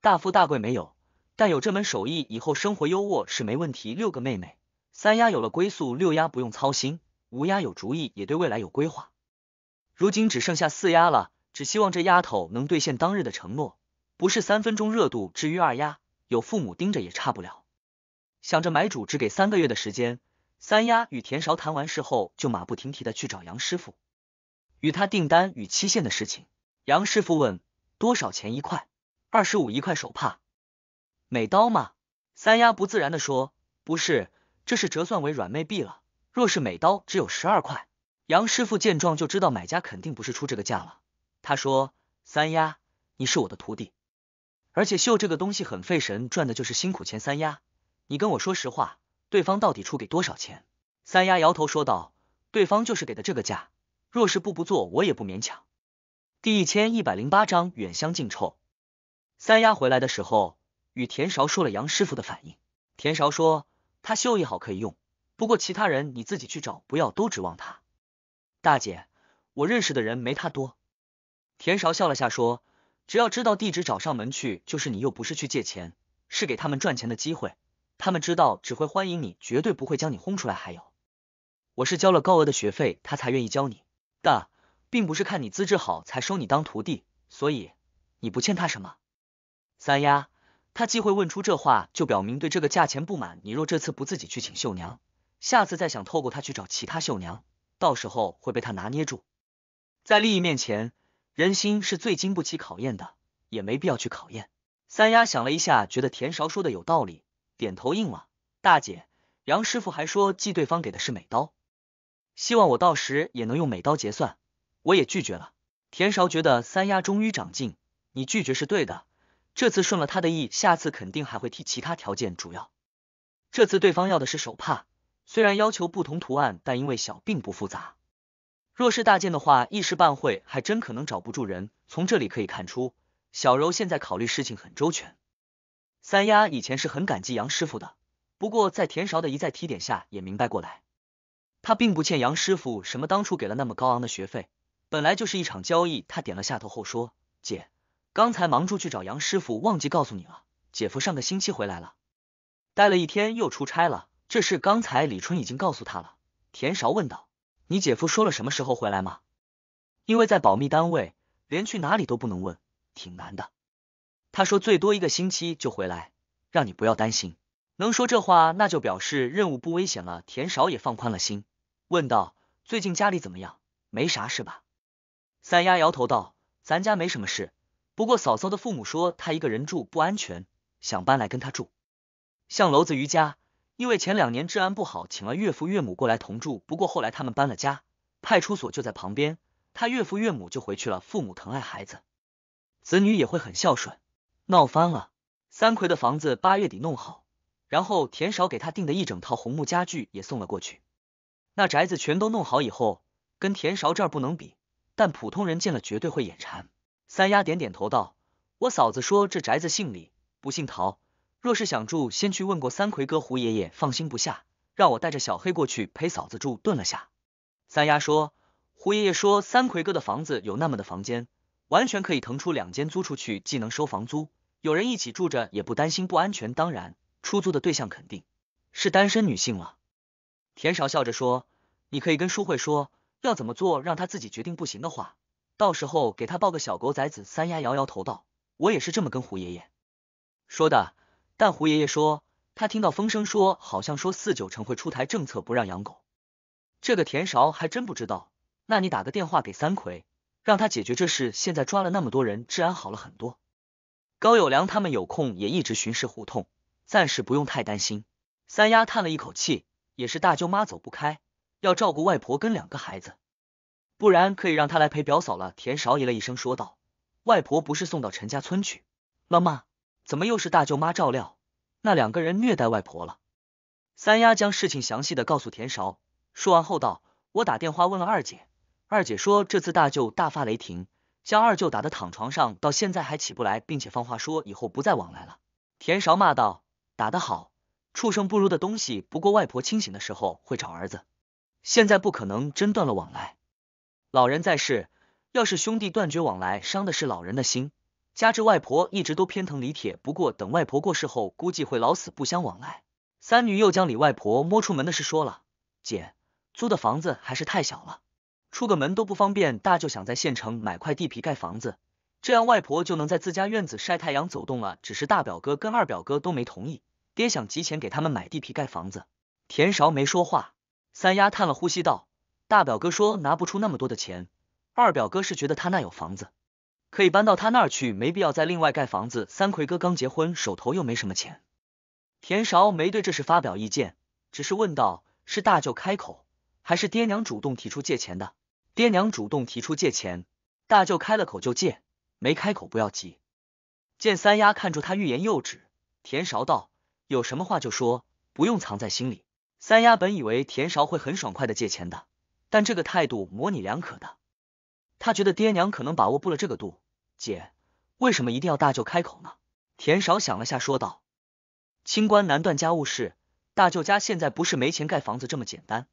大富大贵没有。”但有这门手艺，以后生活优渥是没问题。六个妹妹，三丫有了归宿，六丫不用操心，五丫有主意，也对未来有规划。如今只剩下四丫了，只希望这丫头能兑现当日的承诺，不是三分钟热度。至于二丫，有父母盯着也差不了。想着买主只给三个月的时间，三丫与田勺谈完事后，就马不停蹄的去找杨师傅，与他订单与期限的事情。杨师傅问多少钱一块，二十五一块手帕。美刀吗？三丫不自然的说，不是，这是折算为软妹币了。若是美刀只有十二块，杨师傅见状就知道买家肯定不是出这个价了。他说，三丫，你是我的徒弟，而且绣这个东西很费神，赚的就是辛苦钱。三丫，你跟我说实话，对方到底出给多少钱？三丫摇头说道，对方就是给的这个价，若是不不做，我也不勉强。第一千一百零八章远香近臭。三丫回来的时候。与田韶说了杨师傅的反应，田韶说他修艺好可以用，不过其他人你自己去找，不要都指望他。大姐，我认识的人没他多。田韶笑了下说，只要知道地址找上门去就是。你又不是去借钱，是给他们赚钱的机会，他们知道只会欢迎你，绝对不会将你轰出来。还有，我是交了高额的学费，他才愿意教你，但并不是看你资质好才收你当徒弟，所以你不欠他什么。三丫。他既会问出这话，就表明对这个价钱不满。你若这次不自己去请绣娘，下次再想透过他去找其他绣娘，到时候会被他拿捏住。在利益面前，人心是最经不起考验的，也没必要去考验。三丫想了一下，觉得田韶说的有道理，点头应了。大姐，杨师傅还说，记对方给的是美刀，希望我到时也能用美刀结算，我也拒绝了。田韶觉得三丫终于长进，你拒绝是对的。这次顺了他的意，下次肯定还会提其他条件。主要这次对方要的是手帕，虽然要求不同图案，但因为小，并不复杂。若是大件的话，一时半会还真可能找不住人。从这里可以看出，小柔现在考虑事情很周全。三丫以前是很感激杨师傅的，不过在田勺的一再提点下，也明白过来，他并不欠杨师傅什么。当初给了那么高昂的学费，本来就是一场交易。他点了下头后说：“姐。”刚才忙住去找杨师傅，忘记告诉你了。姐夫上个星期回来了，待了一天又出差了。这事刚才李春已经告诉他了。田韶问道：“你姐夫说了什么时候回来吗？”因为在保密单位，连去哪里都不能问，挺难的。他说最多一个星期就回来，让你不要担心。能说这话，那就表示任务不危险了。田勺也放宽了心，问道：“最近家里怎么样？没啥事吧？”三丫摇头道：“咱家没什么事。”不过嫂嫂的父母说她一个人住不安全，想搬来跟她住。像娄子瑜家，因为前两年治安不好，请了岳父岳母过来同住。不过后来他们搬了家，派出所就在旁边，他岳父岳母就回去了。父母疼爱孩子，子女也会很孝顺。闹翻了，三奎的房子八月底弄好，然后田少给他订的一整套红木家具也送了过去。那宅子全都弄好以后，跟田少这儿不能比，但普通人见了绝对会眼馋。三丫点点头道：“我嫂子说这宅子姓李，不姓陶。若是想住，先去问过三魁哥、胡爷爷，放心不下，让我带着小黑过去陪嫂子住。”顿了下，三丫说：“胡爷爷说三魁哥的房子有那么的房间，完全可以腾出两间租出去，既能收房租，有人一起住着也不担心不安全。当然，出租的对象肯定是单身女性了。”田少笑着说：“你可以跟淑慧说要怎么做，让她自己决定。不行的话。”到时候给他抱个小狗崽子。三丫摇摇头道：“我也是这么跟胡爷爷说的，但胡爷爷说他听到风声，说好像说四九城会出台政策不让养狗。这个田勺还真不知道。那你打个电话给三魁，让他解决这事。现在抓了那么多人，治安好了很多。高友良他们有空也一直巡视胡同，暂时不用太担心。”三丫叹了一口气：“也是大舅妈走不开，要照顾外婆跟两个孩子。”不然可以让他来陪表嫂了。田勺爷了一声说道：“外婆不是送到陈家村去了吗？怎么又是大舅妈照料？那两个人虐待外婆了。”三丫将事情详细的告诉田勺，说完后道：“我打电话问了二姐，二姐说这次大舅大发雷霆，将二舅打得躺床上，到现在还起不来，并且放话说以后不再往来了。”田勺骂道：“打得好，畜生不如的东西！不过外婆清醒的时候会找儿子，现在不可能真断了往来。”老人在世，要是兄弟断绝往来，伤的是老人的心。加之外婆一直都偏疼李铁，不过等外婆过世后，估计会老死不相往来。三女又将李外婆摸出门的事说了。姐租的房子还是太小了，出个门都不方便。大舅想在县城买块地皮盖房子，这样外婆就能在自家院子晒太阳、走动了。只是大表哥跟二表哥都没同意。爹想集钱给他们买地皮盖房子。田勺没说话。三丫叹了呼吸道。大表哥说拿不出那么多的钱，二表哥是觉得他那有房子，可以搬到他那儿去，没必要再另外盖房子。三奎哥刚结婚，手头又没什么钱。田勺没对这事发表意见，只是问道：是大舅开口，还是爹娘主动提出借钱的？爹娘主动提出借钱，大舅开了口就借，没开口不要急。见三丫看出他欲言又止，田勺道：有什么话就说，不用藏在心里。三丫本以为田勺会很爽快的借钱的。但这个态度模拟两可的，他觉得爹娘可能把握不了这个度。姐，为什么一定要大舅开口呢？田少想了下，说道：“清官难断家务事，大舅家现在不是没钱盖房子这么简单，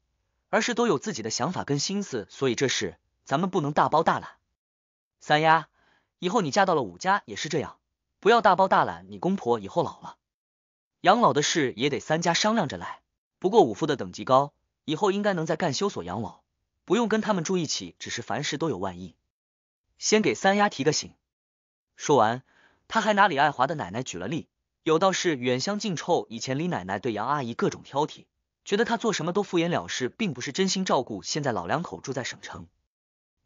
而是都有自己的想法跟心思，所以这事咱们不能大包大揽。三丫，以后你嫁到了武家也是这样，不要大包大揽，你公婆以后老了，养老的事也得三家商量着来。不过五夫的等级高，以后应该能在干休所养老。”不用跟他们住一起，只是凡事都有万一，先给三丫提个醒。说完，他还拿李爱华的奶奶举了例，有道是远香近臭。以前李奶奶对杨阿姨各种挑剔，觉得她做什么都敷衍了事，并不是真心照顾。现在老两口住在省城，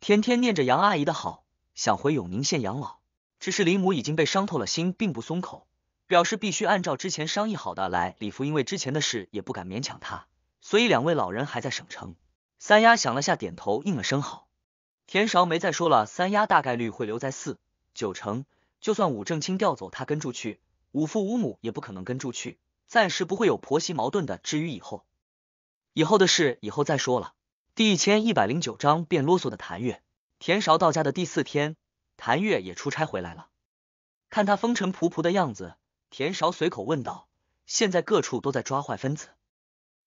天天念着杨阿姨的好，想回永宁县养老。只是李母已经被伤透了心，并不松口，表示必须按照之前商议好的来。李福因为之前的事也不敢勉强他，所以两位老人还在省城。三丫想了下，点头应了声好。田韶没再说了。三丫大概率会留在四，九成就算武正清调走，他跟住去，五父五母也不可能跟住去，暂时不会有婆媳矛盾的。至于以后，以后的事以后再说了。第一千一百零九章变啰嗦的谭月。田韶到家的第四天，谭月也出差回来了。看他风尘仆仆的样子，田韶随口问道：“现在各处都在抓坏分子，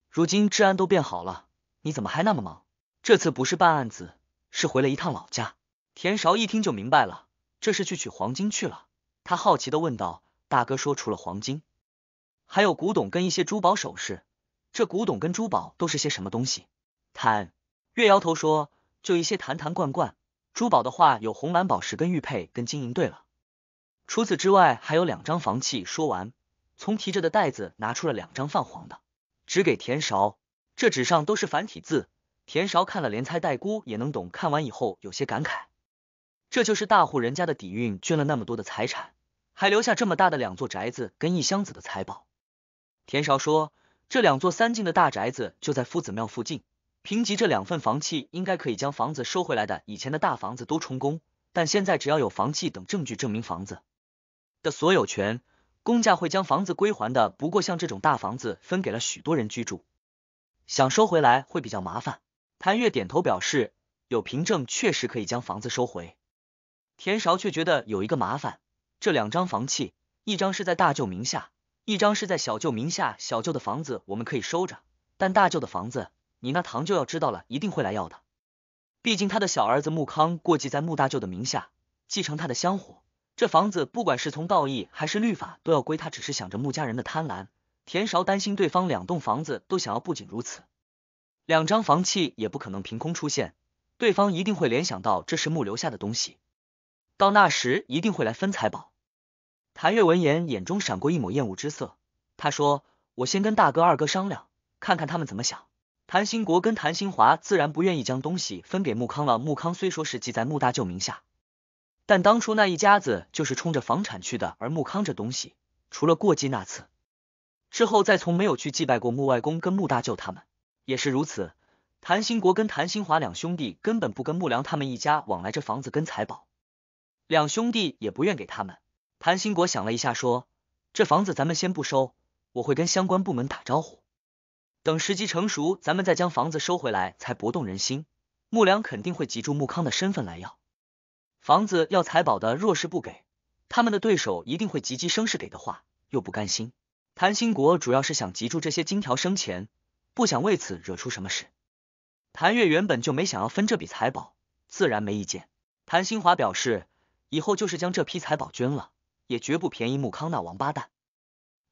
如今治安都变好了。”你怎么还那么忙？这次不是办案子，是回了一趟老家。田韶一听就明白了，这是去取黄金去了。他好奇的问道：“大哥说除了黄金，还有古董跟一些珠宝首饰。这古董跟珠宝都是些什么东西？”坦月摇头说：“就一些坛坛罐罐。珠宝的话有红蓝宝石跟玉佩跟金银。对了，除此之外还有两张房契。”说完，从提着的袋子拿出了两张泛黄的，只给田韶。这纸上都是繁体字，田韶看了连猜带估也能懂。看完以后有些感慨，这就是大户人家的底蕴，捐了那么多的财产，还留下这么大的两座宅子跟一箱子的财宝。田韶说，这两座三进的大宅子就在夫子庙附近，凭集这两份房契，应该可以将房子收回来的。以前的大房子都充公，但现在只要有房契等证据证明房子的所有权，公家会将房子归还的。不过像这种大房子，分给了许多人居住。想收回来会比较麻烦。谭月点头表示，有凭证确实可以将房子收回。田韶却觉得有一个麻烦，这两张房契，一张是在大舅名下，一张是在小舅名下。小舅的房子我们可以收着，但大舅的房子，你那堂舅要知道了，一定会来要的。毕竟他的小儿子穆康过继在穆大舅的名下，继承他的香火，这房子不管是从道义还是律法，都要归他。只是想着穆家人的贪婪。田韶担心对方两栋房子都想要，不仅如此，两张房契也不可能凭空出现，对方一定会联想到这是木留下的东西，到那时一定会来分财宝。谭月闻言，眼中闪过一抹厌恶之色，他说：“我先跟大哥、二哥商量，看看他们怎么想。”谭兴国跟谭兴华自然不愿意将东西分给穆康了。穆康虽说是记在穆大舅名下，但当初那一家子就是冲着房产去的，而穆康这东西，除了过继那次。之后再从没有去祭拜过穆外公跟穆大舅，他们也是如此。谭兴国跟谭新华两兄弟根本不跟穆良他们一家往来，这房子跟财宝，两兄弟也不愿给他们。谭兴国想了一下，说：“这房子咱们先不收，我会跟相关部门打招呼，等时机成熟，咱们再将房子收回来才不动人心。穆良肯定会借住穆康的身份来要房子要财宝的，若是不给，他们的对手一定会急急声势，给的话又不甘心。”谭兴国主要是想集住这些金条生钱，不想为此惹出什么事。谭月原本就没想要分这笔财宝，自然没意见。谭兴华表示，以后就是将这批财宝捐了，也绝不便宜穆康那王八蛋。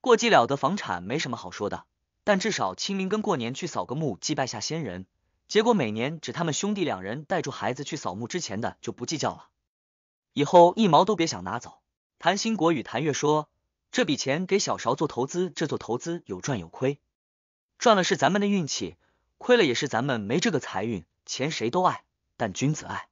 过继了的房产没什么好说的，但至少清明跟过年去扫个墓，祭拜下先人。结果每年只他们兄弟两人带住孩子去扫墓，之前的就不计较了，以后一毛都别想拿走。谭兴国与谭月说。这笔钱给小勺做投资，这做投资有赚有亏，赚了是咱们的运气，亏了也是咱们没这个财运。钱谁都爱，但君子爱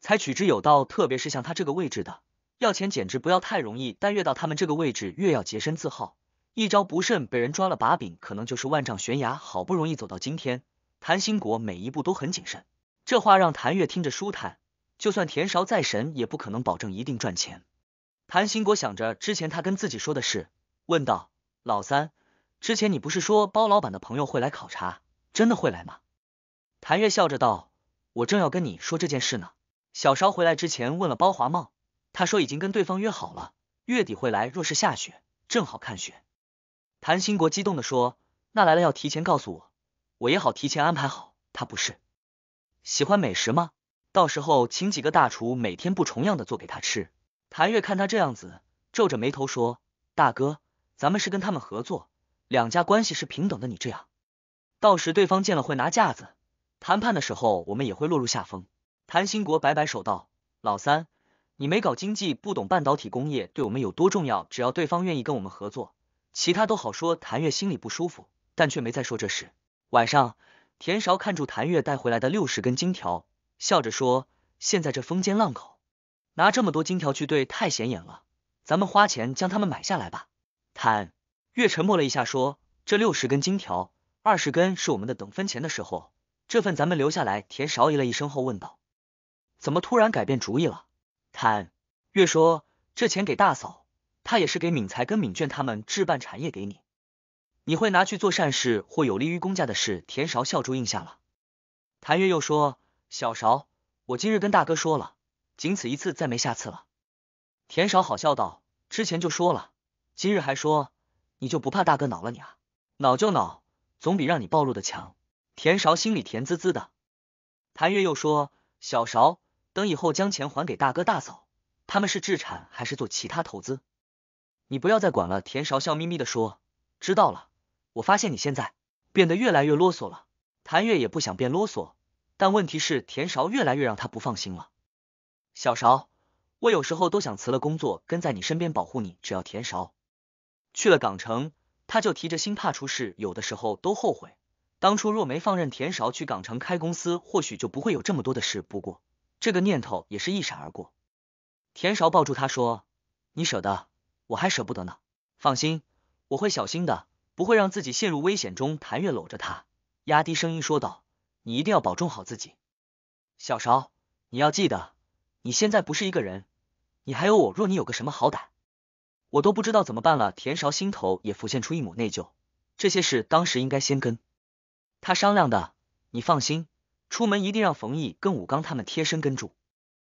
财取之有道，特别是像他这个位置的，要钱简直不要太容易。但越到他们这个位置，越要洁身自好，一招不慎被人抓了把柄，可能就是万丈悬崖。好不容易走到今天，谭兴国每一步都很谨慎。这话让谭月听着舒坦，就算田勺再神，也不可能保证一定赚钱。谭兴国想着之前他跟自己说的事，问道：“老三，之前你不是说包老板的朋友会来考察，真的会来吗？”谭月笑着道：“我正要跟你说这件事呢。小勺回来之前问了包华茂，他说已经跟对方约好了，月底会来。若是下雪，正好看雪。”谭兴国激动的说：“那来了要提前告诉我，我也好提前安排好。他不是喜欢美食吗？到时候请几个大厨，每天不重样的做给他吃。”谭月看他这样子，皱着眉头说：“大哥，咱们是跟他们合作，两家关系是平等的。你这样，到时对方见了会拿架子，谈判的时候我们也会落入下风。”谭兴国摆摆手道：“老三，你没搞经济，不懂半导体工业对我们有多重要。只要对方愿意跟我们合作，其他都好说。”谭月心里不舒服，但却没再说这事。晚上，田韶看住谭月带回来的六十根金条，笑着说：“现在这风尖浪口。”拿这么多金条去兑太显眼了，咱们花钱将他们买下来吧。谭月沉默了一下，说：“这六十根金条，二十根是我们的，等分钱的时候，这份咱们留下来。”田勺咦了一声后问道：“怎么突然改变主意了？”谭月说：“这钱给大嫂，她也是给敏才跟敏娟他们置办产业给你，你会拿去做善事或有利于公家的事。”田勺笑住应下了。谭月又说：“小勺，我今日跟大哥说了。”仅此一次，再没下次了。田少好笑道：“之前就说了，今日还说你就不怕大哥恼了你啊？恼就恼，总比让你暴露的强。”田少心里甜滋滋的。谭月又说：“小勺，等以后将钱还给大哥大嫂，他们是置产还是做其他投资？你不要再管了。”田少笑眯眯的说：“知道了。”我发现你现在变得越来越啰嗦了。谭月也不想变啰嗦，但问题是田少越来越让他不放心了。小勺，我有时候都想辞了工作，跟在你身边保护你。只要田勺去了港城，他就提着心怕出事，有的时候都后悔，当初若没放任田勺去港城开公司，或许就不会有这么多的事。不过这个念头也是一闪而过。田勺抱住他说：“你舍得？我还舍不得呢。放心，我会小心的，不会让自己陷入危险中。”谭月搂着他，压低声音说道：“你一定要保重好自己，小勺，你要记得。”你现在不是一个人，你还有我。若你有个什么好歹，我都不知道怎么办了。田韶心头也浮现出一抹内疚，这些事当时应该先跟他商量的。你放心，出门一定让冯毅跟武刚他们贴身跟住。